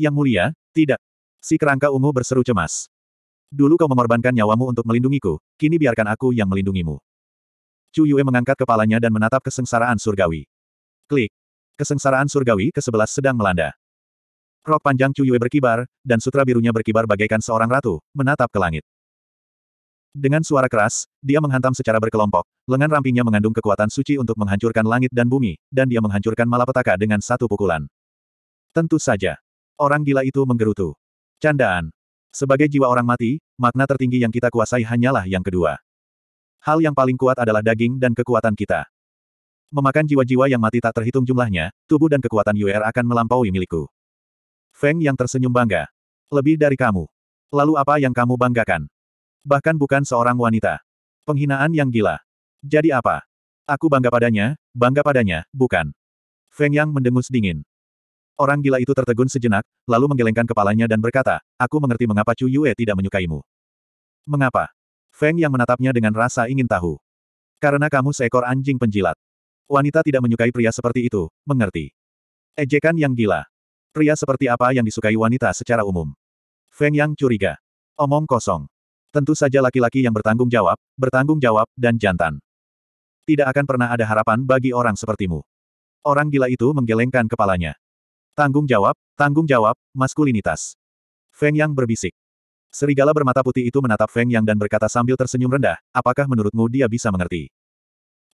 Yang mulia, tidak. Si kerangka ungu berseru cemas. Dulu kau mengorbankan nyawamu untuk melindungiku, kini biarkan aku yang melindungimu. Chu Yue mengangkat kepalanya dan menatap kesengsaraan surgawi. Klik. Kesengsaraan surgawi ke-11 sedang melanda. Rok panjang Chu Yue berkibar, dan sutra birunya berkibar bagaikan seorang ratu, menatap ke langit. Dengan suara keras, dia menghantam secara berkelompok, lengan rampingnya mengandung kekuatan suci untuk menghancurkan langit dan bumi, dan dia menghancurkan malapetaka dengan satu pukulan. Tentu saja. Orang gila itu menggerutu. Candaan. Sebagai jiwa orang mati, makna tertinggi yang kita kuasai hanyalah yang kedua. Hal yang paling kuat adalah daging dan kekuatan kita. Memakan jiwa-jiwa yang mati tak terhitung jumlahnya, tubuh dan kekuatan UR akan melampaui milikku. Feng yang tersenyum bangga. Lebih dari kamu. Lalu apa yang kamu banggakan? Bahkan bukan seorang wanita. Penghinaan yang gila. Jadi apa? Aku bangga padanya, bangga padanya, bukan. Feng Yang mendengus dingin. Orang gila itu tertegun sejenak, lalu menggelengkan kepalanya dan berkata, Aku mengerti mengapa Chu Yue tidak menyukaimu. Mengapa? Feng yang menatapnya dengan rasa ingin tahu. Karena kamu seekor anjing penjilat. Wanita tidak menyukai pria seperti itu, mengerti. Ejekan yang gila. Pria seperti apa yang disukai wanita secara umum. Feng yang curiga. Omong kosong. Tentu saja laki-laki yang bertanggung jawab, bertanggung jawab, dan jantan. Tidak akan pernah ada harapan bagi orang sepertimu. Orang gila itu menggelengkan kepalanya. Tanggung jawab, tanggung jawab, maskulinitas. Feng Yang berbisik. Serigala bermata putih itu menatap Feng Yang dan berkata sambil tersenyum rendah, apakah menurutmu dia bisa mengerti?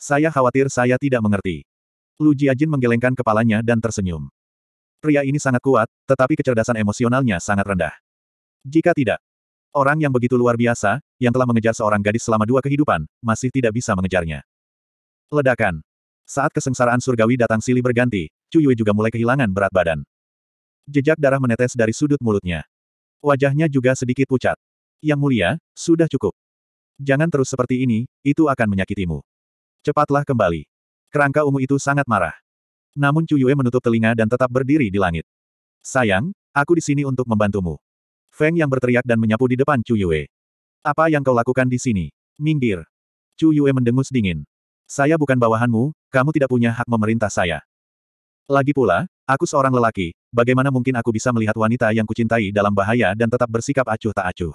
Saya khawatir saya tidak mengerti. Lu Jiajin menggelengkan kepalanya dan tersenyum. Pria ini sangat kuat, tetapi kecerdasan emosionalnya sangat rendah. Jika tidak, orang yang begitu luar biasa, yang telah mengejar seorang gadis selama dua kehidupan, masih tidak bisa mengejarnya. Ledakan. Saat kesengsaraan surgawi datang silih berganti, Cuyue juga mulai kehilangan berat badan. Jejak darah menetes dari sudut mulutnya. Wajahnya juga sedikit pucat. Yang mulia, sudah cukup. Jangan terus seperti ini, itu akan menyakitimu. Cepatlah kembali. Kerangka ungu itu sangat marah. Namun Cuyue menutup telinga dan tetap berdiri di langit. Sayang, aku di sini untuk membantumu. Feng yang berteriak dan menyapu di depan Cuyue. Apa yang kau lakukan di sini? Minggir. Cuyue mendengus dingin. Saya bukan bawahanmu, kamu tidak punya hak memerintah saya. Lagi pula, Aku seorang lelaki, bagaimana mungkin aku bisa melihat wanita yang kucintai dalam bahaya dan tetap bersikap acuh tak acuh?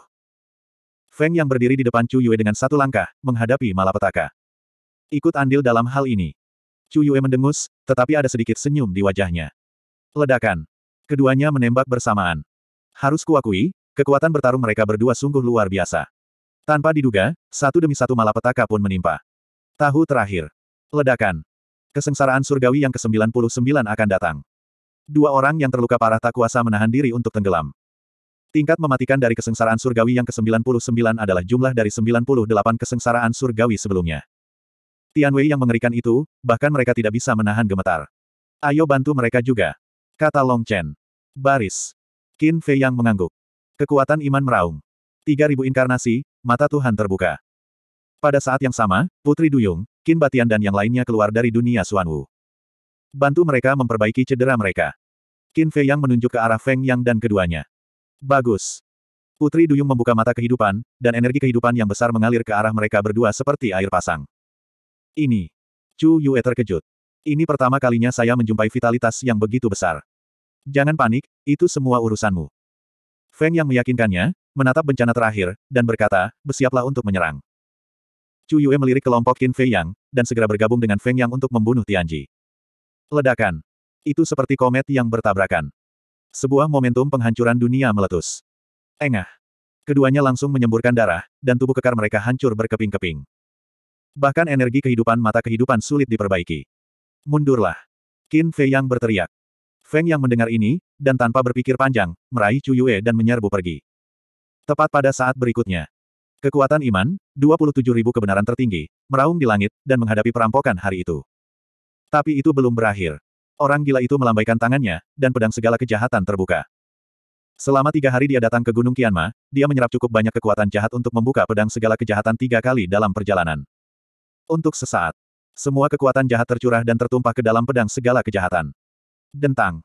Feng yang berdiri di depan Chu Yue dengan satu langkah, menghadapi malapetaka. Ikut andil dalam hal ini. Chu Yue mendengus, tetapi ada sedikit senyum di wajahnya. Ledakan. Keduanya menembak bersamaan. Harus kuakui, kekuatan bertarung mereka berdua sungguh luar biasa. Tanpa diduga, satu demi satu malapetaka pun menimpa. Tahu terakhir. Ledakan. Kesengsaraan surgawi yang ke-99 akan datang. Dua orang yang terluka parah tak kuasa menahan diri untuk tenggelam. Tingkat mematikan dari kesengsaraan surgawi yang ke-99 adalah jumlah dari 98 kesengsaraan surgawi sebelumnya. Tianwei yang mengerikan itu, bahkan mereka tidak bisa menahan gemetar. Ayo bantu mereka juga. Kata Long Chen. Baris. Qin Fei yang mengangguk. Kekuatan iman meraung. 3000 inkarnasi, mata Tuhan terbuka. Pada saat yang sama, Putri Duyung, Qin Batian dan yang lainnya keluar dari dunia Suanwu. Bantu mereka memperbaiki cedera mereka. Qin Fei Yang menunjuk ke arah Feng Yang dan keduanya. Bagus. Putri Duyung membuka mata kehidupan, dan energi kehidupan yang besar mengalir ke arah mereka berdua seperti air pasang. Ini. Chu Yue terkejut. Ini pertama kalinya saya menjumpai vitalitas yang begitu besar. Jangan panik, itu semua urusanmu. Feng yang meyakinkannya, menatap bencana terakhir, dan berkata, bersiaplah untuk menyerang. Chu Yue melirik kelompok Qin Fei Yang, dan segera bergabung dengan Feng Yang untuk membunuh Tianji. Ledakan. Itu seperti komet yang bertabrakan. Sebuah momentum penghancuran dunia meletus. Engah. Keduanya langsung menyemburkan darah, dan tubuh kekar mereka hancur berkeping-keping. Bahkan energi kehidupan mata kehidupan sulit diperbaiki. Mundurlah. Qin Fei yang berteriak. Feng yang mendengar ini, dan tanpa berpikir panjang, meraih Chu Yue dan menyerbu pergi. Tepat pada saat berikutnya. Kekuatan iman, 27.000 kebenaran tertinggi, meraung di langit, dan menghadapi perampokan hari itu. Tapi itu belum berakhir. Orang gila itu melambaikan tangannya, dan pedang segala kejahatan terbuka. Selama tiga hari dia datang ke Gunung Kianma, dia menyerap cukup banyak kekuatan jahat untuk membuka pedang segala kejahatan tiga kali dalam perjalanan. Untuk sesaat, semua kekuatan jahat tercurah dan tertumpah ke dalam pedang segala kejahatan. Dentang.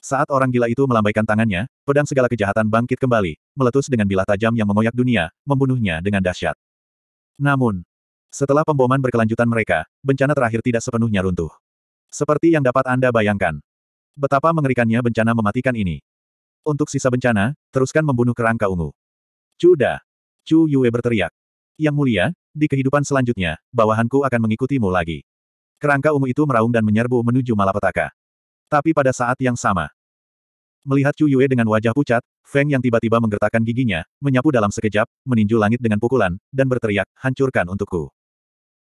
Saat orang gila itu melambaikan tangannya, pedang segala kejahatan bangkit kembali, meletus dengan bilah tajam yang mengoyak dunia, membunuhnya dengan dahsyat. Namun, setelah pemboman berkelanjutan mereka, bencana terakhir tidak sepenuhnya runtuh. Seperti yang dapat Anda bayangkan. Betapa mengerikannya bencana mematikan ini. Untuk sisa bencana, teruskan membunuh kerangka ungu. Cuda. Chu Yue berteriak. Yang mulia, di kehidupan selanjutnya, bawahanku akan mengikutimu lagi. Kerangka ungu itu meraung dan menyerbu menuju malapetaka. Tapi pada saat yang sama, melihat Chu Yue dengan wajah pucat, Feng yang tiba-tiba menggertakkan giginya, menyapu dalam sekejap, meninju langit dengan pukulan, dan berteriak, hancurkan untukku.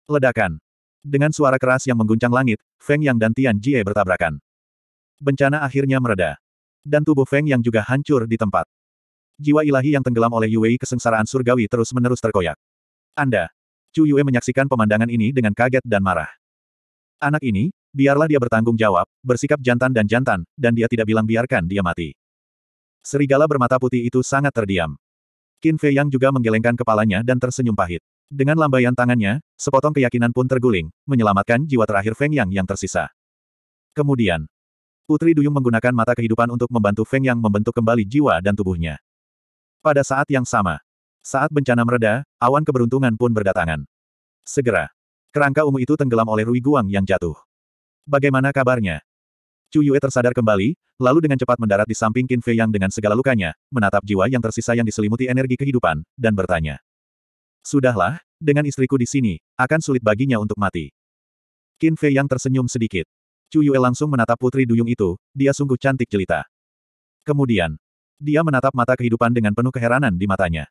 Ledakan. Dengan suara keras yang mengguncang langit, Feng Yang dan Tian Jie bertabrakan. Bencana akhirnya mereda. Dan tubuh Feng Yang juga hancur di tempat. Jiwa ilahi yang tenggelam oleh Yuei kesengsaraan surgawi terus-menerus terkoyak. Anda. Chu Yue menyaksikan pemandangan ini dengan kaget dan marah. Anak ini, biarlah dia bertanggung jawab, bersikap jantan dan jantan, dan dia tidak bilang biarkan dia mati. Serigala bermata putih itu sangat terdiam. Qin Fei Yang juga menggelengkan kepalanya dan tersenyum pahit. Dengan lambaian tangannya, sepotong keyakinan pun terguling, menyelamatkan jiwa terakhir Feng Yang yang tersisa. Kemudian, Putri Duyung menggunakan mata kehidupan untuk membantu Feng Yang membentuk kembali jiwa dan tubuhnya. Pada saat yang sama, saat bencana mereda, awan keberuntungan pun berdatangan. Segera, kerangka ungu itu tenggelam oleh Rui Guang yang jatuh. Bagaimana kabarnya? Chu Yue tersadar kembali, lalu dengan cepat mendarat di samping Qin Fei Yang dengan segala lukanya, menatap jiwa yang tersisa yang diselimuti energi kehidupan, dan bertanya. Sudahlah, dengan istriku di sini, akan sulit baginya untuk mati. Qin Fei yang tersenyum sedikit. Chu Yue langsung menatap putri duyung itu, dia sungguh cantik jelita. Kemudian, dia menatap mata kehidupan dengan penuh keheranan di matanya.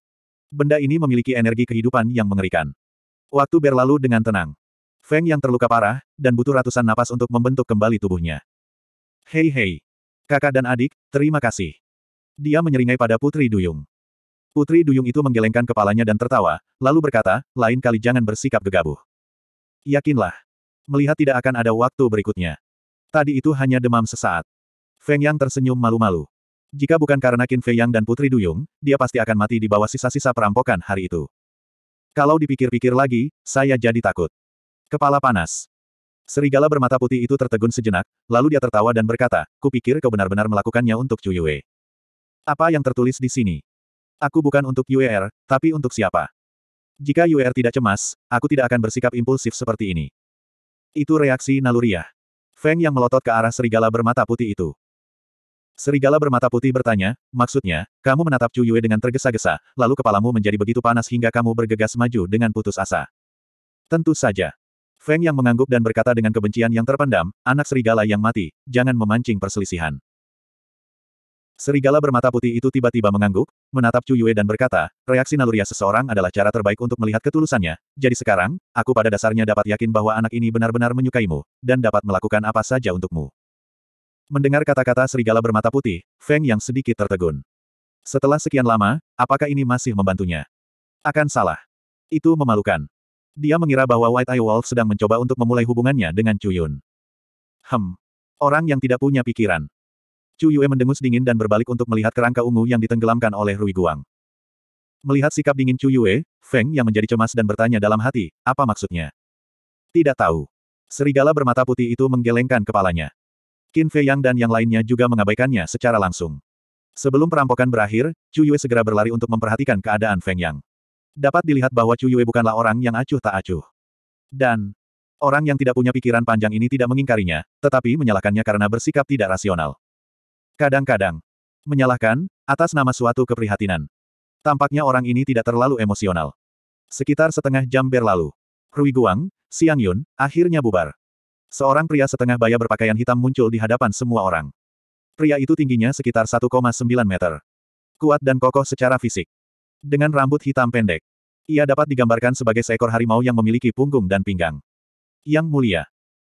Benda ini memiliki energi kehidupan yang mengerikan. Waktu berlalu dengan tenang. Feng yang terluka parah, dan butuh ratusan napas untuk membentuk kembali tubuhnya. Hei hei. Kakak dan adik, terima kasih. Dia menyeringai pada putri duyung. Putri Duyung itu menggelengkan kepalanya dan tertawa, lalu berkata, lain kali jangan bersikap gegabah. Yakinlah. Melihat tidak akan ada waktu berikutnya. Tadi itu hanya demam sesaat. Feng Yang tersenyum malu-malu. Jika bukan karena Qin Fei Yang dan Putri Duyung, dia pasti akan mati di bawah sisa-sisa perampokan hari itu. Kalau dipikir-pikir lagi, saya jadi takut. Kepala panas. Serigala bermata putih itu tertegun sejenak, lalu dia tertawa dan berkata, kupikir kau benar-benar melakukannya untuk Cuyue. Apa yang tertulis di sini? Aku bukan untuk UER, tapi untuk siapa? Jika UER tidak cemas, aku tidak akan bersikap impulsif seperti ini. Itu reaksi naluriah. Feng yang melotot ke arah serigala bermata putih itu. Serigala bermata putih bertanya, maksudnya, kamu menatap Chu Yue dengan tergesa-gesa, lalu kepalamu menjadi begitu panas hingga kamu bergegas maju dengan putus asa. Tentu saja. Feng yang mengangguk dan berkata dengan kebencian yang terpendam, anak serigala yang mati, jangan memancing perselisihan. Serigala bermata putih itu tiba-tiba mengangguk, menatap Chu Yue dan berkata, reaksi naluriah seseorang adalah cara terbaik untuk melihat ketulusannya. Jadi sekarang, aku pada dasarnya dapat yakin bahwa anak ini benar-benar menyukaimu, dan dapat melakukan apa saja untukmu. Mendengar kata-kata serigala bermata putih, Feng yang sedikit tertegun. Setelah sekian lama, apakah ini masih membantunya? Akan salah. Itu memalukan. Dia mengira bahwa White Eye Wolf sedang mencoba untuk memulai hubungannya dengan Chu Yun. Hem. Orang yang tidak punya pikiran. Chu Yue mendengus dingin dan berbalik untuk melihat kerangka ungu yang ditenggelamkan oleh Rui Guang. Melihat sikap dingin Chu Yue, Feng yang menjadi cemas dan bertanya dalam hati, apa maksudnya? Tidak tahu. Serigala bermata putih itu menggelengkan kepalanya. Qin Fei Yang dan yang lainnya juga mengabaikannya secara langsung. Sebelum perampokan berakhir, Chu Yue segera berlari untuk memperhatikan keadaan Feng Yang. Dapat dilihat bahwa Chu Yue bukanlah orang yang acuh tak acuh. Dan, orang yang tidak punya pikiran panjang ini tidak mengingkarinya, tetapi menyalahkannya karena bersikap tidak rasional. Kadang-kadang, menyalahkan, atas nama suatu keprihatinan. Tampaknya orang ini tidak terlalu emosional. Sekitar setengah jam berlalu. Rui Guang, Xiang Yun, akhirnya bubar. Seorang pria setengah baya berpakaian hitam muncul di hadapan semua orang. Pria itu tingginya sekitar 1,9 meter. Kuat dan kokoh secara fisik. Dengan rambut hitam pendek. Ia dapat digambarkan sebagai seekor harimau yang memiliki punggung dan pinggang. Yang mulia.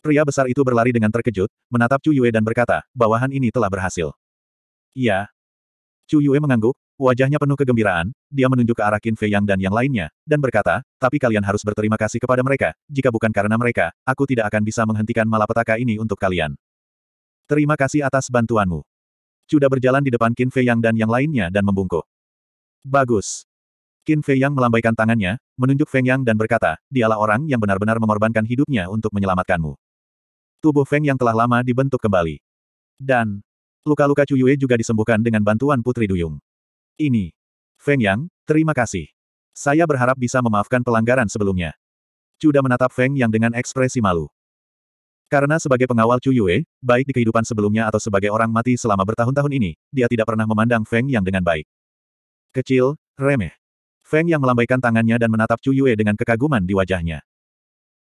Pria besar itu berlari dengan terkejut, menatap Chu Yue dan berkata, bawahan ini telah berhasil. Iya. Chu Yue mengangguk, wajahnya penuh kegembiraan, dia menunjuk ke arah Qin Fei Yang dan yang lainnya, dan berkata, tapi kalian harus berterima kasih kepada mereka, jika bukan karena mereka, aku tidak akan bisa menghentikan malapetaka ini untuk kalian. Terima kasih atas bantuanmu. Cuda berjalan di depan Qin Fei Yang dan yang lainnya dan membungkuk. Bagus. Qin Fei Yang melambaikan tangannya, menunjuk Feng Yang dan berkata, dialah orang yang benar-benar mengorbankan hidupnya untuk menyelamatkanmu. Tubuh Feng Yang telah lama dibentuk kembali. Dan, Luka-luka Cuyue juga disembuhkan dengan bantuan Putri Duyung. Ini. Feng Yang, terima kasih. Saya berharap bisa memaafkan pelanggaran sebelumnya. Cuda menatap Feng Yang dengan ekspresi malu. Karena sebagai pengawal Cuyue, baik di kehidupan sebelumnya atau sebagai orang mati selama bertahun-tahun ini, dia tidak pernah memandang Feng Yang dengan baik. Kecil, remeh. Feng Yang melambaikan tangannya dan menatap Cuyue dengan kekaguman di wajahnya.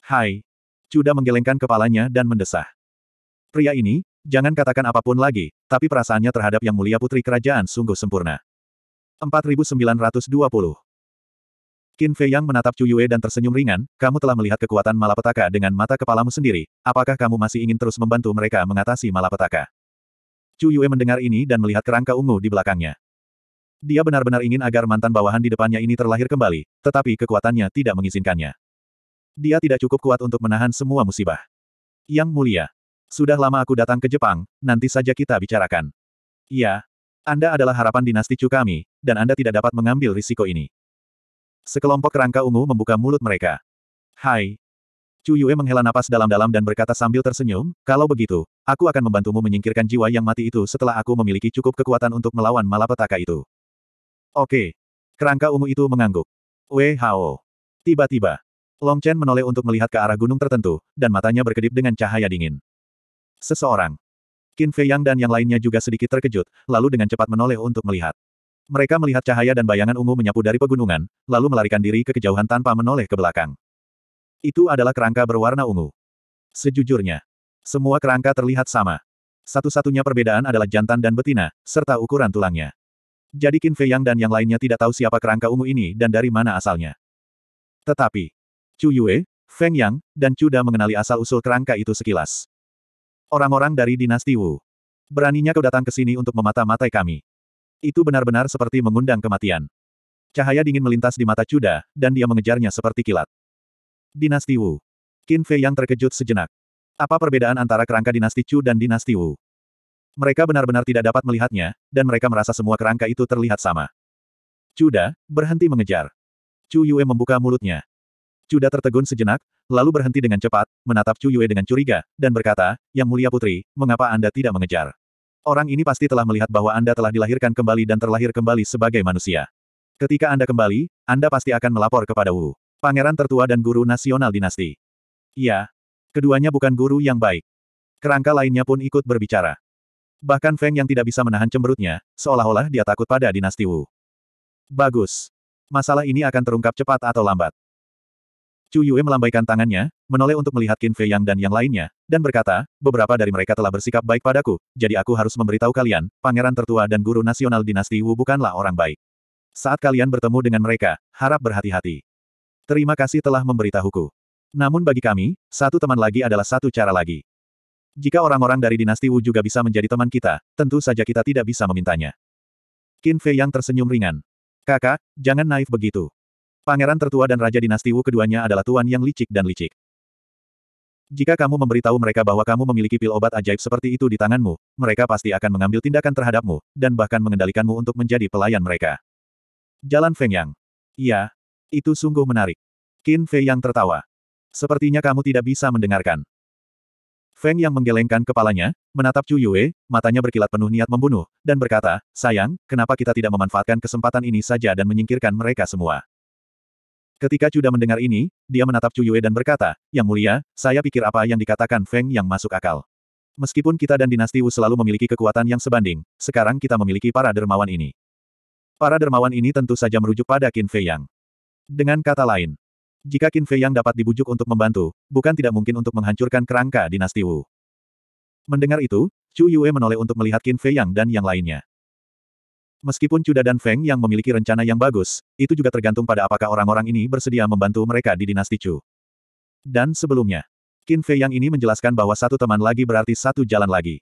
Hai. Cuda menggelengkan kepalanya dan mendesah. Pria ini, Jangan katakan apapun lagi, tapi perasaannya terhadap Yang Mulia Putri Kerajaan sungguh sempurna. 4920 Qin Fei Yang menatap Chu Yue dan tersenyum ringan, kamu telah melihat kekuatan malapetaka dengan mata kepalamu sendiri, apakah kamu masih ingin terus membantu mereka mengatasi malapetaka? Chu Yue mendengar ini dan melihat kerangka ungu di belakangnya. Dia benar-benar ingin agar mantan bawahan di depannya ini terlahir kembali, tetapi kekuatannya tidak mengizinkannya. Dia tidak cukup kuat untuk menahan semua musibah. Yang mulia, sudah lama aku datang ke Jepang, nanti saja kita bicarakan. Iya. Anda adalah harapan dinasti Chu kami, dan Anda tidak dapat mengambil risiko ini. Sekelompok kerangka ungu membuka mulut mereka. Hai. Chu Yue menghela napas dalam-dalam dan berkata sambil tersenyum, kalau begitu, aku akan membantumu menyingkirkan jiwa yang mati itu setelah aku memiliki cukup kekuatan untuk melawan malapetaka itu. Oke. Kerangka ungu itu mengangguk. Wei Hao. Tiba-tiba, Long Chen menoleh untuk melihat ke arah gunung tertentu, dan matanya berkedip dengan cahaya dingin. Seseorang. Qin Fei Yang dan yang lainnya juga sedikit terkejut, lalu dengan cepat menoleh untuk melihat. Mereka melihat cahaya dan bayangan ungu menyapu dari pegunungan, lalu melarikan diri ke kejauhan tanpa menoleh ke belakang. Itu adalah kerangka berwarna ungu. Sejujurnya, semua kerangka terlihat sama. Satu-satunya perbedaan adalah jantan dan betina, serta ukuran tulangnya. Jadi Qin Fei Yang dan yang lainnya tidak tahu siapa kerangka ungu ini dan dari mana asalnya. Tetapi, Chu Yue, Feng Yang, dan Chu Da mengenali asal-usul kerangka itu sekilas. Orang-orang dari dinasti Wu. Beraninya kau datang ke sini untuk memata-matai kami. Itu benar-benar seperti mengundang kematian. Cahaya dingin melintas di mata Cuda, dan dia mengejarnya seperti kilat. Dinasti Wu. Qin Fei yang terkejut sejenak. Apa perbedaan antara kerangka dinasti Chu dan dinasti Wu? Mereka benar-benar tidak dapat melihatnya, dan mereka merasa semua kerangka itu terlihat sama. Cuda, berhenti mengejar. Chu Yue membuka mulutnya. Cuda tertegun sejenak, lalu berhenti dengan cepat, menatap Chu Yue dengan curiga, dan berkata, Yang mulia putri, mengapa Anda tidak mengejar? Orang ini pasti telah melihat bahwa Anda telah dilahirkan kembali dan terlahir kembali sebagai manusia. Ketika Anda kembali, Anda pasti akan melapor kepada Wu, pangeran tertua dan guru nasional dinasti. Iya. Keduanya bukan guru yang baik. Kerangka lainnya pun ikut berbicara. Bahkan Feng yang tidak bisa menahan cemberutnya, seolah-olah dia takut pada dinasti Wu. Bagus. Masalah ini akan terungkap cepat atau lambat. Chu Yue melambaikan tangannya, menoleh untuk melihat Qin Fei Yang dan yang lainnya, dan berkata, beberapa dari mereka telah bersikap baik padaku, jadi aku harus memberitahu kalian, pangeran tertua dan guru nasional dinasti Wu bukanlah orang baik. Saat kalian bertemu dengan mereka, harap berhati-hati. Terima kasih telah memberitahuku. Namun bagi kami, satu teman lagi adalah satu cara lagi. Jika orang-orang dari dinasti Wu juga bisa menjadi teman kita, tentu saja kita tidak bisa memintanya. Qin Fei Yang tersenyum ringan. Kakak, jangan naif begitu. Pangeran tertua dan Raja Dinasti Wu keduanya adalah tuan yang licik dan licik. Jika kamu memberitahu mereka bahwa kamu memiliki pil obat ajaib seperti itu di tanganmu, mereka pasti akan mengambil tindakan terhadapmu, dan bahkan mengendalikanmu untuk menjadi pelayan mereka. Jalan Feng Yang. Iya, itu sungguh menarik. Qin Fei Yang tertawa. Sepertinya kamu tidak bisa mendengarkan. Feng Yang menggelengkan kepalanya, menatap Chu Yue, matanya berkilat penuh niat membunuh, dan berkata, Sayang, kenapa kita tidak memanfaatkan kesempatan ini saja dan menyingkirkan mereka semua? Ketika Cuda mendengar ini, dia menatap Chu Yue dan berkata, Yang mulia, saya pikir apa yang dikatakan Feng yang masuk akal. Meskipun kita dan dinasti Wu selalu memiliki kekuatan yang sebanding, sekarang kita memiliki para dermawan ini. Para dermawan ini tentu saja merujuk pada Qin Fei Yang. Dengan kata lain, jika Qin Fei Yang dapat dibujuk untuk membantu, bukan tidak mungkin untuk menghancurkan kerangka dinasti Wu. Mendengar itu, Chu Yue menoleh untuk melihat Qin Fei Yang dan yang lainnya. Meskipun Cuda dan Feng yang memiliki rencana yang bagus, itu juga tergantung pada apakah orang-orang ini bersedia membantu mereka di dinasti Chu. Dan sebelumnya, Qin Fei yang ini menjelaskan bahwa satu teman lagi berarti satu jalan lagi.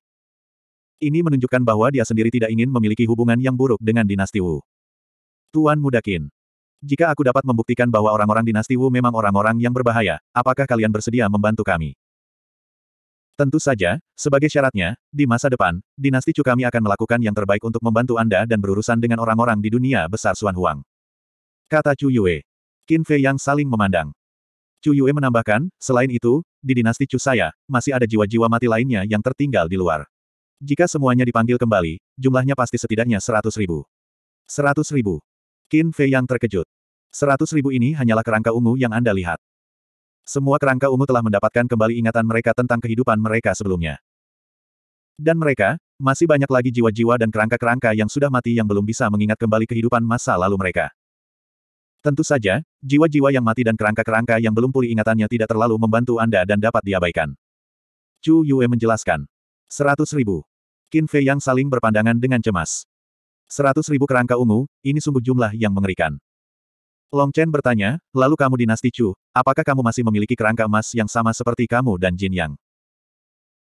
Ini menunjukkan bahwa dia sendiri tidak ingin memiliki hubungan yang buruk dengan dinasti Wu. Tuan Muda Qin, jika aku dapat membuktikan bahwa orang-orang dinasti Wu memang orang-orang yang berbahaya, apakah kalian bersedia membantu kami? Tentu saja, sebagai syaratnya, di masa depan, dinasti Chu kami akan melakukan yang terbaik untuk membantu Anda dan berurusan dengan orang-orang di dunia besar Suan Huang. Kata Chu Yue. Qin Fei yang saling memandang. Chu Yue menambahkan, selain itu, di dinasti Chu saya, masih ada jiwa-jiwa mati lainnya yang tertinggal di luar. Jika semuanya dipanggil kembali, jumlahnya pasti setidaknya seratus ribu. Seratus ribu. Qin Fei yang terkejut. Seratus ribu ini hanyalah kerangka ungu yang Anda lihat. Semua kerangka ungu telah mendapatkan kembali ingatan mereka tentang kehidupan mereka sebelumnya. Dan mereka, masih banyak lagi jiwa-jiwa dan kerangka-kerangka yang sudah mati yang belum bisa mengingat kembali kehidupan masa lalu mereka. Tentu saja, jiwa-jiwa yang mati dan kerangka-kerangka yang belum pulih ingatannya tidak terlalu membantu Anda dan dapat diabaikan. Chu Yue menjelaskan. Seratus ribu. Qin Fei yang saling berpandangan dengan cemas. Seratus ribu kerangka ungu, ini sungguh jumlah yang mengerikan. Long Chen bertanya, lalu kamu dinasti Chu, apakah kamu masih memiliki kerangka emas yang sama seperti kamu dan Jin Yang?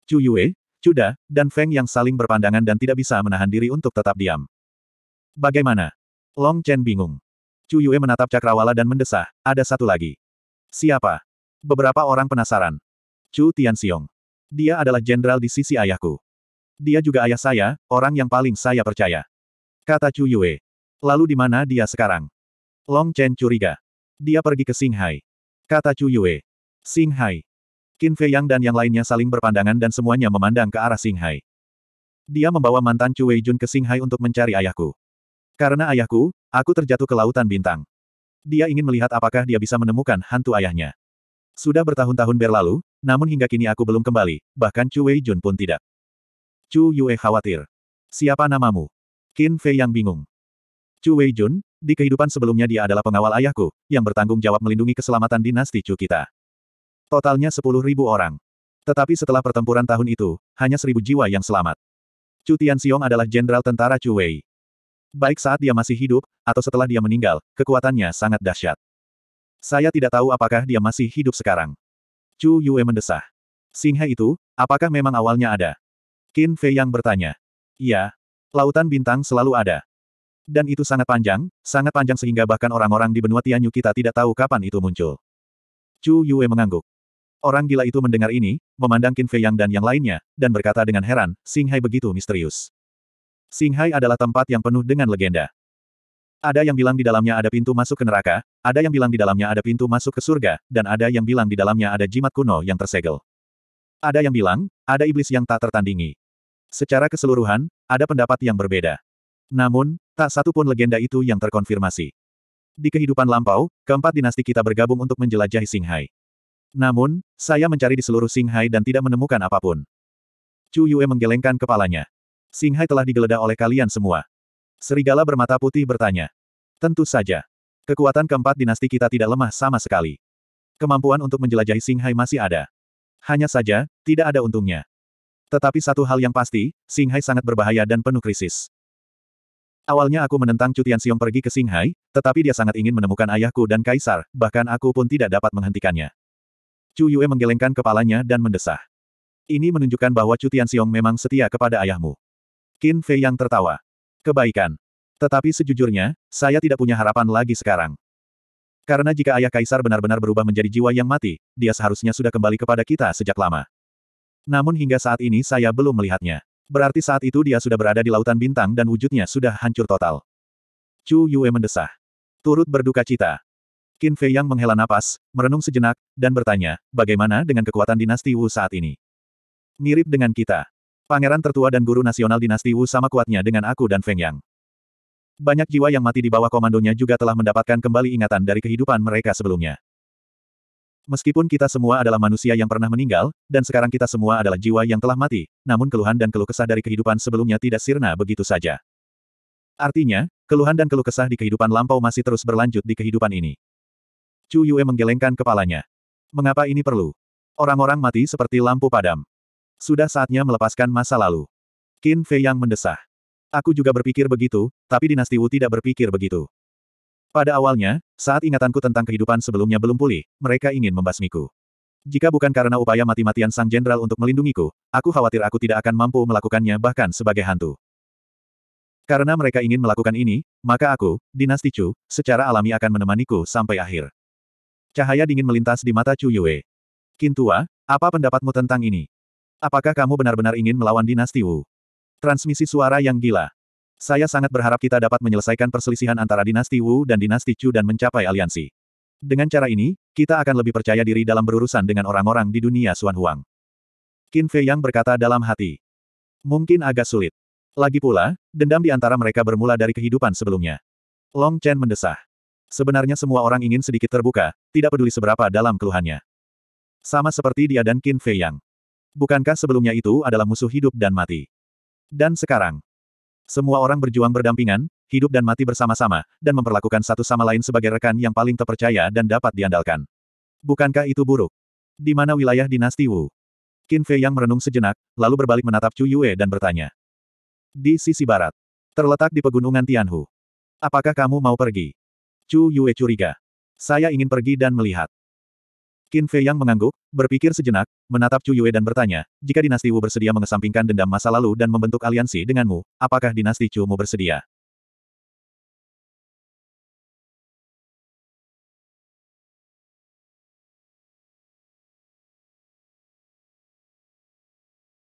Chu Yue, Chu Da, dan Feng yang saling berpandangan dan tidak bisa menahan diri untuk tetap diam. Bagaimana? Long Chen bingung. Chu Yue menatap cakrawala dan mendesah, ada satu lagi. Siapa? Beberapa orang penasaran. Chu Tianxiong. Dia adalah jenderal di sisi ayahku. Dia juga ayah saya, orang yang paling saya percaya. Kata Chu Yue. Lalu di mana dia sekarang? Long Chen curiga. Dia pergi ke Singhai. Kata Chu Yue. Singhai. Qin Fei Yang dan yang lainnya saling berpandangan dan semuanya memandang ke arah Singhai. Dia membawa mantan Chu Wei Jun ke Singhai untuk mencari ayahku. Karena ayahku, aku terjatuh ke lautan bintang. Dia ingin melihat apakah dia bisa menemukan hantu ayahnya. Sudah bertahun-tahun berlalu, namun hingga kini aku belum kembali, bahkan Chu Wei Jun pun tidak. Chu Yue khawatir. Siapa namamu? Qin Fei yang bingung. Chu Wei Jun, di kehidupan sebelumnya dia adalah pengawal ayahku, yang bertanggung jawab melindungi keselamatan dinasti Chu kita. Totalnya 10.000 orang. Tetapi setelah pertempuran tahun itu, hanya seribu jiwa yang selamat. Chu Tianxiong adalah jenderal tentara Chu Wei. Baik saat dia masih hidup, atau setelah dia meninggal, kekuatannya sangat dahsyat. Saya tidak tahu apakah dia masih hidup sekarang. Chu Yue mendesah. Singha itu, apakah memang awalnya ada? Qin Fei yang bertanya. Iya. Lautan bintang selalu ada. Dan itu sangat panjang, sangat panjang sehingga bahkan orang-orang di benua Tianyu kita tidak tahu kapan itu muncul. Chu Yue mengangguk. Orang gila itu mendengar ini, memandang Qin Fei Yang dan yang lainnya, dan berkata dengan heran, Singhai begitu misterius. Singhai adalah tempat yang penuh dengan legenda. Ada yang bilang di dalamnya ada pintu masuk ke neraka, ada yang bilang di dalamnya ada pintu masuk ke surga, dan ada yang bilang di dalamnya ada jimat kuno yang tersegel. Ada yang bilang, ada iblis yang tak tertandingi. Secara keseluruhan, ada pendapat yang berbeda. Namun, Tak satu pun legenda itu yang terkonfirmasi. Di kehidupan lampau, keempat dinasti kita bergabung untuk menjelajahi Singhai. Namun, saya mencari di seluruh Singhai dan tidak menemukan apapun. Chu Yue menggelengkan kepalanya. Singhai telah digeledah oleh kalian semua. Serigala bermata putih bertanya. Tentu saja. Kekuatan keempat dinasti kita tidak lemah sama sekali. Kemampuan untuk menjelajahi Singhai masih ada. Hanya saja, tidak ada untungnya. Tetapi satu hal yang pasti, Singhai sangat berbahaya dan penuh krisis. Awalnya aku menentang Cutian Siong pergi ke Singhai, tetapi dia sangat ingin menemukan ayahku dan kaisar, bahkan aku pun tidak dapat menghentikannya. Chu Yue menggelengkan kepalanya dan mendesah. Ini menunjukkan bahwa Cutian Siong memang setia kepada ayahmu. Qin Fei yang tertawa. Kebaikan. Tetapi sejujurnya, saya tidak punya harapan lagi sekarang. Karena jika ayah kaisar benar-benar berubah menjadi jiwa yang mati, dia seharusnya sudah kembali kepada kita sejak lama. Namun hingga saat ini saya belum melihatnya. Berarti saat itu dia sudah berada di lautan bintang dan wujudnya sudah hancur total. Chu Yue mendesah. Turut berduka cita. Qin Fei Yang menghela napas, merenung sejenak, dan bertanya, bagaimana dengan kekuatan dinasti Wu saat ini? Mirip dengan kita. Pangeran tertua dan guru nasional dinasti Wu sama kuatnya dengan aku dan Feng Yang. Banyak jiwa yang mati di bawah komandonya juga telah mendapatkan kembali ingatan dari kehidupan mereka sebelumnya. Meskipun kita semua adalah manusia yang pernah meninggal, dan sekarang kita semua adalah jiwa yang telah mati, namun keluhan dan keluh kesah dari kehidupan sebelumnya tidak sirna begitu saja. Artinya, keluhan dan keluh kesah di kehidupan lampau masih terus berlanjut di kehidupan ini. Chu Yue menggelengkan kepalanya. Mengapa ini perlu? Orang-orang mati seperti lampu padam. Sudah saatnya melepaskan masa lalu. Qin Fei yang mendesah. Aku juga berpikir begitu, tapi dinasti Wu tidak berpikir begitu. Pada awalnya, saat ingatanku tentang kehidupan sebelumnya belum pulih, mereka ingin membasmiku. Jika bukan karena upaya mati-matian sang jenderal untuk melindungiku, aku khawatir aku tidak akan mampu melakukannya bahkan sebagai hantu. Karena mereka ingin melakukan ini, maka aku, dinasti Chu, secara alami akan menemaniku sampai akhir. Cahaya dingin melintas di mata Chu Yue. Kintua, apa pendapatmu tentang ini? Apakah kamu benar-benar ingin melawan dinasti Wu? Transmisi suara yang gila. Saya sangat berharap kita dapat menyelesaikan perselisihan antara dinasti Wu dan dinasti Chu dan mencapai aliansi. Dengan cara ini, kita akan lebih percaya diri dalam berurusan dengan orang-orang di dunia Suan Huang. Qin Fei Yang berkata dalam hati. Mungkin agak sulit. Lagi pula, dendam di antara mereka bermula dari kehidupan sebelumnya. Long Chen mendesah. Sebenarnya semua orang ingin sedikit terbuka, tidak peduli seberapa dalam keluhannya. Sama seperti dia dan Qin Fei Yang. Bukankah sebelumnya itu adalah musuh hidup dan mati? Dan sekarang, semua orang berjuang berdampingan, hidup dan mati bersama-sama, dan memperlakukan satu sama lain sebagai rekan yang paling terpercaya dan dapat diandalkan. Bukankah itu buruk? Di mana wilayah dinasti Wu? Qin Fei yang merenung sejenak, lalu berbalik menatap Chu Yue dan bertanya. Di sisi barat. Terletak di pegunungan Tianhu. Apakah kamu mau pergi? Chu Yue curiga. Saya ingin pergi dan melihat. Qin Fei Yang mengangguk, berpikir sejenak, menatap Chu Yue dan bertanya, jika dinasti Wu bersedia mengesampingkan dendam masa lalu dan membentuk aliansi denganmu, apakah dinasti Chu Mu bersedia?